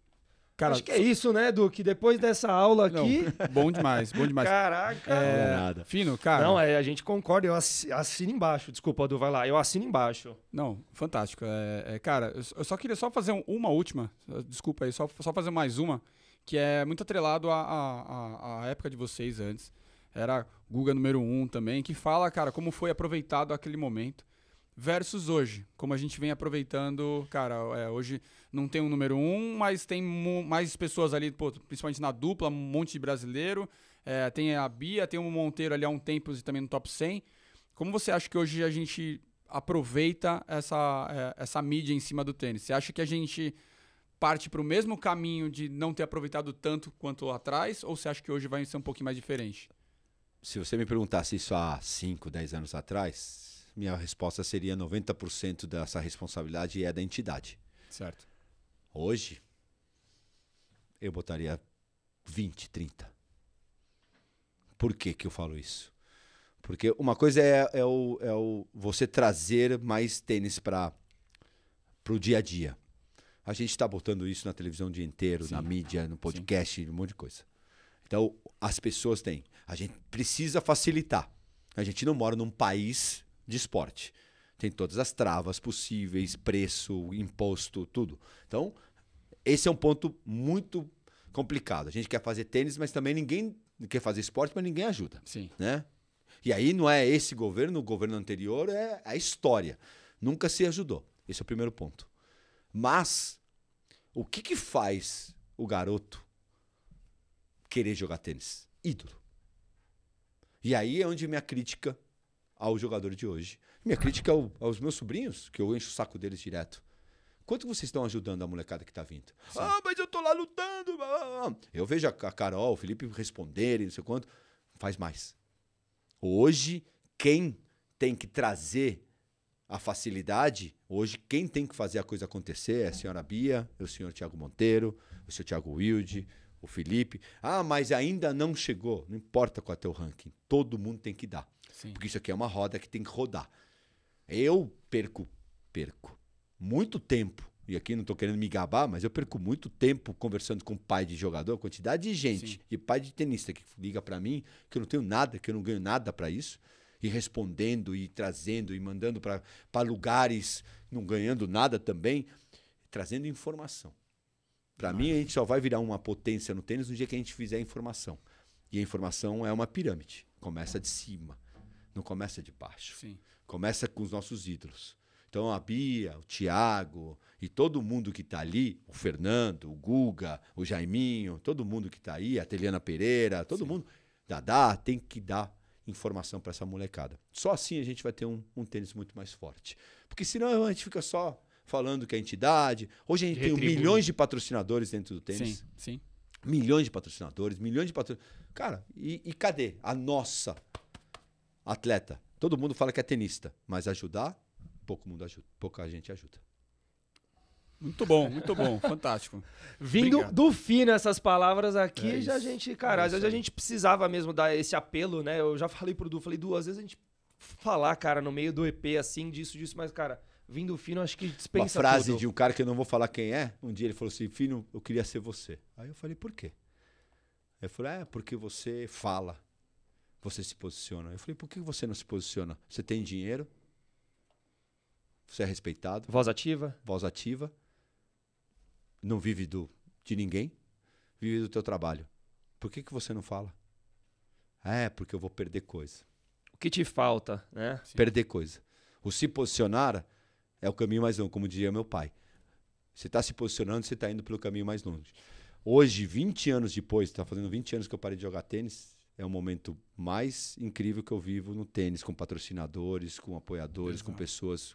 Cara, Acho que é isso, né, Que Depois dessa aula aqui. Não, bom demais, bom demais. Caraca, é, nada. Fino, cara. Não, é, a gente concorda, eu assino embaixo. Desculpa, Du, vai lá. Eu assino embaixo. Não, fantástico. É, é cara, eu só queria só fazer uma última. Desculpa aí, só, só fazer mais uma, que é muito atrelado à, à, à época de vocês antes. Era Guga número um também, que fala, cara, como foi aproveitado aquele momento versus hoje, como a gente vem aproveitando, cara, é, hoje não tem um número um, mas tem mais pessoas ali, pô, principalmente na dupla, um monte de brasileiro, é, tem a Bia, tem o Monteiro ali há um tempo e também no top 100. Como você acha que hoje a gente aproveita essa, é, essa mídia em cima do tênis? Você acha que a gente parte para o mesmo caminho de não ter aproveitado tanto quanto lá atrás, ou você acha que hoje vai ser um pouquinho mais diferente? Se você me perguntasse isso há 5, 10 anos atrás, minha resposta seria 90% dessa responsabilidade é da entidade. Certo. Hoje, eu botaria 20, 30. Por que, que eu falo isso? Porque uma coisa é, é, o, é o você trazer mais tênis para o dia a dia. A gente está botando isso na televisão o dia inteiro, Sim. na mídia, no podcast, Sim. um monte de coisa. Então, as pessoas têm. A gente precisa facilitar. A gente não mora num país de esporte. Tem todas as travas possíveis, preço, imposto, tudo. Então, esse é um ponto muito complicado. A gente quer fazer tênis, mas também ninguém quer fazer esporte, mas ninguém ajuda. Sim. Né? E aí não é esse governo, o governo anterior é a história. Nunca se ajudou. Esse é o primeiro ponto. Mas o que, que faz o garoto querer jogar tênis? Ídolo. E aí é onde minha crítica ao jogador de hoje. Minha crítica é aos meus sobrinhos, que eu encho o saco deles direto. Quanto vocês estão ajudando a molecada que está vindo? Sim. Ah, mas eu estou lá lutando. Eu vejo a Carol, o Felipe responderem, não sei quanto. Faz mais. Hoje, quem tem que trazer a facilidade, hoje, quem tem que fazer a coisa acontecer é a senhora Bia, é o senhor Tiago Monteiro, é o senhor Tiago Wilde, o Felipe. Ah, mas ainda não chegou. Não importa qual é o teu ranking. Todo mundo tem que dar. Sim. Porque isso aqui é uma roda que tem que rodar. Eu perco, perco muito tempo. E aqui não estou querendo me gabar, mas eu perco muito tempo conversando com pai de jogador, quantidade de gente, Sim. de pai de tenista que liga para mim que eu não tenho nada, que eu não ganho nada para isso, e respondendo e trazendo e mandando para lugares, não ganhando nada também, trazendo informação. Para mim, a gente só vai virar uma potência no tênis no dia que a gente fizer a informação. E a informação é uma pirâmide, começa de cima não começa de baixo. Sim. Começa com os nossos ídolos. Então a Bia, o Tiago e todo mundo que está ali, o Fernando, o Guga, o Jaiminho, todo mundo que está aí, a Teliana Pereira, todo Sim. mundo, Dadá, tem que dar informação para essa molecada. Só assim a gente vai ter um, um tênis muito mais forte. Porque senão a gente fica só falando que a é entidade. Hoje a gente Retribui. tem milhões de patrocinadores dentro do tênis. Sim, sim. Milhões de patrocinadores, milhões de patrocinadores. Cara, e, e cadê a nossa atleta. Todo mundo fala que é tenista, mas ajudar, pouco mundo ajuda, pouca gente ajuda. Muito bom, muito bom, fantástico. Vindo Obrigado. do fino essas palavras aqui, é já a gente, é cara, é já a gente precisava mesmo dar esse apelo, né? Eu já falei pro Du, falei, Du, às vezes a gente falar, cara, no meio do EP, assim, disso, disso, mas, cara, vindo fino, acho que dispensa. Uma frase tudo. de um cara que eu não vou falar quem é, um dia ele falou assim: Fino, eu queria ser você. Aí eu falei, por quê? Ele falou, é, porque você fala você se posiciona? Eu falei, por que você não se posiciona? Você tem dinheiro? Você é respeitado? Voz ativa? Voz ativa. Não vive do, de ninguém? Vive do teu trabalho. Por que, que você não fala? É, porque eu vou perder coisa. O que te falta, né? Sim. Perder coisa. O se posicionar é o caminho mais longo, como diria meu pai. Você está se posicionando, você está indo pelo caminho mais longe. Hoje, 20 anos depois, está fazendo 20 anos que eu parei de jogar tênis, é o momento mais incrível que eu vivo no tênis, com patrocinadores, com apoiadores, Exato. com pessoas.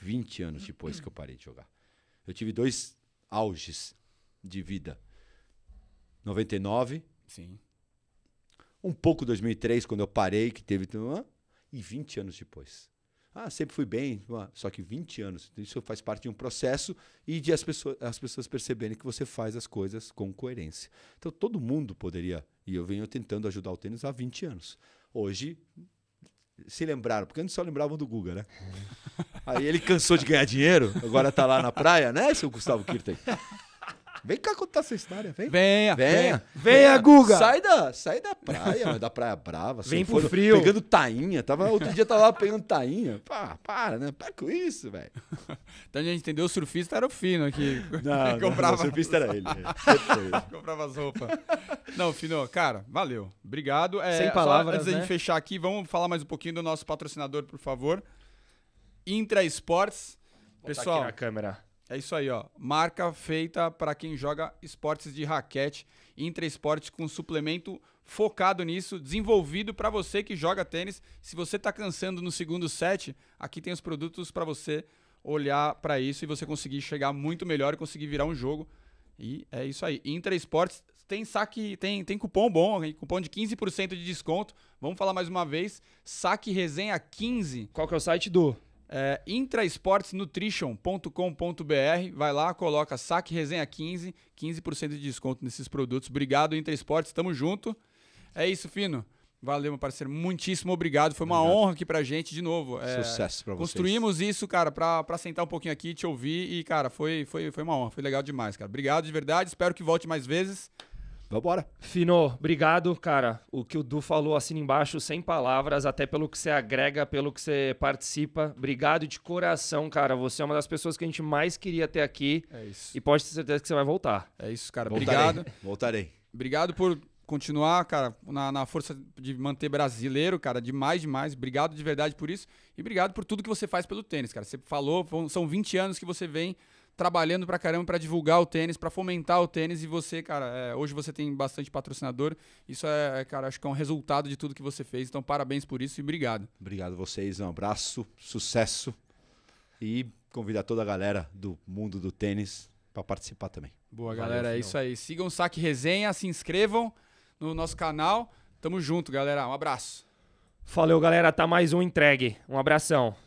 20 anos uhum. depois que eu parei de jogar. Eu tive dois auges de vida. 99. Sim. Um pouco 2003, quando eu parei, que teve. E 20 anos depois. Ah, sempre fui bem. Ah, só que 20 anos. Isso faz parte de um processo e de as pessoas, as pessoas perceberem que você faz as coisas com coerência. Então, todo mundo poderia. E eu venho tentando ajudar o tênis há 20 anos. Hoje, se lembraram, porque antes só lembravam do Guga, né? Aí ele cansou de ganhar dinheiro, agora tá lá na praia, né, seu Gustavo Kirten? Vem cá contar essa história, vem. Venha, venha. Venha, venha Guga. Sai da, sai da praia, da praia brava. Vem assim, pro frio. Pegando tainha. Tava, outro dia tava lá pegando tainha. Pá, para, né? Para com isso, velho. Então a gente entendeu, o surfista era o fino aqui. Não, comprava... Não, o surfista era ele. comprava as roupas. Não, Fino, cara, valeu. Obrigado. É, Sem palavras, Antes né? da gente fechar aqui, vamos falar mais um pouquinho do nosso patrocinador, por favor. Intra Esportes. Pessoal, tá aqui na câmera. É isso aí, ó. Marca feita para quem joga esportes de raquete, Intra Esportes com suplemento focado nisso, desenvolvido para você que joga tênis. Se você está cansando no segundo set, aqui tem os produtos para você olhar para isso e você conseguir chegar muito melhor e conseguir virar um jogo. E é isso aí. Intra Esportes tem saque, tem, tem cupom bom, cupom de 15% de desconto. Vamos falar mais uma vez, saque resenha 15. Qual que é o site do é intraesportsnutrition.com.br. Vai lá, coloca saque resenha 15, 15% de desconto nesses produtos. Obrigado, Intrasportes, tamo junto. É isso, Fino. Valeu, meu parceiro. Muitíssimo obrigado. Foi uma obrigado. honra aqui pra gente de novo. É, Sucesso pra vocês. Construímos isso, cara, pra, pra sentar um pouquinho aqui, te ouvir. E, cara, foi, foi, foi uma honra. Foi legal demais, cara. Obrigado de verdade. Espero que volte mais vezes. Vambora. Fino, obrigado, cara. O que o Du falou assim embaixo, sem palavras, até pelo que você agrega, pelo que você participa. Obrigado de coração, cara. Você é uma das pessoas que a gente mais queria ter aqui. É isso. E pode ter certeza que você vai voltar. É isso, cara. Voltarei. Obrigado. Voltarei. Obrigado por continuar, cara, na, na, força de manter brasileiro, cara, demais, demais. Obrigado de verdade por isso. E obrigado por tudo que você faz pelo tênis, cara. Você falou, são 20 anos que você vem trabalhando pra caramba para divulgar o tênis, para fomentar o tênis. E você, cara, é, hoje você tem bastante patrocinador. Isso é, é, cara, acho que é um resultado de tudo que você fez. Então, parabéns por isso e obrigado. Obrigado vocês, um abraço, sucesso. E convidar toda a galera do mundo do tênis para participar também. Boa, Valeu, galera. É isso aí. Sigam o Saque Resenha, se inscrevam no nosso canal. Tamo junto, galera. Um abraço. Valeu, galera. Tá mais um entregue. Um abração.